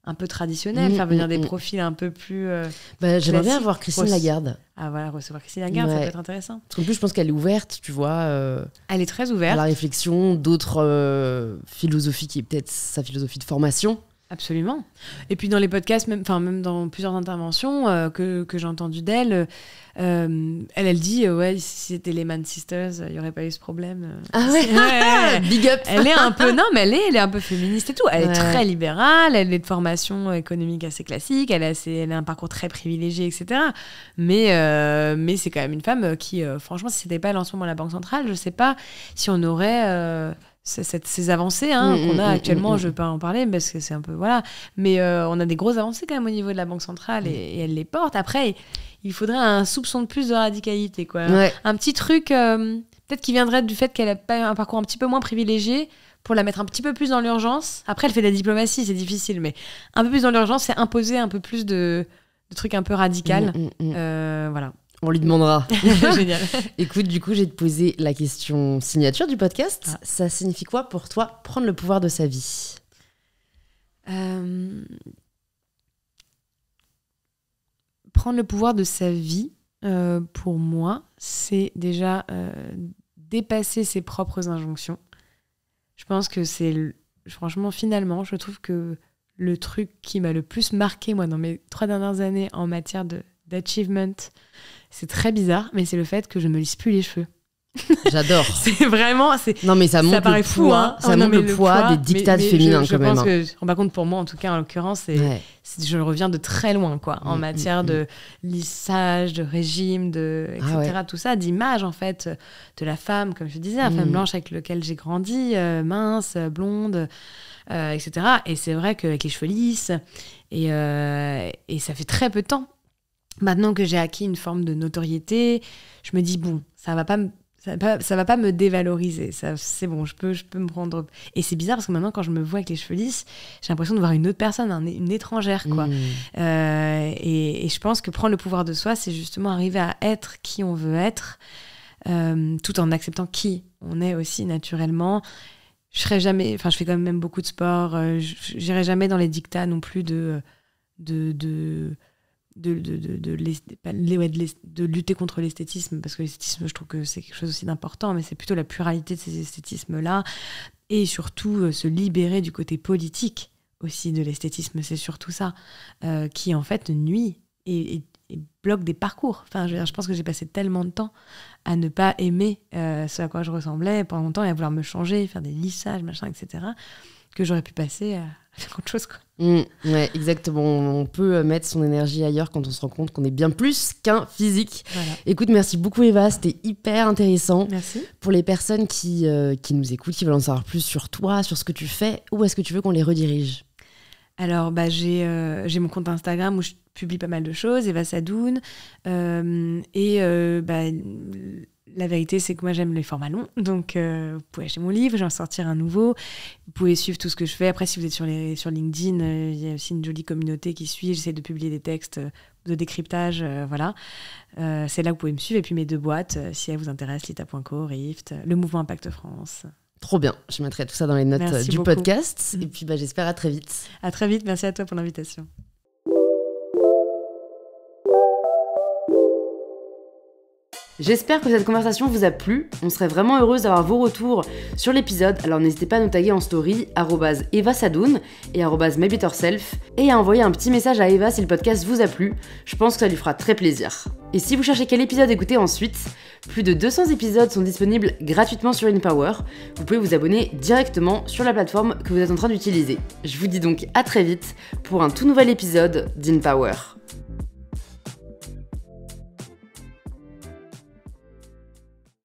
un peu traditionnel, mm, faire venir mm, des mm. profils un peu plus. Euh, bah, j'aimerais bien avoir Christine Lagarde. Ah voilà, recevoir Christine Lagarde, ça peut être intéressant. Parce plus, je pense qu'elle est ouverte, tu vois. Euh, elle est très ouverte. À la réflexion, d'autres euh, philosophies qui est peut-être sa philosophie de formation. Absolument. Et puis dans les podcasts, même, enfin même dans plusieurs interventions euh, que, que j'ai entendues d'elle, euh, euh, elle elle dit ouais si c'était les Man Sisters, il n'y aurait pas eu ce problème. Ah ouais. <laughs> <laughs> Big up. Elle est un peu non mais elle est, elle est un peu féministe et tout. Elle est très libérale, elle est de formation économique assez classique, elle a, assez, elle un parcours très privilégié etc. Mais mais c'est quand même une femme qui franchement si c'était pas elle en ce moment à la banque centrale, je sais pas si on aurait ces avancées hein, mm, qu'on mm, a mm, actuellement, je ne vais pas en parler parce que c'est un peu voilà, mais euh, on a des grosses avancées quand même au niveau de la banque centrale et, elle les porte. Après, il faudrait un soupçon de plus de radicalité, quoi. Un petit truc, euh, peut-être qui viendrait du fait qu'elle a un parcours un petit peu moins privilégié pour la mettre un petit peu plus dans l'urgence. Après, elle fait de la diplomatie, c'est difficile, mais un peu plus dans l'urgence, c'est imposer un peu plus de, trucs un peu radical, euh, voilà. On lui demandera. <laughs> Génial. Écoute, du coup, j'ai te posé la question signature du podcast. Ah. Ça signifie quoi pour toi prendre le pouvoir de sa vie euh, Prendre le pouvoir de sa vie, euh, pour moi, c'est déjà euh, dépasser ses propres injonctions. Je pense que c'est, franchement, finalement, je trouve que le truc qui m'a le plus marqué, moi, dans mes trois dernières années en matière de d'achievement. C'est très bizarre, mais c'est le fait que je me lisse plus les cheveux. <laughs> J'adore. c'est vraiment. non, mais ça montre paraît le poids, fou, Ça me le, poids, des dictats féminins, je, pense hein. Que, contre, pour moi, en tout cas, en l'occurrence, je reviens de très loin, quoi, en mm, mm, matière mm. de lissage, de régime, de, etc. Ah tout ça, d'image, en fait, de la femme, comme je disais, la femme blanche avec laquelle j'ai grandi, euh, mince, blonde, euh, etc. Et c'est vrai qu'avec les cheveux lisses, et euh, ça fait très peu de temps Maintenant que j'ai acquis une forme de notoriété, je me dis, bon, ça va pas ça va pas, me dévaloriser. Ça, c'est bon, je peux, je peux me prendre. Et c'est bizarre parce que maintenant, quand je me vois avec les cheveux lisses, j'ai l'impression de voir une autre personne, une étrangère, quoi. Mmh. Euh, et, je pense que prendre le pouvoir de soi, c'est justement arriver à être qui on veut être, euh, tout en acceptant qui on est aussi naturellement. Je serai jamais, enfin, je fais quand même beaucoup de sport. Euh, je J'irai jamais dans les dictats non plus de, de, de de, de, de, lutter contre l'esthétisme, parce que l'esthétisme, je trouve que c'est quelque chose aussi d'important, mais c'est plutôt la pluralité de ces esthétismes-là, et surtout euh, se libérer du côté politique aussi de l'esthétisme, c'est surtout ça, euh, qui en fait nuit et, bloque des parcours. Enfin, je, pense que j'ai passé tellement de temps à ne pas aimer euh, ce à quoi je ressemblais pendant longtemps et à vouloir me changer, faire des lissages, machin, etc., que j'aurais pu passer à, faire <laughs> chose. Quoi. Mm, ouais, exactement. On peut euh, mettre son énergie ailleurs quand on se rend compte qu'on est bien plus qu'un physique. Écoute, merci beaucoup Eva, c'était hyper intéressant. Merci. Pour les personnes qui, euh, qui nous écoutent, qui veulent en savoir plus sur toi, sur ce que tu fais, où est-ce que tu veux qu'on les redirige alors, bah, euh, j'ai mon compte Instagram où je publie pas mal de choses, Eva Sadoun. et bah, la vérité, c'est que moi, j'aime les formats longs. Donc, euh, vous pouvez acheter mon livre, j'en sortir un nouveau. Vous pouvez suivre tout ce que je fais. Après, si vous êtes sur, LinkedIn, euh, il y a aussi une jolie communauté qui suit. J'essaie de publier des textes euh, de décryptage. voilà. c'est là que vous pouvez me suivre. Et puis, mes deux boîtes, si elles vous intéressent, lita.co, Rift, le mouvement Impact France. Trop bien. Je mettrai tout ça dans les notes du podcast. Mm. Et puis, bah, j'espère à très vite. À très vite. Merci à toi pour l'invitation. J'espère que cette conversation vous a plu. On serait vraiment heureuse d'avoir vos retours sur l'épisode. Alors n'hésitez pas à nous taguer en story @evasadoun et @mybetterself et à envoyer un petit message à Eva si le podcast vous a plu. Je pense que ça lui fera très plaisir. Et si vous cherchez quel épisode écouter ensuite, plus de 200 épisodes sont disponibles gratuitement sur InPower. Vous pouvez vous abonner directement sur la plateforme que vous êtes en train d'utiliser. Je vous dis donc à très vite pour un tout nouvel épisode d'InPower.